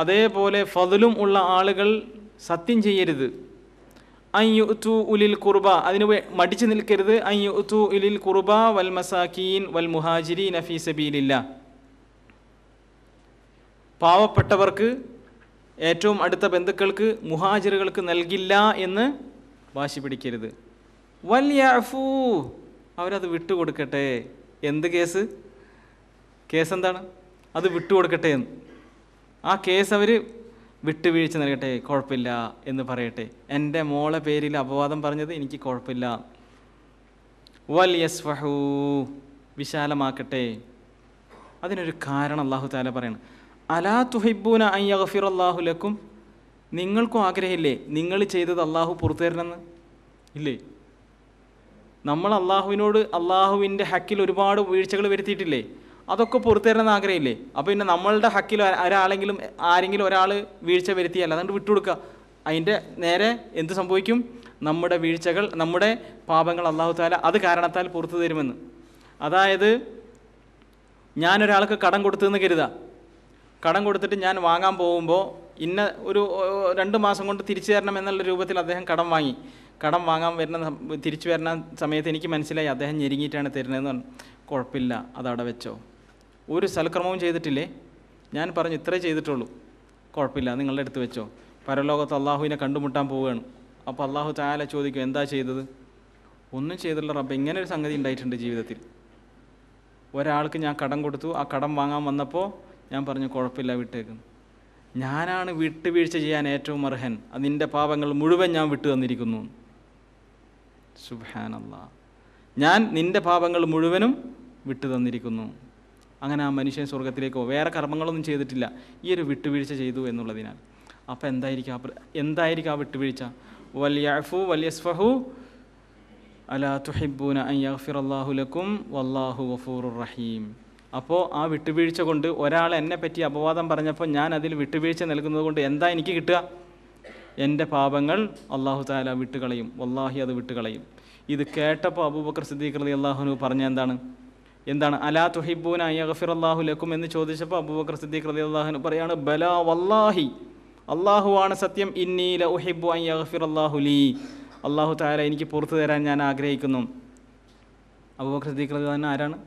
അതേപോലെ ഫതിലും ഉള്ള ആളുകൾ സത്യം ചെയ്യരുത് അയ്യുത്തു ഉലിൽ കുർബ അതിന് മടിച്ചു നിൽക്കരുത് അയ്യുത്തു ഉലിൽ കുർബ വൽ മസാഖീൻ വൽ മുഹാജിരി നഫീ സബീലില്ല പാവപ്പെട്ടവർക്ക് ഏറ്റവും അടുത്ത ബന്ധുക്കൾക്ക് മുഹാജിറുകൾക്ക് നൽകില്ല എന്ന് വാശി പിടിക്കരുത് വൽ യാഫൂ അവരത് വിട്ടുകൊടുക്കട്ടെ എന്ത് കേസ് കേസ് എന്താണ് അത് വിട്ടുകൊടുക്കട്ടെ എന്ന് ആ കേസ് അവർ വിട്ടുവീഴ്ച നൽകട്ടെ കുഴപ്പമില്ല എന്ന് പറയട്ടെ എൻ്റെ മോളെ പേരിൽ അപവാദം പറഞ്ഞത് എനിക്ക് കുഴപ്പമില്ല വൽ യസ്ഫഹു വിശാലമാക്കട്ടെ അതിനൊരു കാരണം അള്ളാഹു താല പറയണം അലാ തുഹിബൂന അൻ അള്ളാഹുലക്കും ലക്കും നിങ്ങൾക്കും ആഗ്രഹമില്ലേ നിങ്ങൾ ചെയ്തത് അള്ളാഹു പുറത്തു തരണമെന്ന് ഇല്ലേ നമ്മൾ അള്ളാഹുവിനോട് അള്ളാഹുവിൻ്റെ ഹക്കിൽ ഒരുപാട് വീഴ്ചകൾ വരുത്തിയിട്ടില്ലേ അതൊക്കെ പുറത്തു തരണമെന്ന് ആഗ്രഹമില്ലേ അപ്പോൾ പിന്നെ നമ്മളുടെ ഹക്കിൽ ഒരാളെങ്കിലും ആരെങ്കിലും ഒരാൾ വീഴ്ച വരുത്തിയല്ല അതുകൊണ്ട് വിട്ടുകൊടുക്കുക അതിൻ്റെ നേരെ എന്ത് സംഭവിക്കും നമ്മുടെ വീഴ്ചകൾ നമ്മുടെ പാപങ്ങൾ അള്ളാഹു താല അത് കാരണത്താൽ പുറത്തു തരുമെന്ന് അതായത് ഞാനൊരാൾക്ക് കടം കൊടുത്തെന്ന് കരുതുക കടം കൊടുത്തിട്ട് ഞാൻ വാങ്ങാൻ പോകുമ്പോൾ ഇന്ന ഒരു രണ്ട് മാസം കൊണ്ട് തിരിച്ചു തരണം എന്നുള്ള രൂപത്തിൽ അദ്ദേഹം കടം വാങ്ങി കടം വാങ്ങാൻ വരുന്ന തിരിച്ചു വരുന്ന സമയത്ത് എനിക്ക് മനസ്സിലായി അദ്ദേഹം ഞെരുങ്ങിയിട്ടാണ് തരുന്നതെന്ന് പറഞ്ഞു കുഴപ്പമില്ല അതവിടെ വെച്ചോ ഒരു സൽക്രമവും ചെയ്തിട്ടില്ലേ ഞാൻ പറഞ്ഞു ഇത്രേ ചെയ്തിട്ടുള്ളൂ കുഴപ്പമില്ല നിങ്ങളുടെ അടുത്ത് വെച്ചോ പരലോകത്ത് അള്ളാഹുവിനെ കണ്ടുമുട്ടാൻ പോവുകയാണ് അപ്പോൾ അള്ളാഹു താല ചോദിക്കും എന്താ ചെയ്തത് ഒന്നും ചെയ്തില്ല റബ്ബ് ഇങ്ങനെ ഒരു സംഗതി ഉണ്ടായിട്ടുണ്ട് ജീവിതത്തിൽ ഒരാൾക്ക് ഞാൻ കടം കൊടുത്തു ആ കടം വാങ്ങാൻ വന്നപ്പോൾ ഞാൻ പറഞ്ഞു കുഴപ്പമില്ല വിട്ടേക്കും ഞാനാണ് വിട്ടുവീഴ്ച ചെയ്യാൻ ഏറ്റവും അർഹൻ അതിൻ്റെ പാപങ്ങൾ മുഴുവൻ ഞാൻ വിട്ടു തന്നിരിക്കുന്നു സുബാനല്ല ഞാൻ നിൻ്റെ പാപങ്ങൾ മുഴുവനും വിട്ടു തന്നിരിക്കുന്നു അങ്ങനെ ആ മനുഷ്യൻ സ്വർഗത്തിലേക്കോ വേറെ കർമ്മങ്ങളൊന്നും ചെയ്തിട്ടില്ല ഈ ഒരു വിട്ടുവീഴ്ച ചെയ്തു എന്നുള്ളതിനാൽ അപ്പോൾ എന്തായിരിക്കും ആ എന്തായിരിക്കും ആ വിട്ടുവീഴ്ച വല്യഫു വല്യസ്ഫഹു അല തുഹിബൂന അയ്യഫിറല്ലാഹുലക്കും വല്ലാഹു വഫൂറുർ റഹീം അപ്പോൾ ആ വിട്ടുവീഴ്ച കൊണ്ട് ഒരാൾ എന്നെ പറ്റി അപവാദം പറഞ്ഞപ്പോൾ ഞാൻ അതിൽ വിട്ടുവീഴ്ച നൽകുന്നത് കൊണ്ട് എന്താ എനിക്ക് കിട്ടുക എൻ്റെ പാപങ്ങൾ അള്ളാഹു താല വിട്ടുകളയും വല്ലാഹി അത് വിട്ടുകളയും ഇത് കേട്ടപ്പോൾ അബൂബക്കർ സിദ്ദീഖ് അലി അള്ളാഹുനു പറഞ്ഞ എന്താണ് എന്താണ് അലാ തുഹിബൂന യഗഫിർ അള്ളാഹു ലക്കും എന്ന് ചോദിച്ചപ്പോൾ അബൂബക്കർ സിദ്ദീഖ് റതി അള്ളാഹുന് പറയാണ് ബലാ വല്ലാഹി അള്ളാഹു ആണ് സത്യം ഇന്നി ല അൻ യഗഫിർ അള്ളാഹു ലീ അള്ളാഹു താര എനിക്ക് പുറത്തു തരാൻ ഞാൻ ആഗ്രഹിക്കുന്നു അബൂബക്കർ സിദ്ദീഖ് റതി അള്ളാഹുന ആരാണ്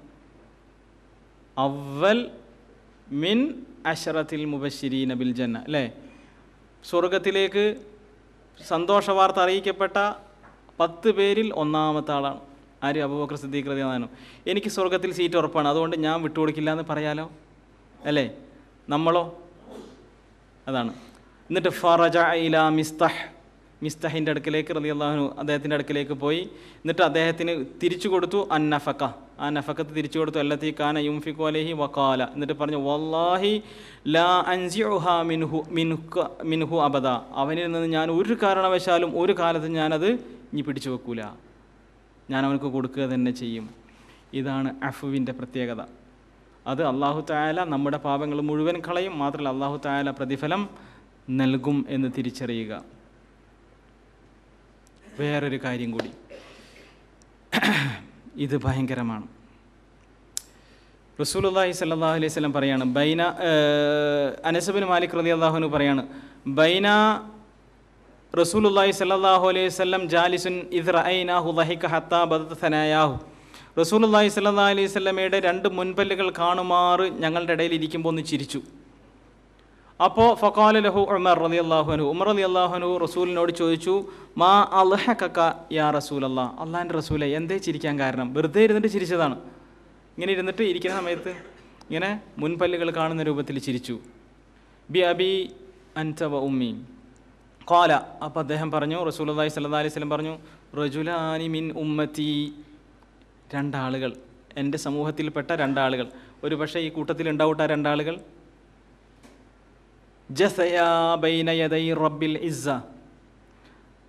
അവൽ മിൻ അഷറത്തിൽ മുബശ്ശിരി ബിൽ ജന്ന അല്ലേ സ്വർഗത്തിലേക്ക് സന്തോഷവാർത്ത അറിയിക്കപ്പെട്ട പത്ത് പേരിൽ ഒന്നാമത്തെ ആളാണ് ആര് അബൂബക്കർ സിദ്ദീഖ് റതിയാനും എനിക്ക് സ്വർഗത്തിൽ സീറ്റ് ഉറപ്പാണ് അതുകൊണ്ട് ഞാൻ വിട്ടുകൊടുക്കില്ല എന്ന് പറയാലോ അല്ലേ നമ്മളോ അതാണ് എന്നിട്ട് ഫറജ ഇല മിസ്തഹ് മിസ്തഹിൻ്റെ അടുക്കലേക്ക് റതി അള്ളാഹു അദ്ദേഹത്തിൻ്റെ അടുക്കലേക്ക് പോയി എന്നിട്ട് അദ്ദേഹത്തിന് തിരിച്ചു കൊടുത്തു നഫക്ക ആ നഫക്കത്ത് തിരിച്ചു കൊടുത്തു അല്ലത്തി കാന യുംഫിക്കു അലഹി വക്കാല എന്നിട്ട് പറഞ്ഞു വല്ലാഹി ലാ അൻസിഹ മിൻഹു മിൻഹു മിൻഹു അബദ അവനിൽ നിന്ന് ഞാൻ ഒരു കാരണവശാലും ഒരു കാലത്ത് ഞാനത് ഇനി പിടിച്ചു വെക്കൂല ഞാൻ അവനക്ക് കൊടുക്കുക തന്നെ ചെയ്യും ഇതാണ് അഫുവിൻ്റെ പ്രത്യേകത അത് അള്ളാഹു തായാല നമ്മുടെ പാപങ്ങൾ മുഴുവൻ കളയും മാത്രമല്ല അള്ളാഹു തായാല പ്രതിഫലം നൽകും എന്ന് തിരിച്ചറിയുക വേറൊരു കാര്യം കൂടി ഇത് ഭയങ്കരമാണ് റസൂലുല്ലാഹി സല്ലാഹു അലൈഹി സ്വലം പറയാണ് ബൈന അനസബിൻ മാലിക് റതി അള്ളാഹുനു പറയാണ് ബൈന റസൂലുല്ലാഹി സല്ലാഹു അലൈഹി വസല്ലം ജാലിസുൻ ഇദ്റഅനാഹു ദഹിക്ക ഹത്താ ബദത്തനായാഹു റസൂലുല്ലാഹി സല്ലാ അലൈഹി സ്വല്ലമയുടെ രണ്ട് മുൻപല്ലുകൾ കാണുമാറ് ഞങ്ങളുടെ ഇടയിൽ ഇരിക്കുമ്പോൾ ഒന്ന് ചിരിച്ചു അപ്പോൾ ഫഖാല ലഹു ഉമർ റളിയല്ലാഹു അള്ളാഹുനു ഉമർ അലി അള്ളാഹുനു റസൂലിനോട് ചോദിച്ചു മാ അൽഹ യാ റസൂൽ അല്ലാ അള്ളാൻ്റെ റസൂലെ എന്തേ ചിരിക്കാൻ കാരണം വെറുതെ ഇരുന്നിട്ട് ചിരിച്ചതാണ് ഇങ്ങനെ ഇരുന്നിട്ട് ഇരിക്കുന്ന സമയത്ത് ഇങ്ങനെ മുൻപല്ലുകൾ കാണുന്ന രൂപത്തിൽ ചിരിച്ചു ബി അബി വ ഉമ്മി കോല അപ്പോൾ അദ്ദേഹം പറഞ്ഞു റസൂലി സല്ലാ അലൈഹി സ്വലം പറഞ്ഞു റജുലാനി മിൻ ഉമ്മത്തി രണ്ടാളുകൾ എൻ്റെ സമൂഹത്തിൽപ്പെട്ട രണ്ടാളുകൾ ഒരു പക്ഷേ ഈ കൂട്ടത്തിൽ ഉണ്ടാവട്ട രണ്ടാളുകൾ ജസയാബൈനയദൈ റബ്ബിൽ ഇസ്സ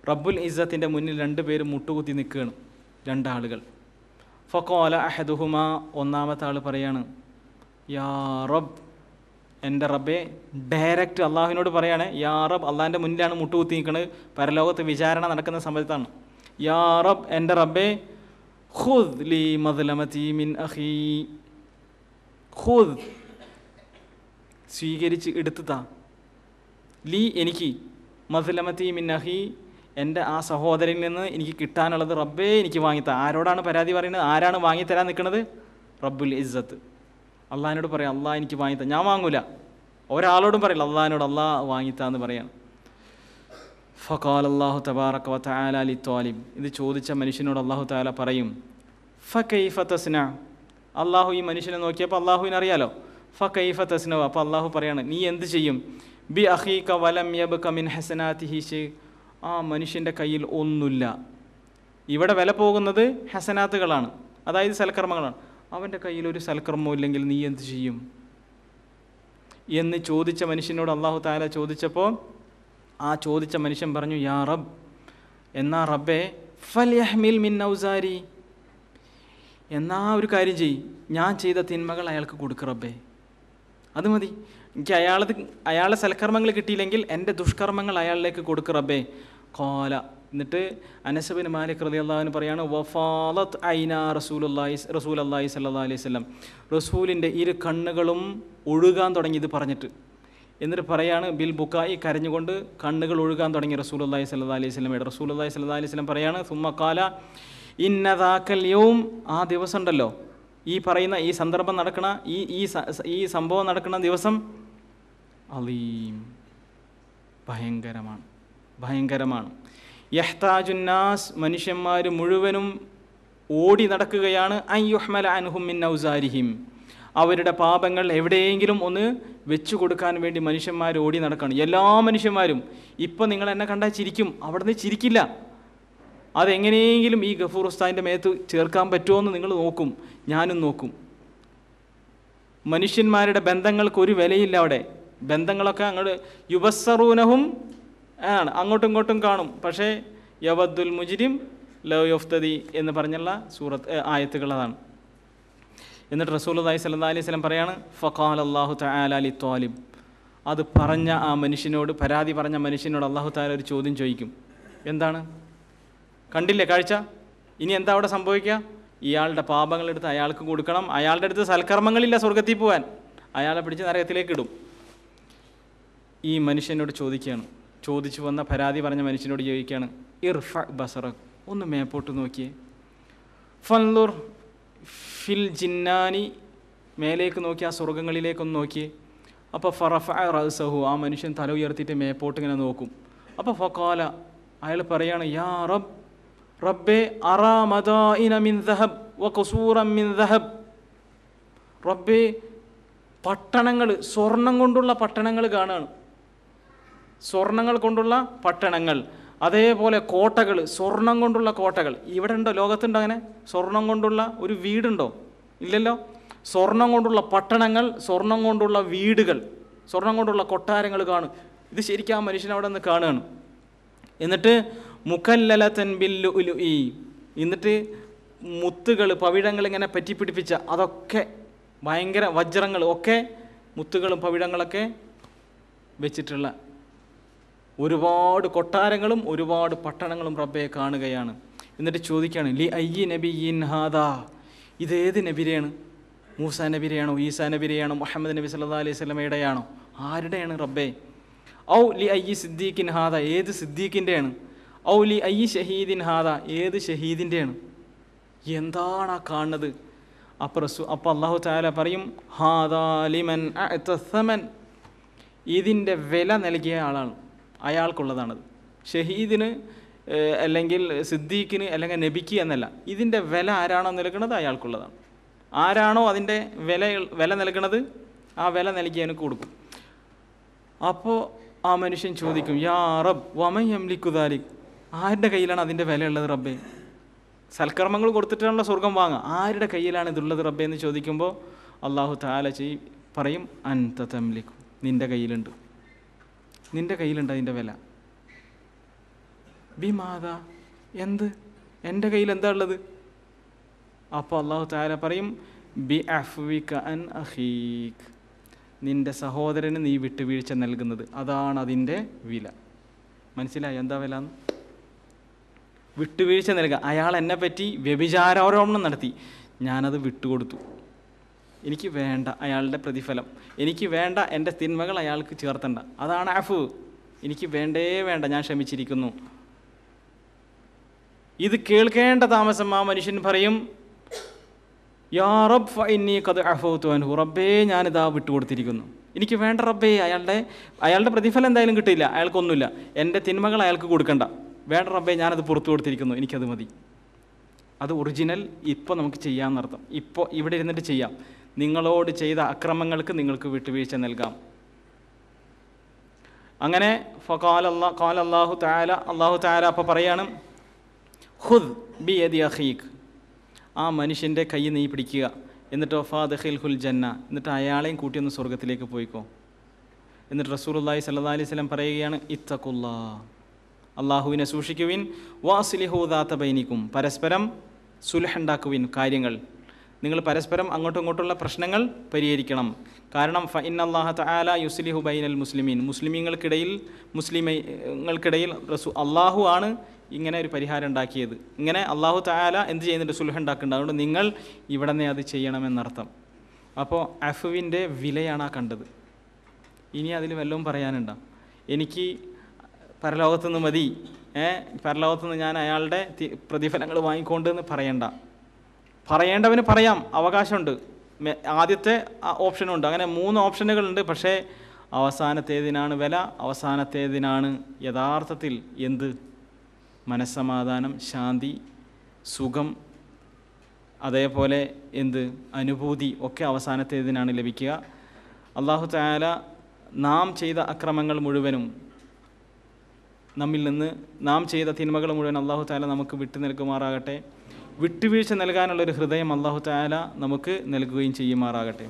റബ്ബുൽ ഇസ്സത്തിൻ്റെ മുന്നിൽ രണ്ട് പേര് മുട്ടുകുത്തി നിൽക്കുകയാണ് രണ്ടാളുകൾ ഫക്കോല അഹദുഹുമ ഒന്നാമത്തെ ആൾ പറയാണ് യാ റബ്ബ് എൻ്റെ റബ്ബെ ഡയറക്റ്റ് അള്ളാഹുവിനോട് പറയുകയാണ് യാ റബ് അള്ളാഹിൻ്റെ മുന്നിലാണ് മുട്ടുകുത്തി നിൽക്കുന്നത് പരലോകത്ത് വിചാരണ നടക്കുന്ന സമയത്താണ് യാ റബ് എൻ്റെ റബ്ബെ ഖുദ് ലി മദ്ലമതി മിൻ അഹി ഖുദ് സ്വീകരിച്ച് എടുത്തു താ ലീ എനിക്ക് മദ്ലമതി മിൻ അഹി എൻ്റെ ആ സഹോദരനിൽ നിന്ന് എനിക്ക് കിട്ടാനുള്ളത് റബ്ബേ എനിക്ക് വാങ്ങിത്താ ആരോടാണ് പരാതി പറയുന്നത് ആരാണ് വാങ്ങിത്തരാൻ നിൽക്കുന്നത് റബ്ബുൽ ഇസ്സത്ത് അള്ളഹാനോട് പറയാം അള്ളാഹ് എനിക്ക് വാങ്ങിത്ത ഞാൻ വാങ്ങൂല ഒരാളോടും പറയില്ല അള്ളഹാനോട് അള്ളാഹ വാങ്ങിത്താന്ന് പറയാം ഫഖാൽ അള്ളാഹു തബാറക്ക വത്താല അലി ത്വാലിം ഇത് ചോദിച്ച മനുഷ്യനോട് അള്ളാഹു താല പറയും ഫ കൈഫ തസ്ന അള്ളാഹു ഈ മനുഷ്യനെ നോക്കിയപ്പോൾ അള്ളാഹുവിനെ അറിയാലോ ഫ കൈഫ അപ്പോൾ അള്ളാഹു പറയാണ് നീ എന്ത് ചെയ്യും ബി അഹീക വലം യബ് കമിൻ ഹസനാത്തി ഹിഷ് ആ മനുഷ്യൻ്റെ കയ്യിൽ ഒന്നുമില്ല ഇവിടെ വില പോകുന്നത് ഹസനാത്തുകളാണ് അതായത് സൽക്കർമ്മങ്ങളാണ് അവൻ്റെ കയ്യിൽ ഒരു സൽക്കർമ്മോ ഇല്ലെങ്കിൽ നീ എന്ത് ചെയ്യും എന്ന് ചോദിച്ച മനുഷ്യനോട് അള്ളാഹു താല ചോദിച്ചപ്പോൾ ആ ചോദിച്ച മനുഷ്യൻ പറഞ്ഞു യാ റബ് എന്നാ റബ്ബെ ഫൽയഹ്മിൽ മിൻ ഔസാരി എന്നാ ഒരു കാര്യം ചെയ് ഞാൻ ചെയ്ത തിന്മകൾ അയാൾക്ക് കൊടുക്ക് റബ്ബേ അത് മതി എനിക്ക് അയാളത് അയാളെ സൽക്കർമ്മങ്ങൾ കിട്ടിയില്ലെങ്കിൽ എൻ്റെ ദുഷ്കർമ്മങ്ങൾ അയാളിലേക്ക് കൊടുക്ക് റബ്ബേ കോല എന്നിട്ട് അനസബിൻ മാലിക് റലി അള്ളാഹുവിന് പറയാണ് വഫാലത്ത് ഐന റസൂൽ അള്ളാഹി റസൂൽ അള്ളാഹി സല്ലാ അലൈഹി സ്വലം റസൂലിൻ്റെ ഇരു കണ്ണുകളും ഒഴുകാൻ തുടങ്ങി ഇത് പറഞ്ഞിട്ട് എന്നിട്ട് പറയാണ് ബിൽ ബുക്കായി കരഞ്ഞുകൊണ്ട് കണ്ണുകൾ ഒഴുകാൻ തുടങ്ങി റസൂൽ അള്ളാഹി സല്ല അലൈഹി സ്വലമയുടെ റസൂൽ അള്ളാഹി സല്ല അലൈഹി സ്വലം പറയാണ് സുമ്മക്കാല ഇന്നതാക്കൽ യോം ആ ദിവസം ഉണ്ടല്ലോ ഈ പറയുന്ന ഈ സന്ദർഭം നടക്കണ ഈ ഈ ഈ സംഭവം നടക്കുന്ന ദിവസം അലീം ഭയങ്കരമാണ് ഭയങ്കരമാണ് യഹ്താജുന്നാസ് മനുഷ്യന്മാർ മുഴുവനും ഓടി നടക്കുകയാണ് അയ്യുഹ്മല അൻഹുമിൻ ഔസാരിഹിം അവരുടെ പാപങ്ങൾ എവിടെയെങ്കിലും ഒന്ന് വെച്ചു കൊടുക്കാൻ വേണ്ടി മനുഷ്യന്മാർ ഓടി നടക്കുകയാണ് എല്ലാ മനുഷ്യന്മാരും ഇപ്പം നിങ്ങൾ എന്നെ കണ്ടാൽ ചിരിക്കും അവിടുന്ന് ചിരിക്കില്ല അതെങ്ങനെയെങ്കിലും ഈ ഗഫൂർ ഉസ്താദിൻ്റെ മേത്ത് ചേർക്കാൻ പറ്റുമോ നിങ്ങൾ നോക്കും ഞാനും നോക്കും മനുഷ്യന്മാരുടെ ബന്ധങ്ങൾക്ക് ഒരു വിലയില്ല അവിടെ ബന്ധങ്ങളൊക്കെ അങ്ങോട്ട് യുവസറൂനഹും ആണ് അങ്ങോട്ടും ഇങ്ങോട്ടും കാണും പക്ഷേ യവദ്ദുൽ മുജിരിം ലവ് യോഫ്തദി എന്ന് പറഞ്ഞുള്ള സൂറത്ത് ആയത്തുകളതാണ് എന്നിട്ട് റസൂലുദായി സല്ലാ അലൈഹി സ്വലം പറയാണ് ഫഖാൽ അള്ളാഹു തലി ത്വാലിബ് അത് പറഞ്ഞ ആ മനുഷ്യനോട് പരാതി പറഞ്ഞ മനുഷ്യനോട് അള്ളാഹു താല ഒരു ചോദ്യം ചോദിക്കും എന്താണ് കണ്ടില്ലേ കാഴ്ച ഇനി എന്താ അവിടെ സംഭവിക്കുക ഇയാളുടെ പാപങ്ങളെടുത്ത് അയാൾക്ക് കൊടുക്കണം അയാളുടെ അടുത്ത് സൽക്കർമ്മങ്ങളില്ല സ്വർഗത്തിൽ പോകാൻ അയാളെ പിടിച്ച് നരകത്തിലേക്ക് ഇടും ഈ മനുഷ്യനോട് ചോദിക്കുകയാണ് ചോദിച്ചു വന്ന പരാതി പറഞ്ഞ മനുഷ്യനോട് ചോദിക്കുകയാണ് ഇർഫ ബസറക് ഒന്ന് മേപ്പോട്ട് നോക്കിയേ ഫൻലുർ ഫിൽ ജിന്നാനി മേലേക്ക് നോക്കി ആ സ്വർഗങ്ങളിലേക്കൊന്ന് നോക്കിയേ അപ്പോൾ ഫറഫ റസഹു ആ മനുഷ്യൻ തല ഉയർത്തിയിട്ട് മേപ്പോട്ട് ഇങ്ങനെ നോക്കും അപ്പോൾ ഫക്കാല അയാൾ പറയാണ് യാ റബ് റബ്ബെ അറാ മദാഇന മിൻ ദഹബ് വ കുസൂറ മിൻ ദഹബ് റബ്ബെ പട്ടണങ്ങൾ സ്വർണം കൊണ്ടുള്ള പട്ടണങ്ങൾ കാണുകയാണ് സ്വർണങ്ങൾ കൊണ്ടുള്ള പട്ടണങ്ങൾ അതേപോലെ കോട്ടകൾ സ്വർണം കൊണ്ടുള്ള കോട്ടകൾ ഇവിടെ ഉണ്ടോ ലോകത്തുണ്ടോ അങ്ങനെ സ്വർണം കൊണ്ടുള്ള ഒരു വീടുണ്ടോ ഇല്ലല്ലോ സ്വർണം കൊണ്ടുള്ള പട്ടണങ്ങൾ സ്വർണം കൊണ്ടുള്ള വീടുകൾ സ്വർണം കൊണ്ടുള്ള കൊട്ടാരങ്ങൾ കാണും ഇത് ശരിക്കും ആ മനുഷ്യൻ അവിടെ നിന്ന് കാണുകയാണ് എന്നിട്ട് മുക്കല്ലല തെൻബില്ലു ഈ എന്നിട്ട് മുത്തുകൾ പവിഴങ്ങൾ ഇങ്ങനെ പറ്റിപ്പിടിപ്പിച്ച അതൊക്കെ ഭയങ്കര വജ്രങ്ങൾ ഒക്കെ മുത്തുകളും പവിഴങ്ങളൊക്കെ വെച്ചിട്ടുള്ള ഒരുപാട് കൊട്ടാരങ്ങളും ഒരുപാട് പട്ടണങ്ങളും റബ്ബയെ കാണുകയാണ് എന്നിട്ട് ചോദിക്കുകയാണ് ലി അയ്യി നബി ഇൻ ഹാദാ ഇതേത് നബിരെയാണ് മൂസ നബിരെയാണോ ഈസാ നബിരെയാണോ മുഹമ്മദ് നബി സല്ലാ അലൈഹി സ്വലമയുടെയാണോ ആരുടെയാണ് റബ്ബേ ഔ ലി അയ്യി സിദ്ദീഖിൻ ഹാദ ഏത് സിദ്ദീഖിൻ്റെയാണ് ഔ ലി അയ്യി ഷഹീദിൻ ഹാദ ഏത് ഷഹീദിൻ്റെയാണ് എന്താണ് ആ കാണുന്നത് അപ്പം അപ്പം അള്ളാഹു താല പറയും ഹാദാലിമൻ ഇതിൻ്റെ വില നൽകിയ ആളാണ് അയാൾക്കുള്ളതാണത് ഷഹീദിന് അല്ലെങ്കിൽ സിദ്ദീഖിന് അല്ലെങ്കിൽ നബിക്ക് എന്നല്ല ഇതിൻ്റെ വില ആരാണോ നൽകുന്നത് അയാൾക്കുള്ളതാണ് ആരാണോ അതിൻ്റെ വില വില നൽകണത് ആ വില നൽകി കൊടുക്കും അപ്പോൾ ആ മനുഷ്യൻ ചോദിക്കും യാ റബ് വമയംലിക്കുദാലി ആരുടെ കയ്യിലാണ് അതിൻ്റെ വിലയുള്ളത് റബ്ബേ സൽക്കർമ്മങ്ങൾ കൊടുത്തിട്ടാണല്ലോ സ്വർഗം വാങ്ങുക ആരുടെ കയ്യിലാണ് ഇതുള്ളത് റബ്ബേ എന്ന് ചോദിക്കുമ്പോൾ അള്ളാഹു താല ചെയ് പറയും അൻ തതംലിക്കും നിൻ്റെ കയ്യിലുണ്ട് നിൻ്റെ കയ്യിലുണ്ട് അതിൻ്റെ വില ബി മാതാ എന്ത് എൻ്റെ കയ്യിൽ എന്താ ഉള്ളത് അപ്പോൾ അള്ളാഹു താര പറയും ബി അഫ്വിക അൻ അഹീഖ് നിൻ്റെ സഹോദരന് നീ വിട്ടുവീഴ്ച നൽകുന്നത് അതാണ് അതിൻ്റെ വില മനസ്സിലായി എന്താ വില വിട്ടുവീഴ്ച നൽകുക അയാൾ എന്നെ പറ്റി വ്യഭിചാരാരോപണം നടത്തി ഞാനത് വിട്ടുകൊടുത്തു എനിക്ക് വേണ്ട അയാളുടെ പ്രതിഫലം എനിക്ക് വേണ്ട എൻ്റെ തിന്മകൾ അയാൾക്ക് ചേർത്തണ്ട അതാണ് അഫു എനിക്ക് വേണ്ടേ വേണ്ട ഞാൻ ക്ഷമിച്ചിരിക്കുന്നു ഇത് കേൾക്കേണ്ട താമസം ആ മനുഷ്യൻ പറയും യാ റബ് ഇന്നി കത് അഫൗത്തു അൻഹു റബ്ബേ ഞാനിതാ വിട്ടുകൊടുത്തിരിക്കുന്നു എനിക്ക് വേണ്ട റബ്ബേ അയാളുടെ അയാളുടെ പ്രതിഫലം എന്തായാലും കിട്ടിയില്ല അയാൾക്കൊന്നുമില്ല എൻ്റെ തിന്മകൾ അയാൾക്ക് കൊടുക്കണ്ട വേണ്ട റബ്ബേ ഞാനത് പുറത്തു കൊടുത്തിരിക്കുന്നു എനിക്കത് മതി അത് ഒറിജിനൽ ഇപ്പോൾ നമുക്ക് ചെയ്യാമെന്നർത്ഥം ഇപ്പോൾ ഇവിടെ ഇരുന്നിട്ട് ചെയ്യാം നിങ്ങളോട് ചെയ്ത അക്രമങ്ങൾക്ക് നിങ്ങൾക്ക് വിട്ടുവീഴ്ച നൽകാം അങ്ങനെ അള്ളാഹു താല അള്ളാഹു താല അപ്പോൾ പറയാണ് ഹുദ് ബി എദി അഹീഖ് ആ മനുഷ്യൻ്റെ കൈ നീ പിടിക്കുക എന്നിട്ട് ഒഫാദഹിൽ ഹുൽ ജന്ന എന്നിട്ട് അയാളെയും ഒന്ന് സ്വർഗത്തിലേക്ക് പോയിക്കോ എന്നിട്ട് റസൂലുല്ലാഹി സല്ലാ അലൈഹി സ്വലം പറയുകയാണ് ഇത്തഖുല്ലാ അള്ളാഹുവിനെ സൂക്ഷിക്കുവിൻ ദാത്ത ബൈനിക്കും പരസ്പരം സുലഹുണ്ടാക്കുവിൻ കാര്യങ്ങൾ നിങ്ങൾ പരസ്പരം അങ്ങോട്ടും ഇങ്ങോട്ടുള്ള പ്രശ്നങ്ങൾ പരിഹരിക്കണം കാരണം ഫ ഇൻ അള്ളാഹ തആല യുസ്ലിഹു ബൈനൽ മുസ്ലിമീൻ മുസ്ലിമീങ്ങൾക്കിടയിൽ മുസ്ലിമീങ്ങൾക്കിടയിൽ റസു അള്ളാഹു ആണ് ഇങ്ങനെ ഒരു പരിഹാരം ഉണ്ടാക്കിയത് ഇങ്ങനെ അള്ളാഹു തആല എന്ത് ചെയ്യുന്നുണ്ട് സുലഹ ഉണ്ടാക്കുന്നുണ്ട് അതുകൊണ്ട് നിങ്ങൾ ഇവിടെ നിന്നേ അത് ചെയ്യണമെന്നർത്ഥം അപ്പോൾ അഫുവിൻ്റെ വിലയാണ് ആ കണ്ടത് ഇനി അതിൽ വല്ലതും പറയാനുണ്ട എനിക്ക് പരലോകത്തുനിന്ന് മതി ഏഹ് പരലോകത്തുനിന്ന് ഞാൻ അയാളുടെ പ്രതിഫലങ്ങൾ വാങ്ങിക്കൊണ്ടെന്ന് പറയണ്ട പറയേണ്ടവന് പറയാം അവകാശമുണ്ട് ആദ്യത്തെ ഓപ്ഷനുണ്ട് അങ്ങനെ മൂന്ന് ഓപ്ഷനുകളുണ്ട് പക്ഷേ അവസാനത്തേതിനാണ് വില അവസാനത്തേതിനാണ് യഥാർത്ഥത്തിൽ എന്ത് മനസ്സമാധാനം ശാന്തി സുഖം അതേപോലെ എന്ത് അനുഭൂതി ഒക്കെ അവസാനത്തേതിനാണ് ലഭിക്കുക അള്ളാഹു തായാല നാം ചെയ്ത അക്രമങ്ങൾ മുഴുവനും നമ്മിൽ നിന്ന് നാം ചെയ്ത തിന്മകൾ മുഴുവൻ അള്ളാഹു താല നമുക്ക് വിട്ടു നിൽക്കുമാറാകട്ടെ വിട്ടുവീഴ്ച നൽകാനുള്ളൊരു ഹൃദയം അള്ളാഹു താല നമുക്ക് നൽകുകയും ചെയ്യുമാറാകട്ടെ